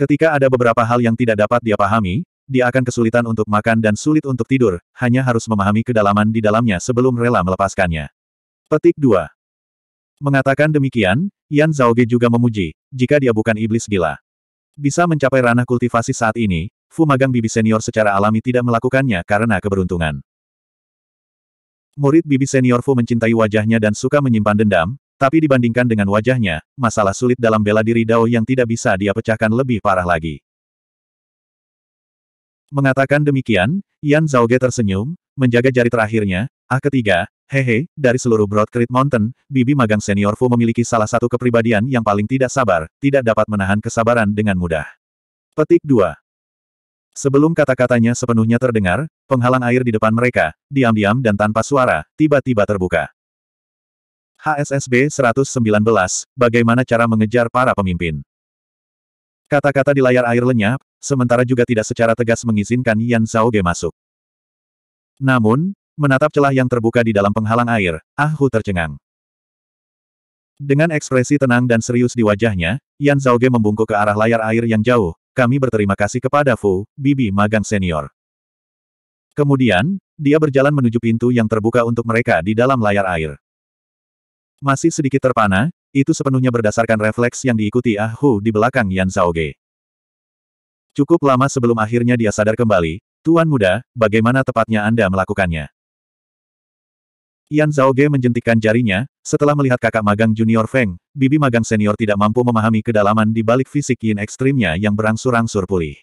Ketika ada beberapa hal yang tidak dapat dia pahami, dia akan kesulitan untuk makan dan sulit untuk tidur, hanya harus memahami kedalaman di dalamnya sebelum rela melepaskannya. Petik 2. Mengatakan demikian, Yan Zhaoge juga memuji, jika dia bukan iblis gila. Bisa mencapai ranah kultivasi saat ini, Fu Magang Bibi Senior secara alami tidak melakukannya karena keberuntungan. Murid Bibi Senior Fu mencintai wajahnya dan suka menyimpan dendam, tapi dibandingkan dengan wajahnya, masalah sulit dalam bela diri Dao yang tidak bisa dia pecahkan lebih parah lagi. Mengatakan demikian, Yan Zhao Ge tersenyum, menjaga jari terakhirnya, ah ketiga, hehe, dari seluruh Broad Creek Mountain, Bibi Magang Senior Fu memiliki salah satu kepribadian yang paling tidak sabar, tidak dapat menahan kesabaran dengan mudah. Petik 2. Sebelum kata-katanya sepenuhnya terdengar, penghalang air di depan mereka, diam-diam dan tanpa suara, tiba-tiba terbuka. HSSB 119, Bagaimana cara mengejar para pemimpin? Kata-kata di layar air lenyap, sementara juga tidak secara tegas mengizinkan Yan Zhao Ge masuk. Namun, menatap celah yang terbuka di dalam penghalang air, Ah Hu tercengang. Dengan ekspresi tenang dan serius di wajahnya, Yan Zhao Ge membungkuk ke arah layar air yang jauh, kami berterima kasih kepada Fu, Bibi Magang Senior. Kemudian, dia berjalan menuju pintu yang terbuka untuk mereka di dalam layar air. Masih sedikit terpana, itu sepenuhnya berdasarkan refleks yang diikuti Ah Hu di belakang Yan Zhao Ge. Cukup lama sebelum akhirnya dia sadar kembali, Tuan Muda, bagaimana tepatnya Anda melakukannya? Yan Zhao Ge menjentikkan jarinya, setelah melihat kakak magang junior Feng, bibi magang senior tidak mampu memahami kedalaman di balik fisik yin ekstrimnya yang berangsur-angsur pulih.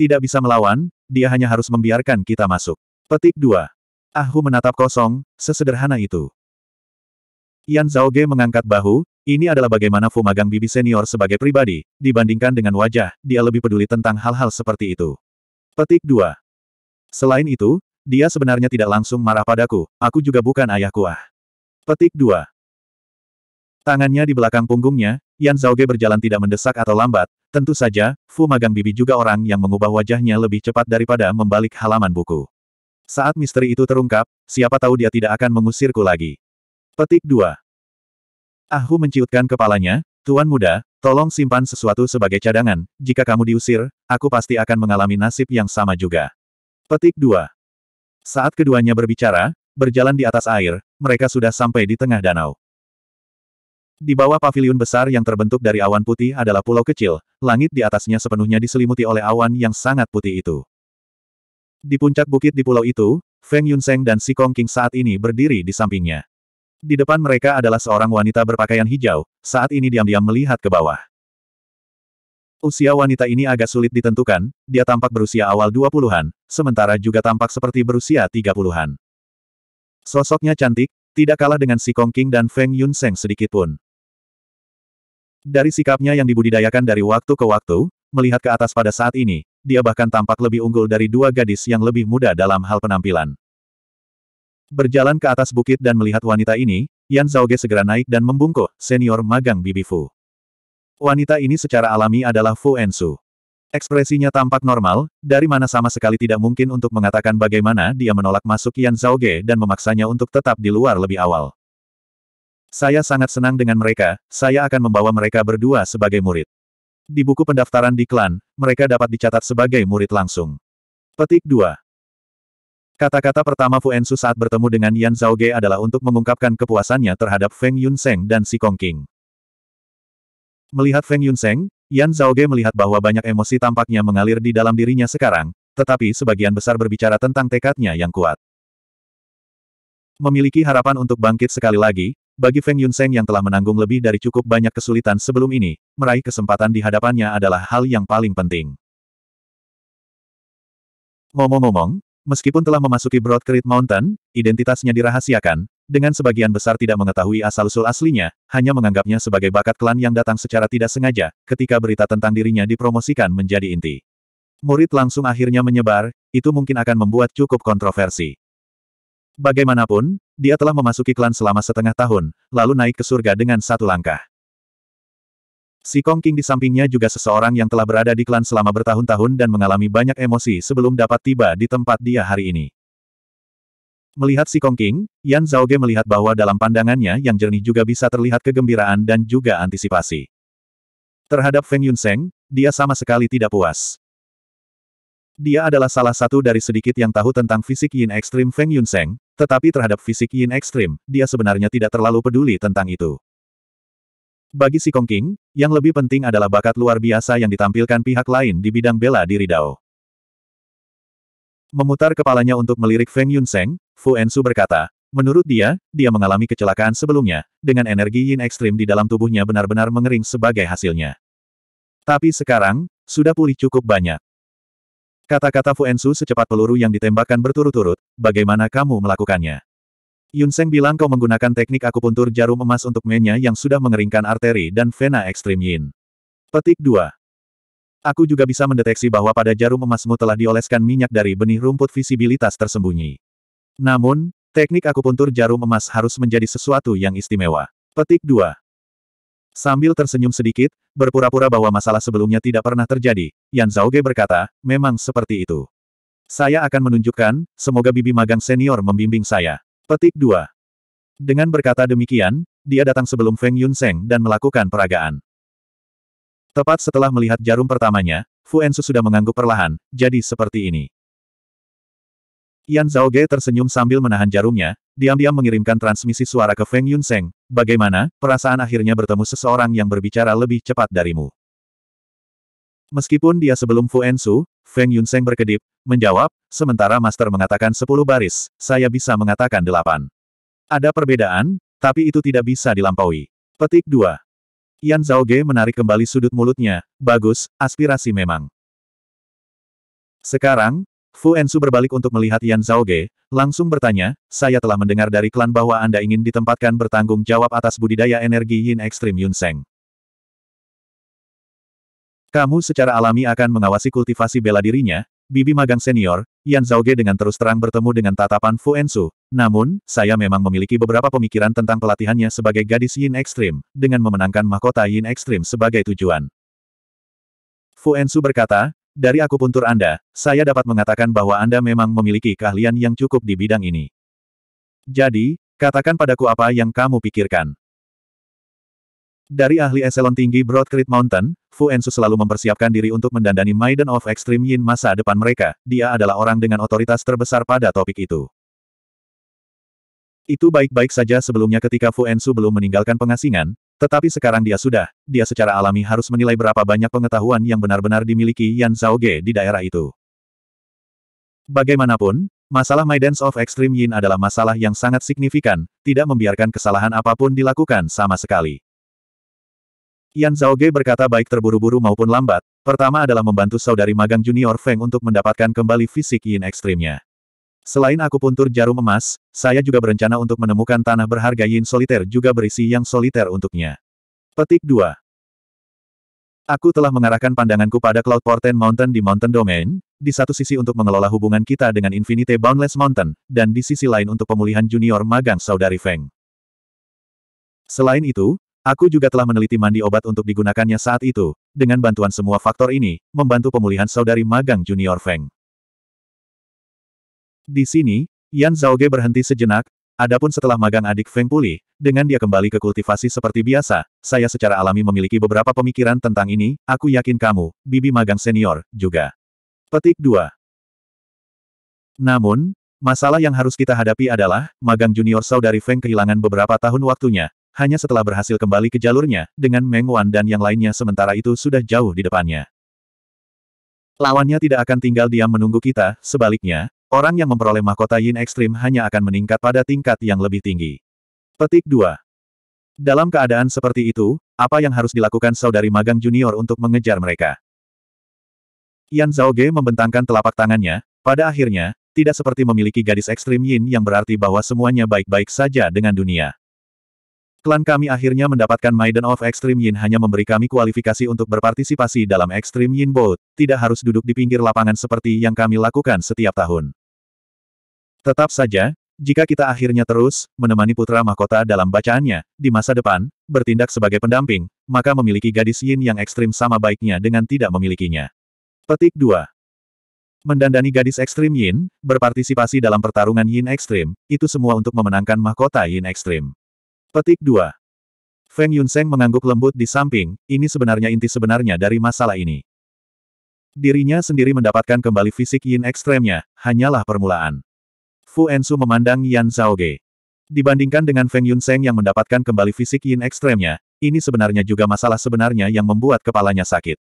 Tidak bisa melawan, dia hanya harus membiarkan kita masuk. Petik 2. Ahu menatap kosong, sesederhana itu. Yan Zhao Ge mengangkat bahu, ini adalah bagaimana Fu magang bibi senior sebagai pribadi, dibandingkan dengan wajah, dia lebih peduli tentang hal-hal seperti itu. Petik 2. Selain itu, dia sebenarnya tidak langsung marah padaku, aku juga bukan ayahku ah. Petik 2. Tangannya di belakang punggungnya, Yan Zhaoge berjalan tidak mendesak atau lambat, tentu saja, Fu magang bibi juga orang yang mengubah wajahnya lebih cepat daripada membalik halaman buku. Saat misteri itu terungkap, siapa tahu dia tidak akan mengusirku lagi. Petik 2. Ahu menciutkan kepalanya, Tuan muda, tolong simpan sesuatu sebagai cadangan, jika kamu diusir, aku pasti akan mengalami nasib yang sama juga. Petik 2. Saat keduanya berbicara, berjalan di atas air, mereka sudah sampai di tengah danau. Di bawah paviliun besar yang terbentuk dari awan putih adalah pulau kecil, langit di atasnya sepenuhnya diselimuti oleh awan yang sangat putih itu. Di puncak bukit di pulau itu, Feng Yunseng dan Si Kong King saat ini berdiri di sampingnya. Di depan mereka adalah seorang wanita berpakaian hijau, saat ini diam-diam melihat ke bawah. Usia wanita ini agak sulit ditentukan, dia tampak berusia awal 20-an, sementara juga tampak seperti berusia 30-an. Sosoknya cantik, tidak kalah dengan si Kong King dan Feng Yun Seng sedikitpun. Dari sikapnya yang dibudidayakan dari waktu ke waktu, melihat ke atas pada saat ini, dia bahkan tampak lebih unggul dari dua gadis yang lebih muda dalam hal penampilan. Berjalan ke atas bukit dan melihat wanita ini, Yan Zhaoge segera naik dan membungkuk, senior magang Bibi Fu. Wanita ini secara alami adalah Fu Ensu. Ekspresinya tampak normal, dari mana sama sekali tidak mungkin untuk mengatakan bagaimana dia menolak masuk Yan Zhaoge dan memaksanya untuk tetap di luar lebih awal. Saya sangat senang dengan mereka, saya akan membawa mereka berdua sebagai murid. Di buku pendaftaran di klan, mereka dapat dicatat sebagai murid langsung. Petik 2. Kata-kata pertama Fu Ensu saat bertemu dengan Yan Ge adalah untuk mengungkapkan kepuasannya terhadap Feng Yunseng dan Si Kong King. Melihat Feng Yunseng, Yan Ge melihat bahwa banyak emosi tampaknya mengalir di dalam dirinya sekarang, tetapi sebagian besar berbicara tentang tekadnya yang kuat. Memiliki harapan untuk bangkit sekali lagi, bagi Feng Yunseng yang telah menanggung lebih dari cukup banyak kesulitan sebelum ini, meraih kesempatan di hadapannya adalah hal yang paling penting. Ngomong-ngomong, Meskipun telah memasuki Broad Broadcreek Mountain, identitasnya dirahasiakan, dengan sebagian besar tidak mengetahui asal-usul aslinya, hanya menganggapnya sebagai bakat klan yang datang secara tidak sengaja, ketika berita tentang dirinya dipromosikan menjadi inti. Murid langsung akhirnya menyebar, itu mungkin akan membuat cukup kontroversi. Bagaimanapun, dia telah memasuki klan selama setengah tahun, lalu naik ke surga dengan satu langkah. Si Kong King di sampingnya juga seseorang yang telah berada di klan selama bertahun-tahun dan mengalami banyak emosi sebelum dapat tiba di tempat dia hari ini. Melihat si Kong King, Yan Ge melihat bahwa dalam pandangannya yang jernih juga bisa terlihat kegembiraan dan juga antisipasi. Terhadap Feng Yun Yunseng, dia sama sekali tidak puas. Dia adalah salah satu dari sedikit yang tahu tentang fisik yin ekstrim Feng Yun Yunseng, tetapi terhadap fisik yin ekstrim, dia sebenarnya tidak terlalu peduli tentang itu. Bagi si Kong King, yang lebih penting adalah bakat luar biasa yang ditampilkan pihak lain di bidang bela diri Dao. Memutar kepalanya untuk melirik Feng Yunseng, Fu Ensu berkata, menurut dia, dia mengalami kecelakaan sebelumnya, dengan energi yin ekstrim di dalam tubuhnya benar-benar mengering sebagai hasilnya. Tapi sekarang, sudah pulih cukup banyak. Kata-kata Fu Ensu secepat peluru yang ditembakkan berturut-turut, bagaimana kamu melakukannya? Yun Seng bilang kau menggunakan teknik akupuntur jarum emas untuk menya yang sudah mengeringkan arteri dan vena ekstrim yin. Petik 2. Aku juga bisa mendeteksi bahwa pada jarum emasmu telah dioleskan minyak dari benih rumput visibilitas tersembunyi. Namun, teknik akupuntur jarum emas harus menjadi sesuatu yang istimewa. Petik 2. Sambil tersenyum sedikit, berpura-pura bahwa masalah sebelumnya tidak pernah terjadi, Yan Zhaoge berkata, memang seperti itu. Saya akan menunjukkan, semoga bibi magang senior membimbing saya. Petik 2. Dengan berkata demikian, dia datang sebelum Feng Yunseng dan melakukan peragaan. Tepat setelah melihat jarum pertamanya, Fu Ensu sudah mengangguk perlahan, jadi seperti ini. Yan Zhaoge tersenyum sambil menahan jarumnya, diam-diam mengirimkan transmisi suara ke Feng Yunseng, bagaimana, perasaan akhirnya bertemu seseorang yang berbicara lebih cepat darimu. Meskipun dia sebelum Fu Ensu, Feng Yunseng berkedip, menjawab, sementara Master mengatakan sepuluh baris, saya bisa mengatakan delapan. Ada perbedaan, tapi itu tidak bisa dilampaui. Petik 2. Yan Zhaoge menarik kembali sudut mulutnya, bagus, aspirasi memang. Sekarang, Fu Ensu berbalik untuk melihat Yan Zhaoge, langsung bertanya, saya telah mendengar dari klan bahwa Anda ingin ditempatkan bertanggung jawab atas budidaya energi Yin Ekstrim Yunseng. Kamu secara alami akan mengawasi kultivasi bela dirinya, bibi magang senior, Yan Zhaoge dengan terus terang bertemu dengan tatapan Fu Ensu. Namun, saya memang memiliki beberapa pemikiran tentang pelatihannya sebagai gadis Yin Ekstrim, dengan memenangkan mahkota Yin Ekstrim sebagai tujuan. Fu Ensu berkata, dari akupuntur Anda, saya dapat mengatakan bahwa Anda memang memiliki keahlian yang cukup di bidang ini. Jadi, katakan padaku apa yang kamu pikirkan. Dari ahli eselon tinggi Broadcreet Mountain, Fu Ensu selalu mempersiapkan diri untuk mendandani Maiden of Extreme Yin masa depan mereka, dia adalah orang dengan otoritas terbesar pada topik itu. Itu baik-baik saja sebelumnya ketika Fu Ensu belum meninggalkan pengasingan, tetapi sekarang dia sudah, dia secara alami harus menilai berapa banyak pengetahuan yang benar-benar dimiliki Yan Zhaoge di daerah itu. Bagaimanapun, masalah Maidens of Extreme Yin adalah masalah yang sangat signifikan, tidak membiarkan kesalahan apapun dilakukan sama sekali. Yan Zhaoge berkata baik terburu-buru maupun lambat, pertama adalah membantu saudari magang junior Feng untuk mendapatkan kembali fisik yin ekstrimnya. Selain aku puntur jarum emas, saya juga berencana untuk menemukan tanah berharga yin soliter juga berisi yang soliter untuknya. Petik 2. Aku telah mengarahkan pandanganku pada Cloud Porten Mountain di Mountain Domain, di satu sisi untuk mengelola hubungan kita dengan Infinite Boundless Mountain, dan di sisi lain untuk pemulihan junior magang saudari Feng. Selain itu, Aku juga telah meneliti mandi obat untuk digunakannya saat itu, dengan bantuan semua faktor ini, membantu pemulihan saudari magang junior Feng. Di sini, Yan Zhaoge berhenti sejenak, adapun setelah magang adik Feng pulih, dengan dia kembali ke kultivasi seperti biasa, saya secara alami memiliki beberapa pemikiran tentang ini, aku yakin kamu, bibi magang senior, juga. Petik 2 Namun, masalah yang harus kita hadapi adalah, magang junior saudari Feng kehilangan beberapa tahun waktunya, hanya setelah berhasil kembali ke jalurnya, dengan Meng Wan dan yang lainnya sementara itu sudah jauh di depannya. Lawannya tidak akan tinggal diam menunggu kita, sebaliknya, orang yang memperoleh mahkota Yin Ekstrim hanya akan meningkat pada tingkat yang lebih tinggi. Petik 2. Dalam keadaan seperti itu, apa yang harus dilakukan saudari magang junior untuk mengejar mereka? Yan Zhaoge membentangkan telapak tangannya, pada akhirnya, tidak seperti memiliki gadis ekstrim Yin yang berarti bahwa semuanya baik-baik saja dengan dunia. Klan kami akhirnya mendapatkan Maiden of Extreme Yin hanya memberi kami kualifikasi untuk berpartisipasi dalam Extreme Yin Boat, tidak harus duduk di pinggir lapangan seperti yang kami lakukan setiap tahun. Tetap saja, jika kita akhirnya terus menemani putra mahkota dalam bacaannya, di masa depan, bertindak sebagai pendamping, maka memiliki gadis Yin yang ekstrim sama baiknya dengan tidak memilikinya. Petik 2. Mendandani gadis ekstrim Yin, berpartisipasi dalam pertarungan Yin ekstrim, itu semua untuk memenangkan mahkota Yin ekstrim. Petik 2. Feng Yunseng mengangguk lembut di samping, ini sebenarnya inti sebenarnya dari masalah ini. Dirinya sendiri mendapatkan kembali fisik yin ekstremnya, hanyalah permulaan. Fu Ensu memandang Yan Zhaoge. Dibandingkan dengan Feng Yunseng yang mendapatkan kembali fisik yin ekstremnya, ini sebenarnya juga masalah sebenarnya yang membuat kepalanya sakit.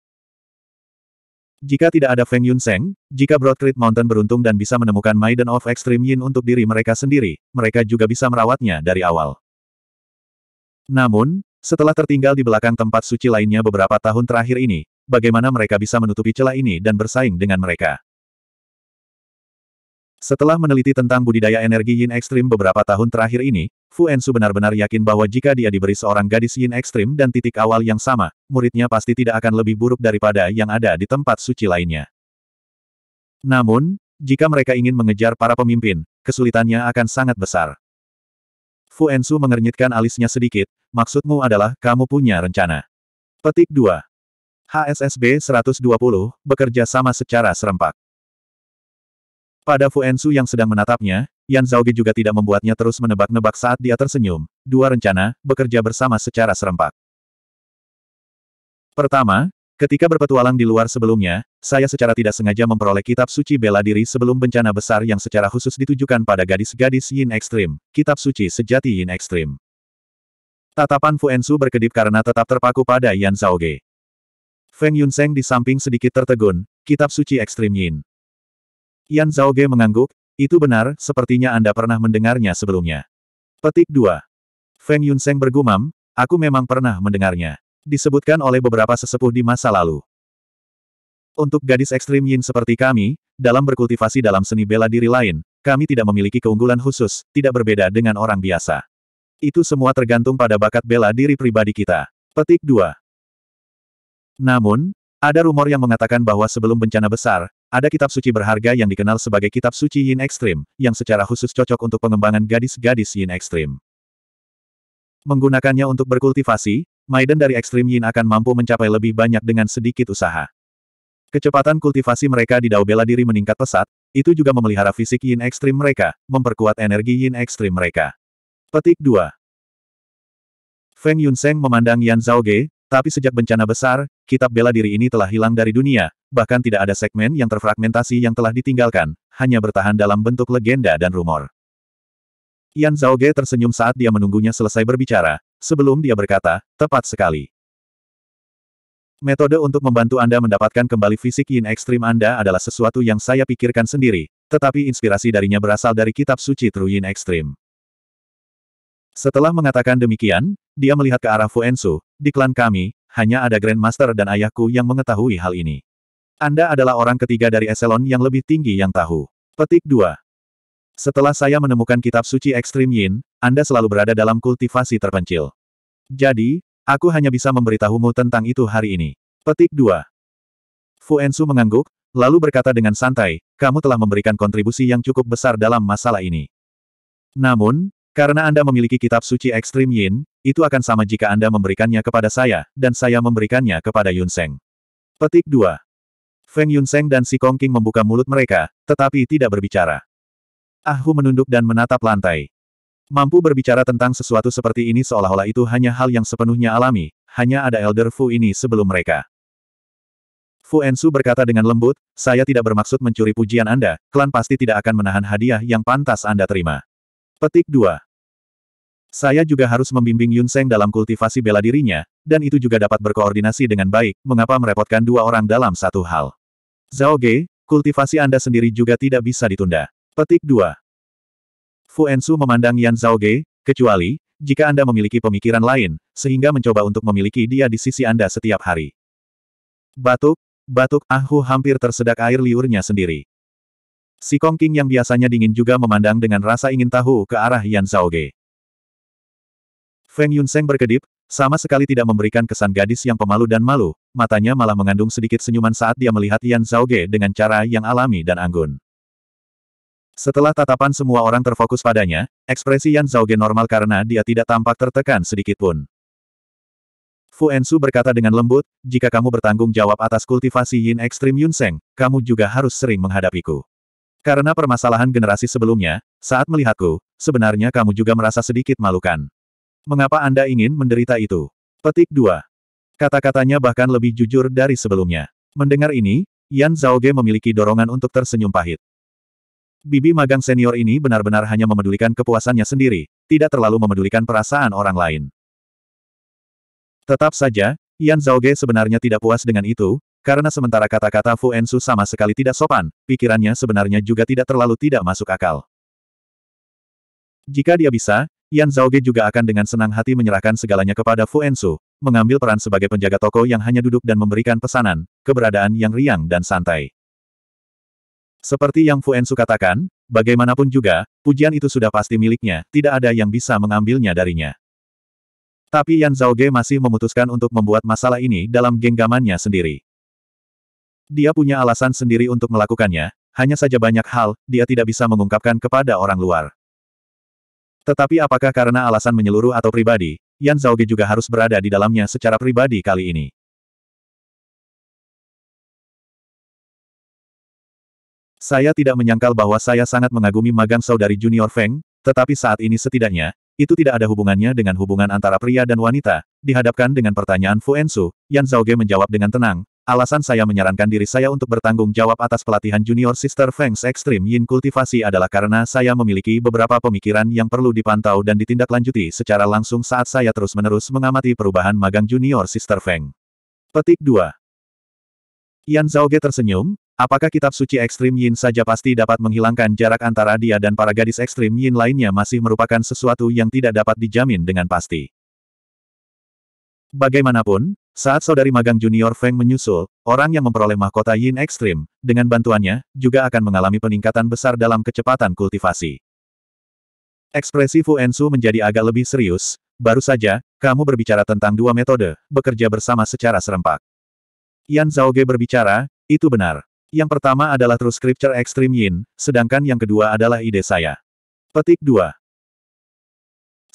Jika tidak ada Feng Yunseng, jika Broad Mountain beruntung dan bisa menemukan Maiden of Extreme Yin untuk diri mereka sendiri, mereka juga bisa merawatnya dari awal. Namun, setelah tertinggal di belakang tempat suci lainnya beberapa tahun terakhir ini, bagaimana mereka bisa menutupi celah ini dan bersaing dengan mereka? Setelah meneliti tentang budidaya energi yin ekstrim beberapa tahun terakhir ini, Fu Ensu benar-benar yakin bahwa jika dia diberi seorang gadis yin ekstrim dan titik awal yang sama, muridnya pasti tidak akan lebih buruk daripada yang ada di tempat suci lainnya. Namun, jika mereka ingin mengejar para pemimpin, kesulitannya akan sangat besar. Fu Ensu mengernyitkan alisnya sedikit, maksudmu adalah kamu punya rencana. Petik 2. HSSB 120, bekerja sama secara serempak. Pada Fu Ensu yang sedang menatapnya, Yan Zhaoge juga tidak membuatnya terus menebak-nebak saat dia tersenyum. Dua rencana, bekerja bersama secara serempak. Pertama, Ketika berpetualang di luar sebelumnya, saya secara tidak sengaja memperoleh kitab suci bela diri sebelum bencana besar yang secara khusus ditujukan pada gadis-gadis Yin Ekstrim, kitab suci sejati Yin Ekstrim. Tatapan Fuensu berkedip karena tetap terpaku pada Yan Zhao Ge. Feng Yunseng di samping sedikit tertegun, kitab suci ekstrim Yin. Yan Zhao Ge mengangguk, itu benar, sepertinya Anda pernah mendengarnya sebelumnya. Petik 2. Feng Yunseng bergumam, aku memang pernah mendengarnya disebutkan oleh beberapa sesepuh di masa lalu. Untuk gadis ekstrim yin seperti kami, dalam berkultivasi dalam seni bela diri lain, kami tidak memiliki keunggulan khusus, tidak berbeda dengan orang biasa. Itu semua tergantung pada bakat bela diri pribadi kita. Petik 2. Namun, ada rumor yang mengatakan bahwa sebelum bencana besar, ada kitab suci berharga yang dikenal sebagai kitab suci yin ekstrim, yang secara khusus cocok untuk pengembangan gadis-gadis yin ekstrim. Menggunakannya untuk berkultivasi, Maiden dari ekstrim Yin akan mampu mencapai lebih banyak dengan sedikit usaha. Kecepatan kultivasi mereka di Dao Bela Diri meningkat pesat, itu juga memelihara fisik Yin ekstrim mereka, memperkuat energi Yin ekstrim mereka. Petik 2 Feng Yunseng memandang Yan Zhaoge, tapi sejak bencana besar, kitab bela diri ini telah hilang dari dunia, bahkan tidak ada segmen yang terfragmentasi yang telah ditinggalkan, hanya bertahan dalam bentuk legenda dan rumor. Yan Zhaoge tersenyum saat dia menunggunya selesai berbicara, sebelum dia berkata, tepat sekali. Metode untuk membantu Anda mendapatkan kembali fisik yin ekstrim Anda adalah sesuatu yang saya pikirkan sendiri, tetapi inspirasi darinya berasal dari kitab suci True Yin Ekstrim. Setelah mengatakan demikian, dia melihat ke arah Fuensu, di klan kami, hanya ada Grandmaster dan ayahku yang mengetahui hal ini. Anda adalah orang ketiga dari eselon yang lebih tinggi yang tahu. Petik 2. Setelah saya menemukan kitab suci ekstrim Yin, Anda selalu berada dalam kultivasi terpencil. Jadi, aku hanya bisa memberitahumu tentang itu hari ini. Petik 2. Fu Ensu mengangguk, lalu berkata dengan santai, kamu telah memberikan kontribusi yang cukup besar dalam masalah ini. Namun, karena Anda memiliki kitab suci ekstrim Yin, itu akan sama jika Anda memberikannya kepada saya, dan saya memberikannya kepada Yun Seng. Petik 2. Feng Yun Seng dan Si Kong King membuka mulut mereka, tetapi tidak berbicara. Ah Hu menunduk dan menatap lantai. Mampu berbicara tentang sesuatu seperti ini seolah-olah itu hanya hal yang sepenuhnya alami, hanya ada Elder Fu ini sebelum mereka. Fu Ensu berkata dengan lembut, saya tidak bermaksud mencuri pujian Anda, klan pasti tidak akan menahan hadiah yang pantas Anda terima. Petik 2. Saya juga harus membimbing Yun Seng dalam kultivasi bela dirinya, dan itu juga dapat berkoordinasi dengan baik, mengapa merepotkan dua orang dalam satu hal. Zhao Ge, kultivasi Anda sendiri juga tidak bisa ditunda. Petik 2. Fu Ensu memandang Yan Zhao Ge, kecuali, jika Anda memiliki pemikiran lain, sehingga mencoba untuk memiliki dia di sisi Anda setiap hari. Batuk, batuk, Ahu hampir tersedak air liurnya sendiri. Si Kong King yang biasanya dingin juga memandang dengan rasa ingin tahu ke arah Yan Zhao Ge. Feng Yunseng berkedip, sama sekali tidak memberikan kesan gadis yang pemalu dan malu, matanya malah mengandung sedikit senyuman saat dia melihat Yan Zhao Ge dengan cara yang alami dan anggun. Setelah tatapan semua orang terfokus padanya, ekspresi Yan Zhao Ge normal karena dia tidak tampak tertekan sedikitpun. Fu Ensu berkata dengan lembut, jika kamu bertanggung jawab atas kultivasi Yin Ekstrim Yun kamu juga harus sering menghadapiku. Karena permasalahan generasi sebelumnya, saat melihatku, sebenarnya kamu juga merasa sedikit malukan. Mengapa Anda ingin menderita itu? Petik 2. Kata-katanya bahkan lebih jujur dari sebelumnya. Mendengar ini, Yan Zhao Ge memiliki dorongan untuk tersenyum pahit. Bibi magang senior ini benar-benar hanya memedulikan kepuasannya sendiri, tidak terlalu memedulikan perasaan orang lain. Tetap saja, Yan Zhaoge sebenarnya tidak puas dengan itu, karena sementara kata-kata Fu Ensu sama sekali tidak sopan, pikirannya sebenarnya juga tidak terlalu tidak masuk akal. Jika dia bisa, Yan Zhaoge juga akan dengan senang hati menyerahkan segalanya kepada Fu Ensu, mengambil peran sebagai penjaga toko yang hanya duduk dan memberikan pesanan, keberadaan yang riang dan santai. Seperti yang Fu Ensu katakan, bagaimanapun juga, pujian itu sudah pasti miliknya, tidak ada yang bisa mengambilnya darinya. Tapi Yan Ge masih memutuskan untuk membuat masalah ini dalam genggamannya sendiri. Dia punya alasan sendiri untuk melakukannya, hanya saja banyak hal, dia tidak bisa mengungkapkan kepada orang luar. Tetapi apakah karena alasan menyeluruh atau pribadi, Yan Ge juga harus berada di dalamnya secara pribadi kali ini. Saya tidak menyangkal bahwa saya sangat mengagumi magang saudari junior Feng, tetapi saat ini setidaknya, itu tidak ada hubungannya dengan hubungan antara pria dan wanita, dihadapkan dengan pertanyaan Fu Ensu, Yan Zhaoge menjawab dengan tenang, alasan saya menyarankan diri saya untuk bertanggung jawab atas pelatihan junior sister Feng's Extreme Yin Kultivasi adalah karena saya memiliki beberapa pemikiran yang perlu dipantau dan ditindaklanjuti secara langsung saat saya terus-menerus mengamati perubahan magang junior sister Feng. Petik 2. Yan Zhaoge tersenyum, Apakah kitab suci ekstrim Yin saja pasti dapat menghilangkan jarak antara dia dan para gadis ekstrim Yin lainnya masih merupakan sesuatu yang tidak dapat dijamin dengan pasti. Bagaimanapun, saat saudari magang junior Feng menyusul, orang yang memperoleh mahkota Yin ekstrim, dengan bantuannya, juga akan mengalami peningkatan besar dalam kecepatan kultivasi. Ekspresi Fu Ensu menjadi agak lebih serius, baru saja, kamu berbicara tentang dua metode, bekerja bersama secara serempak. Yan Zhaoge berbicara, itu benar. Yang pertama adalah True Scripture Extreme Yin, sedangkan yang kedua adalah ide saya. Petik 2.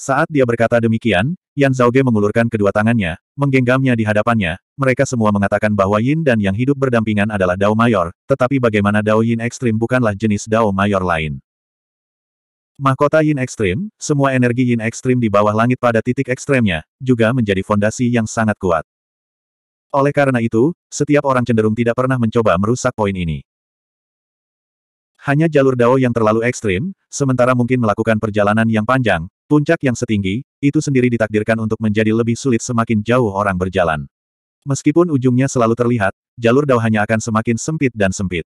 Saat dia berkata demikian, Yan Zhaoge mengulurkan kedua tangannya, menggenggamnya di hadapannya, mereka semua mengatakan bahwa Yin dan Yang hidup berdampingan adalah Dao Mayor, tetapi bagaimana Dao Yin Ekstrim bukanlah jenis Dao Mayor lain. Mahkota Yin Ekstrim, semua energi Yin Ekstrim di bawah langit pada titik ekstremnya, juga menjadi fondasi yang sangat kuat. Oleh karena itu, setiap orang cenderung tidak pernah mencoba merusak poin ini. Hanya jalur Dao yang terlalu ekstrim, sementara mungkin melakukan perjalanan yang panjang, puncak yang setinggi, itu sendiri ditakdirkan untuk menjadi lebih sulit semakin jauh orang berjalan. Meskipun ujungnya selalu terlihat, jalur Dao hanya akan semakin sempit dan sempit.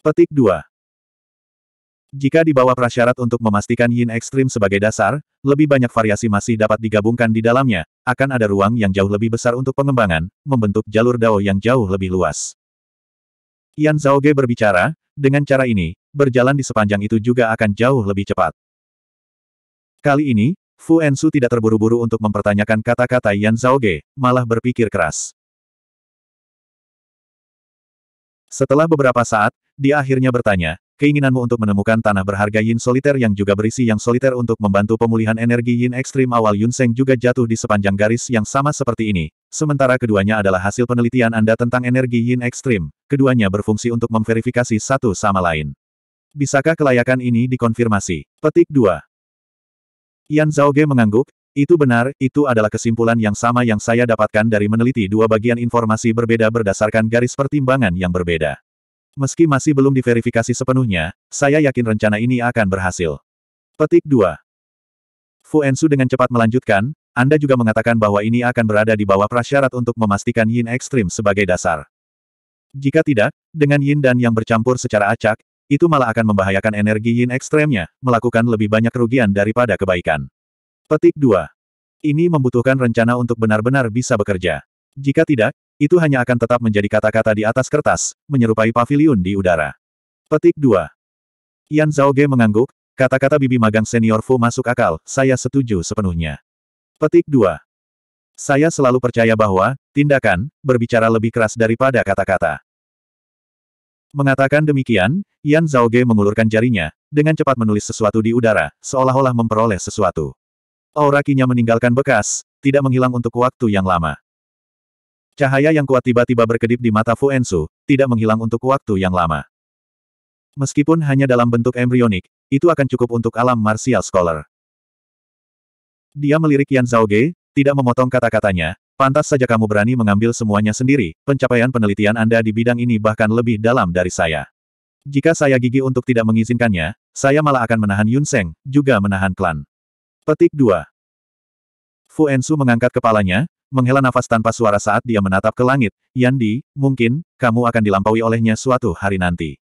Petik 2. Jika di bawah prasyarat untuk memastikan yin ekstrim sebagai dasar, lebih banyak variasi masih dapat digabungkan di dalamnya, akan ada ruang yang jauh lebih besar untuk pengembangan, membentuk jalur dao yang jauh lebih luas. Yan Zhaoge berbicara, dengan cara ini, berjalan di sepanjang itu juga akan jauh lebih cepat. Kali ini, Fu Ensu tidak terburu-buru untuk mempertanyakan kata-kata Yan Zhaoge, malah berpikir keras. Setelah beberapa saat, dia akhirnya bertanya, Keinginanmu untuk menemukan tanah berharga Yin Soliter yang juga berisi yang soliter untuk membantu pemulihan energi Yin ekstrim awal Yun Seng juga jatuh di sepanjang garis yang sama seperti ini. Sementara keduanya adalah hasil penelitian Anda tentang energi Yin ekstrim, keduanya berfungsi untuk memverifikasi satu sama lain. Bisakah kelayakan ini dikonfirmasi? Petik 2. Yan Zhaoge mengangguk, itu benar, itu adalah kesimpulan yang sama yang saya dapatkan dari meneliti dua bagian informasi berbeda berdasarkan garis pertimbangan yang berbeda. Meski masih belum diverifikasi sepenuhnya, saya yakin rencana ini akan berhasil. Petik 2. Fu Ensu dengan cepat melanjutkan, Anda juga mengatakan bahwa ini akan berada di bawah prasyarat untuk memastikan yin ekstrim sebagai dasar. Jika tidak, dengan yin dan yang bercampur secara acak, itu malah akan membahayakan energi yin ekstremnya, melakukan lebih banyak kerugian daripada kebaikan. Petik 2. Ini membutuhkan rencana untuk benar-benar bisa bekerja. Jika tidak, itu hanya akan tetap menjadi kata-kata di atas kertas, menyerupai pavilion di udara. Petik 2. Yan Ge mengangguk, kata-kata bibi magang senior Fu masuk akal, saya setuju sepenuhnya. Petik 2. Saya selalu percaya bahwa, tindakan, berbicara lebih keras daripada kata-kata. Mengatakan demikian, Yan Ge mengulurkan jarinya, dengan cepat menulis sesuatu di udara, seolah-olah memperoleh sesuatu. Aura kinya meninggalkan bekas, tidak menghilang untuk waktu yang lama. Cahaya yang kuat tiba-tiba berkedip di mata Fu Ensu, tidak menghilang untuk waktu yang lama. Meskipun hanya dalam bentuk embrionik, itu akan cukup untuk alam martial scholar. Dia melirik Yan Zhao Zhaoge, tidak memotong kata-katanya, pantas saja kamu berani mengambil semuanya sendiri, pencapaian penelitian Anda di bidang ini bahkan lebih dalam dari saya. Jika saya gigi untuk tidak mengizinkannya, saya malah akan menahan Yun Seng, juga menahan klan. Petik 2. Fu Ensu mengangkat kepalanya, menghela nafas tanpa suara saat dia menatap ke langit. Yandi, mungkin, kamu akan dilampaui olehnya suatu hari nanti.